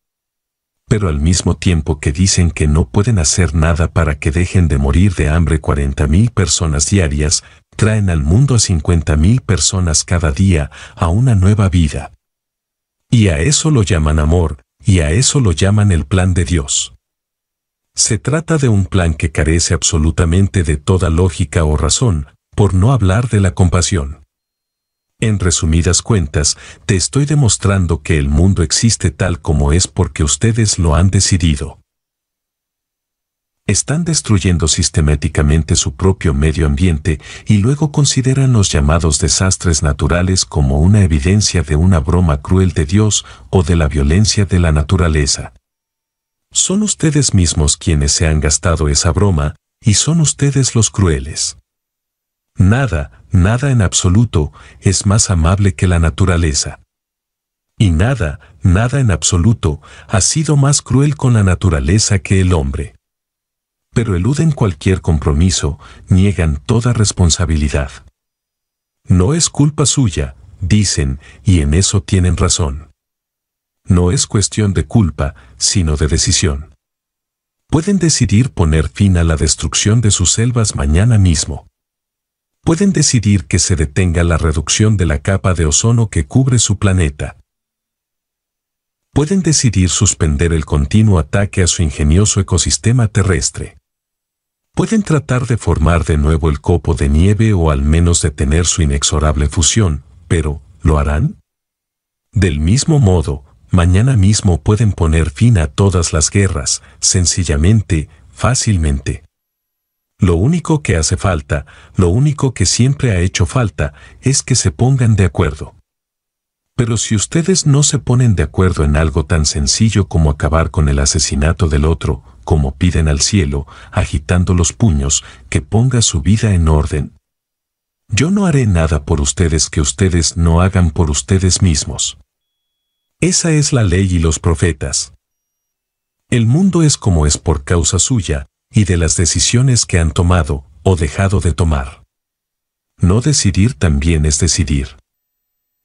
Pero al mismo tiempo que dicen que no pueden hacer nada para que dejen de morir de hambre 40.000 personas diarias, traen al mundo a 50.000 personas cada día a una nueva vida. Y a eso lo llaman amor, y a eso lo llaman el plan de Dios. Se trata de un plan que carece absolutamente de toda lógica o razón, por no hablar de la compasión. En resumidas cuentas, te estoy demostrando que el mundo existe tal como es porque ustedes lo han decidido. Están destruyendo sistemáticamente su propio medio ambiente y luego consideran los llamados desastres naturales como una evidencia de una broma cruel de Dios o de la violencia de la naturaleza. Son ustedes mismos quienes se han gastado esa broma, y son ustedes los crueles. Nada, nada en absoluto, es más amable que la naturaleza. Y nada, nada en absoluto, ha sido más cruel con la naturaleza que el hombre. Pero eluden cualquier compromiso, niegan toda responsabilidad. No es culpa suya, dicen, y en eso tienen razón. No es cuestión de culpa, sino de decisión. Pueden decidir poner fin a la destrucción de sus selvas mañana mismo pueden decidir que se detenga la reducción de la capa de ozono que cubre su planeta. Pueden decidir suspender el continuo ataque a su ingenioso ecosistema terrestre. Pueden tratar de formar de nuevo el copo de nieve o al menos detener su inexorable fusión, pero ¿lo harán? Del mismo modo, mañana mismo pueden poner fin a todas las guerras, sencillamente, fácilmente. Lo único que hace falta, lo único que siempre ha hecho falta, es que se pongan de acuerdo. Pero si ustedes no se ponen de acuerdo en algo tan sencillo como acabar con el asesinato del otro, como piden al cielo, agitando los puños, que ponga su vida en orden. Yo no haré nada por ustedes que ustedes no hagan por ustedes mismos. Esa es la ley y los profetas. El mundo es como es por causa suya, y de las decisiones que han tomado o dejado de tomar. No decidir también es decidir.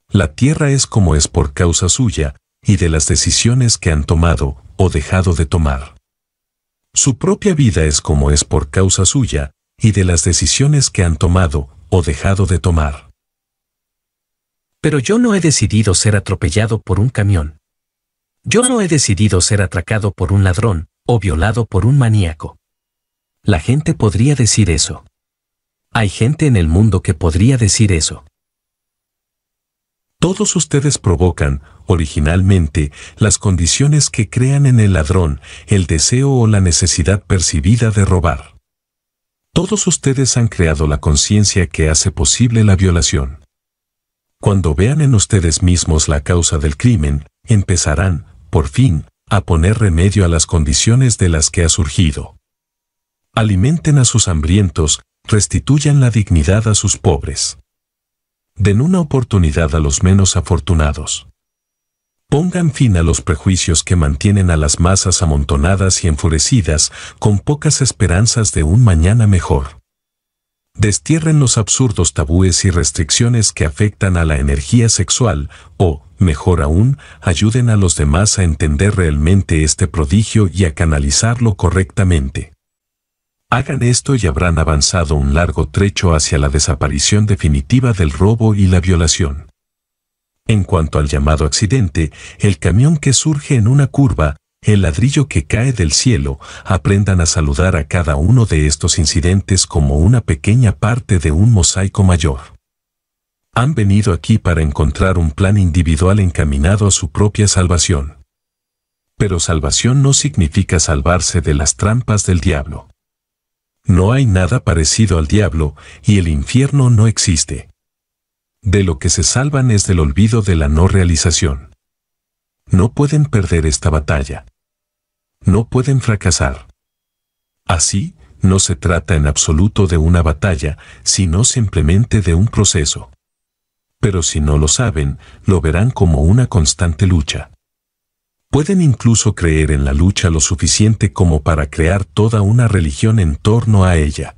La tierra es como es por causa suya y de las decisiones que han tomado o dejado de tomar. Su propia vida es como es por causa suya y de las decisiones que han tomado o dejado de tomar. Pero yo no he decidido ser atropellado por un camión. Yo no he decidido ser atracado por un ladrón o violado por un maníaco. La gente podría decir eso. Hay gente en el mundo que podría decir eso. Todos ustedes provocan, originalmente, las condiciones que crean en el ladrón, el deseo o la necesidad percibida de robar. Todos ustedes han creado la conciencia que hace posible la violación. Cuando vean en ustedes mismos la causa del crimen, empezarán, por fin, a poner remedio a las condiciones de las que ha surgido. Alimenten a sus hambrientos, restituyan la dignidad a sus pobres. Den una oportunidad a los menos afortunados. Pongan fin a los prejuicios que mantienen a las masas amontonadas y enfurecidas con pocas esperanzas de un mañana mejor. Destierren los absurdos tabúes y restricciones que afectan a la energía sexual o, mejor aún, ayuden a los demás a entender realmente este prodigio y a canalizarlo correctamente. Hagan esto y habrán avanzado un largo trecho hacia la desaparición definitiva del robo y la violación. En cuanto al llamado accidente, el camión que surge en una curva, el ladrillo que cae del cielo, aprendan a saludar a cada uno de estos incidentes como una pequeña parte de un mosaico mayor. Han venido aquí para encontrar un plan individual encaminado a su propia salvación. Pero salvación no significa salvarse de las trampas del diablo. No hay nada parecido al diablo, y el infierno no existe. De lo que se salvan es del olvido de la no realización. No pueden perder esta batalla. No pueden fracasar. Así, no se trata en absoluto de una batalla, sino simplemente de un proceso. Pero si no lo saben, lo verán como una constante lucha pueden incluso creer en la lucha lo suficiente como para crear toda una religión en torno a ella.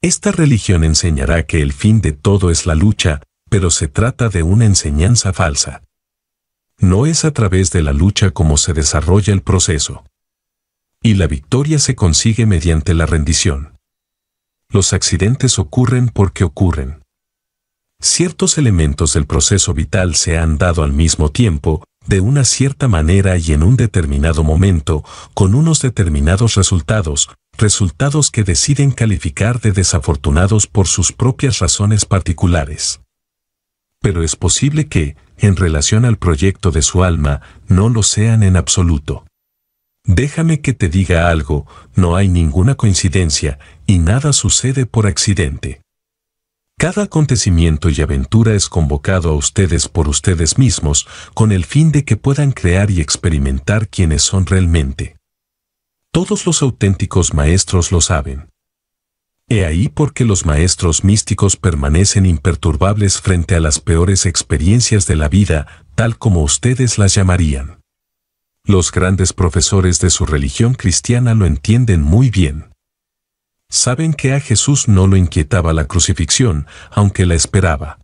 Esta religión enseñará que el fin de todo es la lucha, pero se trata de una enseñanza falsa. No es a través de la lucha como se desarrolla el proceso. Y la victoria se consigue mediante la rendición. Los accidentes ocurren porque ocurren. Ciertos elementos del proceso vital se han dado al mismo tiempo, de una cierta manera y en un determinado momento, con unos determinados resultados, resultados que deciden calificar de desafortunados por sus propias razones particulares. Pero es posible que, en relación al proyecto de su alma, no lo sean en absoluto. Déjame que te diga algo, no hay ninguna coincidencia, y nada sucede por accidente. Cada acontecimiento y aventura es convocado a ustedes por ustedes mismos con el fin de que puedan crear y experimentar quienes son realmente. Todos los auténticos maestros lo saben. He ahí porque los maestros místicos permanecen imperturbables frente a las peores experiencias de la vida, tal como ustedes las llamarían. Los grandes profesores de su religión cristiana lo entienden muy bien saben que a Jesús no lo inquietaba la crucifixión, aunque la esperaba.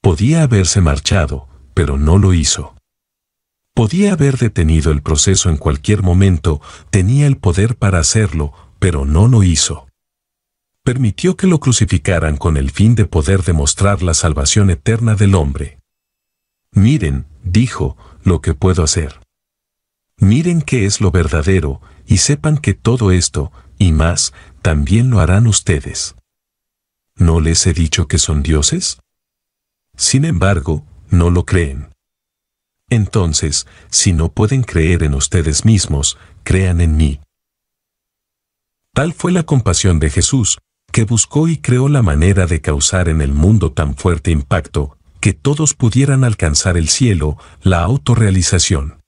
Podía haberse marchado, pero no lo hizo. Podía haber detenido el proceso en cualquier momento, tenía el poder para hacerlo, pero no lo hizo. Permitió que lo crucificaran con el fin de poder demostrar la salvación eterna del hombre. Miren, dijo, lo que puedo hacer. Miren qué es lo verdadero, y sepan que todo esto, y más, también lo harán ustedes. ¿No les he dicho que son dioses? Sin embargo, no lo creen. Entonces, si no pueden creer en ustedes mismos, crean en mí. Tal fue la compasión de Jesús, que buscó y creó la manera de causar en el mundo tan fuerte impacto, que todos pudieran alcanzar el cielo, la autorrealización.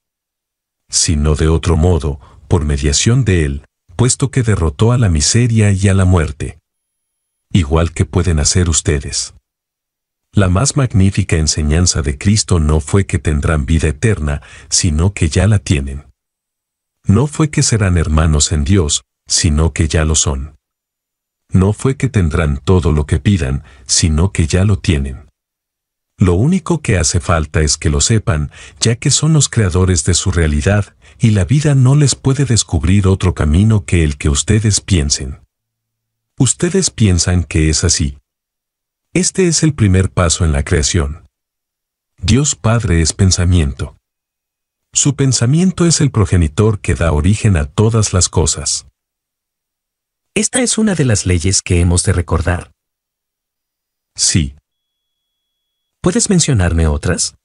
no de otro modo, por mediación de Él, puesto que derrotó a la miseria y a la muerte. Igual que pueden hacer ustedes. La más magnífica enseñanza de Cristo no fue que tendrán vida eterna, sino que ya la tienen. No fue que serán hermanos en Dios, sino que ya lo son. No fue que tendrán todo lo que pidan, sino que ya lo tienen. Lo único que hace falta es que lo sepan, ya que son los creadores de su realidad, y la vida no les puede descubrir otro camino que el que ustedes piensen. Ustedes piensan que es así. Este es el primer paso en la creación. Dios Padre es pensamiento. Su pensamiento es el progenitor que da origen a todas las cosas. Esta es una de las leyes que hemos de recordar. Sí, ¿Puedes mencionarme otras?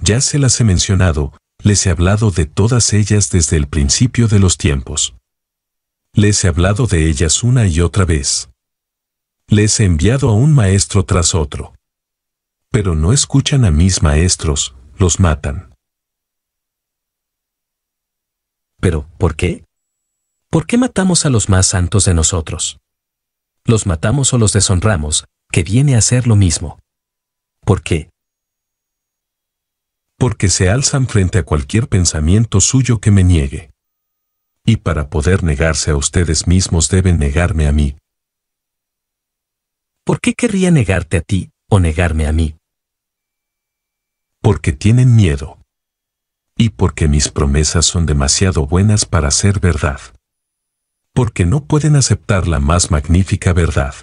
Ya se las he mencionado, les he hablado de todas ellas desde el principio de los tiempos. Les he hablado de ellas una y otra vez. Les he enviado a un maestro tras otro. Pero no escuchan a mis maestros, los matan. Pero, ¿por qué? ¿Por qué matamos a los más santos de nosotros? Los matamos o los deshonramos, que viene a ser lo mismo. ¿Por qué? Porque se alzan frente a cualquier pensamiento suyo que me niegue. Y para poder negarse a ustedes mismos deben negarme a mí. ¿Por qué querría negarte a ti o negarme a mí? Porque tienen miedo. Y porque mis promesas son demasiado buenas para ser verdad. Porque no pueden aceptar la más magnífica verdad.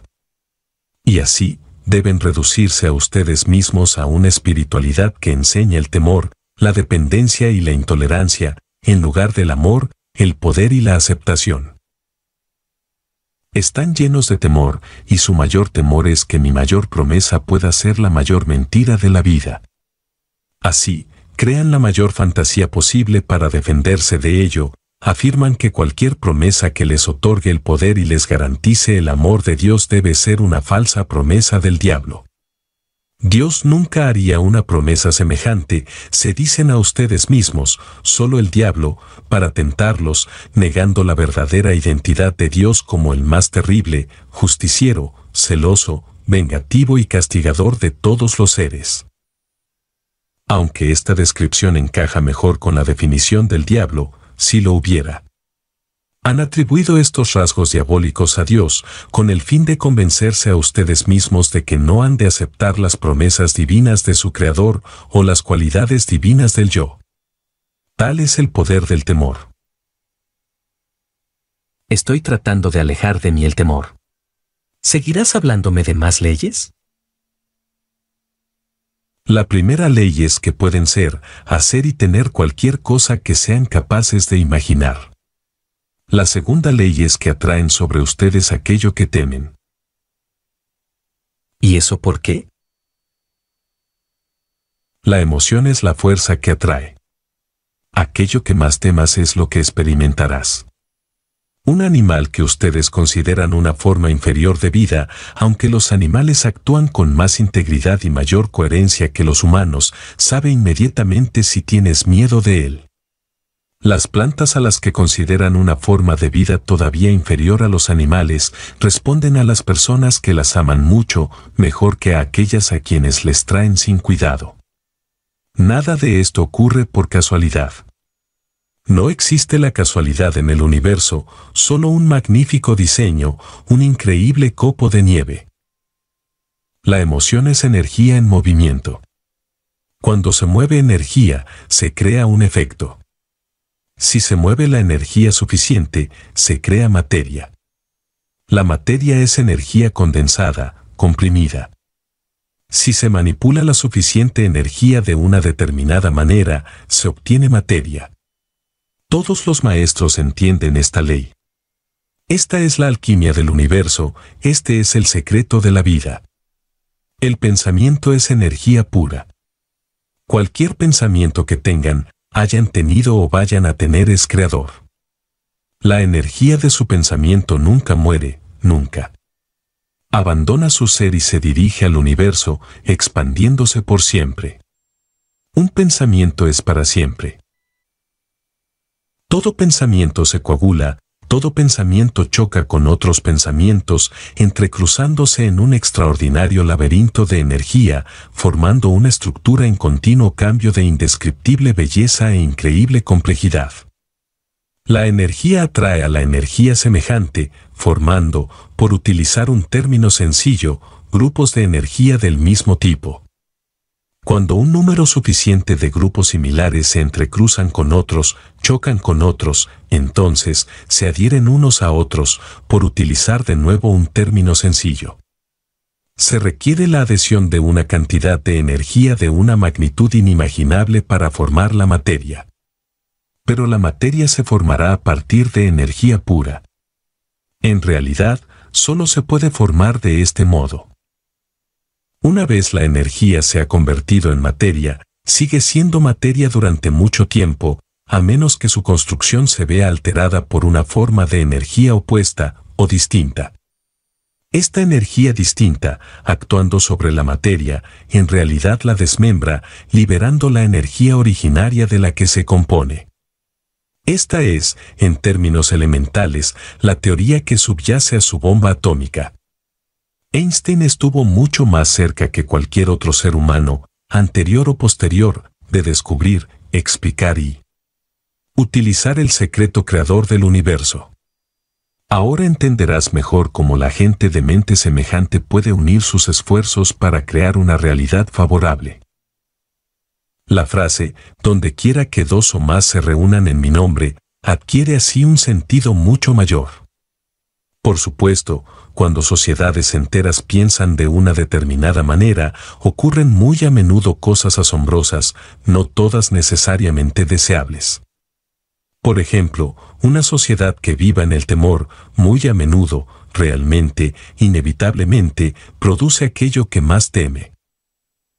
Y así, deben reducirse a ustedes mismos a una espiritualidad que enseña el temor, la dependencia y la intolerancia, en lugar del amor, el poder y la aceptación. Están llenos de temor, y su mayor temor es que mi mayor promesa pueda ser la mayor mentira de la vida. Así, crean la mayor fantasía posible para defenderse de ello, afirman que cualquier promesa que les otorgue el poder y les garantice el amor de Dios debe ser una falsa promesa del diablo. Dios nunca haría una promesa semejante, se dicen a ustedes mismos, solo el diablo, para tentarlos, negando la verdadera identidad de Dios como el más terrible, justiciero, celoso, vengativo y castigador de todos los seres. Aunque esta descripción encaja mejor con la definición del diablo, si lo hubiera. Han atribuido estos rasgos diabólicos a Dios con el fin de convencerse a ustedes mismos de que no han de aceptar las promesas divinas de su Creador o las cualidades divinas del yo. Tal es el poder del temor. Estoy tratando de alejar de mí el temor. ¿Seguirás hablándome de más leyes? La primera ley es que pueden ser, hacer y tener cualquier cosa que sean capaces de imaginar. La segunda ley es que atraen sobre ustedes aquello que temen. ¿Y eso por qué? La emoción es la fuerza que atrae. Aquello que más temas es lo que experimentarás un animal que ustedes consideran una forma inferior de vida, aunque los animales actúan con más integridad y mayor coherencia que los humanos, sabe inmediatamente si tienes miedo de él. Las plantas a las que consideran una forma de vida todavía inferior a los animales responden a las personas que las aman mucho mejor que a aquellas a quienes les traen sin cuidado. Nada de esto ocurre por casualidad. No existe la casualidad en el universo, solo un magnífico diseño, un increíble copo de nieve. La emoción es energía en movimiento. Cuando se mueve energía, se crea un efecto. Si se mueve la energía suficiente, se crea materia. La materia es energía condensada, comprimida. Si se manipula la suficiente energía de una determinada manera, se obtiene materia. Todos los maestros entienden esta ley. Esta es la alquimia del universo, este es el secreto de la vida. El pensamiento es energía pura. Cualquier pensamiento que tengan, hayan tenido o vayan a tener es creador. La energía de su pensamiento nunca muere, nunca. Abandona su ser y se dirige al universo, expandiéndose por siempre. Un pensamiento es para siempre. Todo pensamiento se coagula, todo pensamiento choca con otros pensamientos, entrecruzándose en un extraordinario laberinto de energía, formando una estructura en continuo cambio de indescriptible belleza e increíble complejidad. La energía atrae a la energía semejante, formando, por utilizar un término sencillo, grupos de energía del mismo tipo. Cuando un número suficiente de grupos similares se entrecruzan con otros, chocan con otros, entonces se adhieren unos a otros, por utilizar de nuevo un término sencillo. Se requiere la adhesión de una cantidad de energía de una magnitud inimaginable para formar la materia. Pero la materia se formará a partir de energía pura. En realidad, solo se puede formar de este modo. Una vez la energía se ha convertido en materia, sigue siendo materia durante mucho tiempo, a menos que su construcción se vea alterada por una forma de energía opuesta o distinta. Esta energía distinta, actuando sobre la materia, en realidad la desmembra, liberando la energía originaria de la que se compone. Esta es, en términos elementales, la teoría que subyace a su bomba atómica. Einstein estuvo mucho más cerca que cualquier otro ser humano, anterior o posterior, de descubrir, explicar y utilizar el secreto creador del universo. Ahora entenderás mejor cómo la gente de mente semejante puede unir sus esfuerzos para crear una realidad favorable. La frase, donde quiera que dos o más se reúnan en mi nombre, adquiere así un sentido mucho mayor. Por supuesto, cuando sociedades enteras piensan de una determinada manera, ocurren muy a menudo cosas asombrosas, no todas necesariamente deseables. Por ejemplo, una sociedad que viva en el temor, muy a menudo, realmente, inevitablemente, produce aquello que más teme.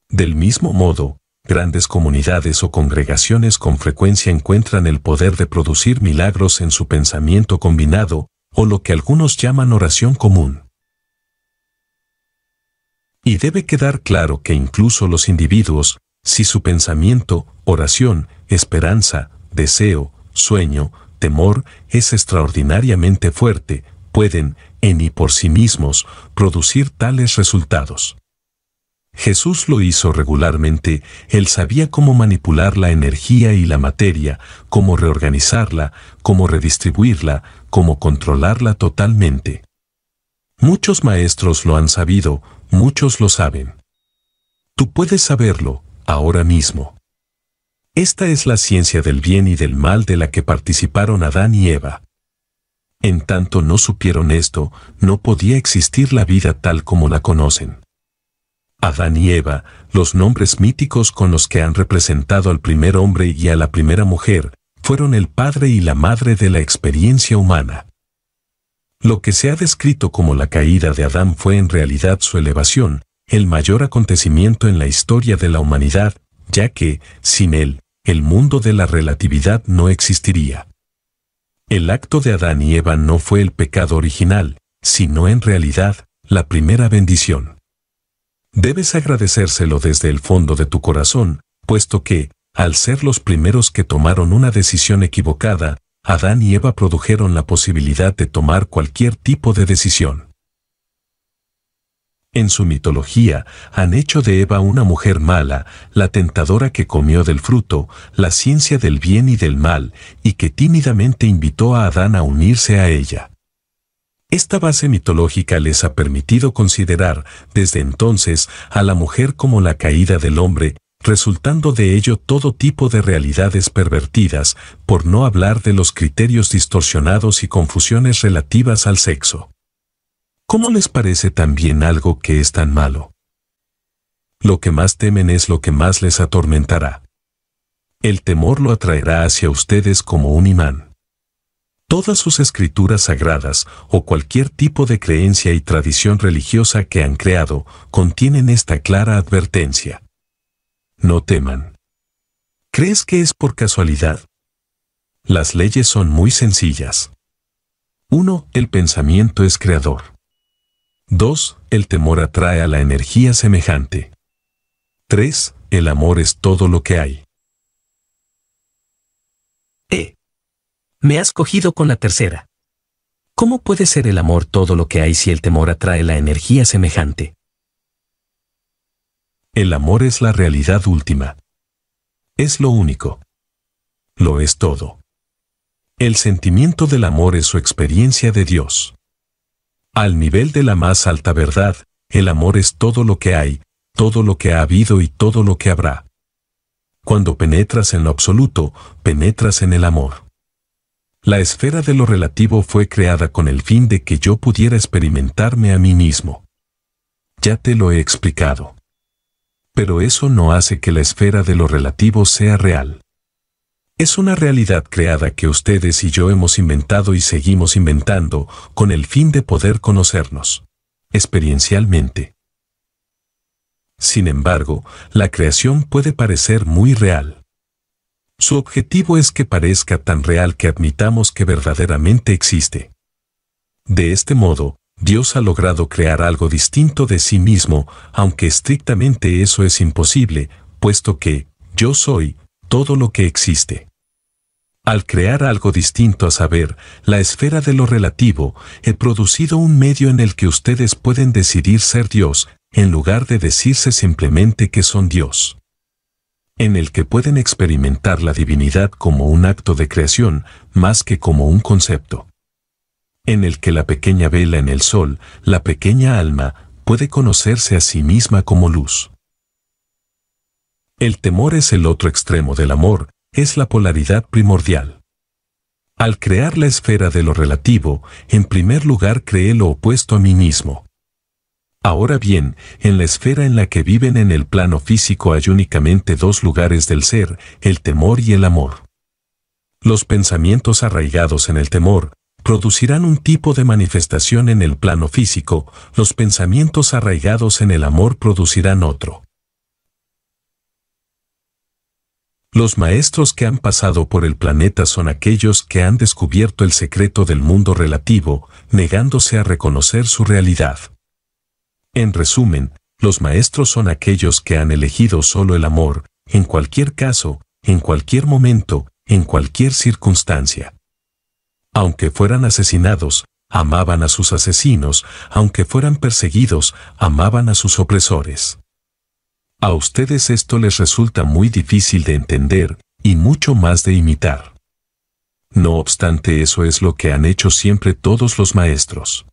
Del mismo modo, grandes comunidades o congregaciones con frecuencia encuentran el poder de producir milagros en su pensamiento combinado, o lo que algunos llaman oración común. Y debe quedar claro que incluso los individuos, si su pensamiento, oración, esperanza, deseo, sueño, temor es extraordinariamente fuerte, pueden, en y por sí mismos, producir tales resultados. Jesús lo hizo regularmente, él sabía cómo manipular la energía y la materia, cómo reorganizarla, cómo redistribuirla, cómo controlarla totalmente. Muchos maestros lo han sabido, muchos lo saben. Tú puedes saberlo, ahora mismo. Esta es la ciencia del bien y del mal de la que participaron Adán y Eva. En tanto no supieron esto, no podía existir la vida tal como la conocen. Adán y Eva, los nombres míticos con los que han representado al primer hombre y a la primera mujer, fueron el padre y la madre de la experiencia humana. Lo que se ha descrito como la caída de Adán fue en realidad su elevación, el mayor acontecimiento en la historia de la humanidad, ya que, sin él, el mundo de la relatividad no existiría. El acto de Adán y Eva no fue el pecado original, sino en realidad, la primera bendición. Debes agradecérselo desde el fondo de tu corazón, puesto que, al ser los primeros que tomaron una decisión equivocada, Adán y Eva produjeron la posibilidad de tomar cualquier tipo de decisión. En su mitología, han hecho de Eva una mujer mala, la tentadora que comió del fruto, la ciencia del bien y del mal, y que tímidamente invitó a Adán a unirse a ella. Esta base mitológica les ha permitido considerar, desde entonces, a la mujer como la caída del hombre, resultando de ello todo tipo de realidades pervertidas, por no hablar de los criterios distorsionados y confusiones relativas al sexo. ¿Cómo les parece también algo que es tan malo? Lo que más temen es lo que más les atormentará. El temor lo atraerá hacia ustedes como un imán. Todas sus escrituras sagradas o cualquier tipo de creencia y tradición religiosa que han creado contienen esta clara advertencia. No teman. ¿Crees que es por casualidad? Las leyes son muy sencillas. 1. El pensamiento es creador. 2. El temor atrae a la energía semejante. 3. El amor es todo lo que hay. Me has cogido con la tercera. ¿Cómo puede ser el amor todo lo que hay si el temor atrae la energía semejante? El amor es la realidad última. Es lo único. Lo es todo. El sentimiento del amor es su experiencia de Dios. Al nivel de la más alta verdad, el amor es todo lo que hay, todo lo que ha habido y todo lo que habrá. Cuando penetras en lo absoluto, penetras en el amor. La esfera de lo relativo fue creada con el fin de que yo pudiera experimentarme a mí mismo. Ya te lo he explicado. Pero eso no hace que la esfera de lo relativo sea real. Es una realidad creada que ustedes y yo hemos inventado y seguimos inventando con el fin de poder conocernos, experiencialmente. Sin embargo, la creación puede parecer muy real. Su objetivo es que parezca tan real que admitamos que verdaderamente existe. De este modo, Dios ha logrado crear algo distinto de sí mismo, aunque estrictamente eso es imposible, puesto que, yo soy, todo lo que existe. Al crear algo distinto a saber, la esfera de lo relativo, he producido un medio en el que ustedes pueden decidir ser Dios, en lugar de decirse simplemente que son Dios en el que pueden experimentar la divinidad como un acto de creación más que como un concepto. En el que la pequeña vela en el sol, la pequeña alma, puede conocerse a sí misma como luz. El temor es el otro extremo del amor, es la polaridad primordial. Al crear la esfera de lo relativo, en primer lugar creé lo opuesto a mí mismo. Ahora bien, en la esfera en la que viven en el plano físico hay únicamente dos lugares del ser, el temor y el amor. Los pensamientos arraigados en el temor producirán un tipo de manifestación en el plano físico, los pensamientos arraigados en el amor producirán otro. Los maestros que han pasado por el planeta son aquellos que han descubierto el secreto del mundo relativo, negándose a reconocer su realidad. En resumen, los maestros son aquellos que han elegido solo el amor, en cualquier caso, en cualquier momento, en cualquier circunstancia. Aunque fueran asesinados, amaban a sus asesinos, aunque fueran perseguidos, amaban a sus opresores. A ustedes esto les resulta muy difícil de entender, y mucho más de imitar. No obstante eso es lo que han hecho siempre todos los maestros.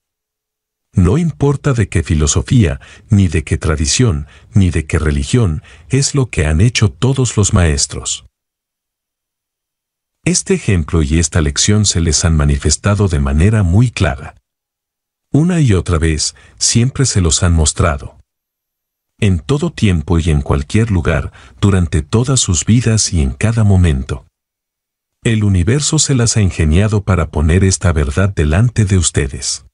No importa de qué filosofía, ni de qué tradición, ni de qué religión, es lo que han hecho todos los maestros. Este ejemplo y esta lección se les han manifestado de manera muy clara. Una y otra vez, siempre se los han mostrado. En todo tiempo y en cualquier lugar, durante todas sus vidas y en cada momento. El universo se las ha ingeniado para poner esta verdad delante de ustedes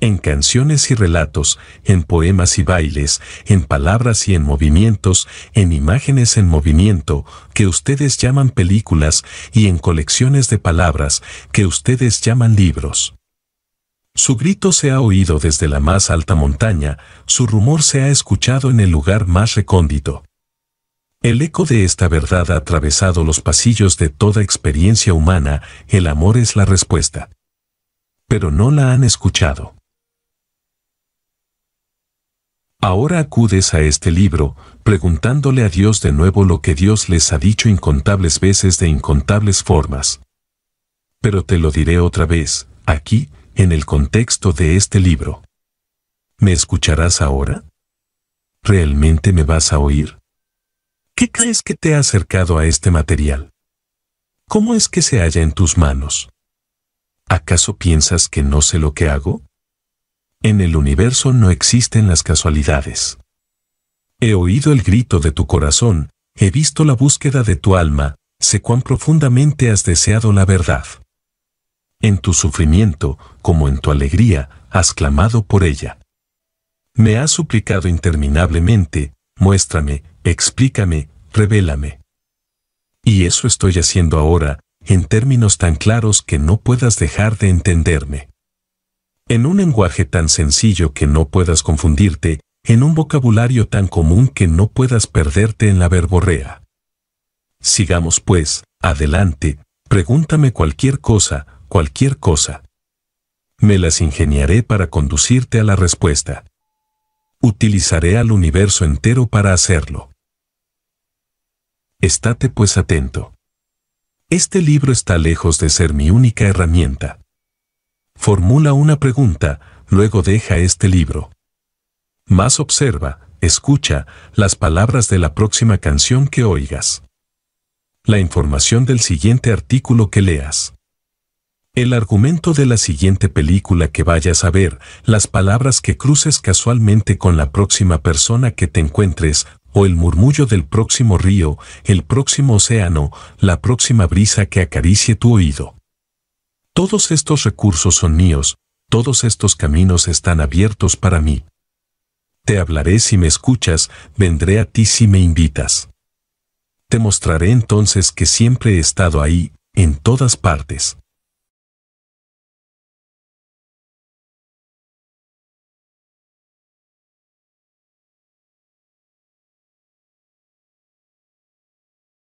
en canciones y relatos, en poemas y bailes, en palabras y en movimientos, en imágenes en movimiento, que ustedes llaman películas, y en colecciones de palabras, que ustedes llaman libros. Su grito se ha oído desde la más alta montaña, su rumor se ha escuchado en el lugar más recóndito. El eco de esta verdad ha atravesado los pasillos de toda experiencia humana, el amor es la respuesta. Pero no la han escuchado. Ahora acudes a este libro, preguntándole a Dios de nuevo lo que Dios les ha dicho incontables veces de incontables formas. Pero te lo diré otra vez, aquí, en el contexto de este libro. ¿Me escucharás ahora? ¿Realmente me vas a oír? ¿Qué crees que te ha acercado a este material? ¿Cómo es que se halla en tus manos? ¿Acaso piensas que no sé lo que hago? En el universo no existen las casualidades. He oído el grito de tu corazón, he visto la búsqueda de tu alma, sé cuán profundamente has deseado la verdad. En tu sufrimiento, como en tu alegría, has clamado por ella. Me has suplicado interminablemente, muéstrame, explícame, revélame. Y eso estoy haciendo ahora, en términos tan claros que no puedas dejar de entenderme en un lenguaje tan sencillo que no puedas confundirte, en un vocabulario tan común que no puedas perderte en la verborrea. Sigamos pues, adelante, pregúntame cualquier cosa, cualquier cosa. Me las ingeniaré para conducirte a la respuesta. Utilizaré al universo entero para hacerlo. Estate pues atento. Este libro está lejos de ser mi única herramienta. Formula una pregunta, luego deja este libro. Más observa, escucha las palabras de la próxima canción que oigas. La información del siguiente artículo que leas. El argumento de la siguiente película que vayas a ver, las palabras que cruces casualmente con la próxima persona que te encuentres, o el murmullo del próximo río, el próximo océano, la próxima brisa que acaricie tu oído. Todos estos recursos son míos, todos estos caminos están abiertos para mí. Te hablaré si me escuchas, vendré a ti si me invitas. Te mostraré entonces que siempre he estado ahí, en todas partes.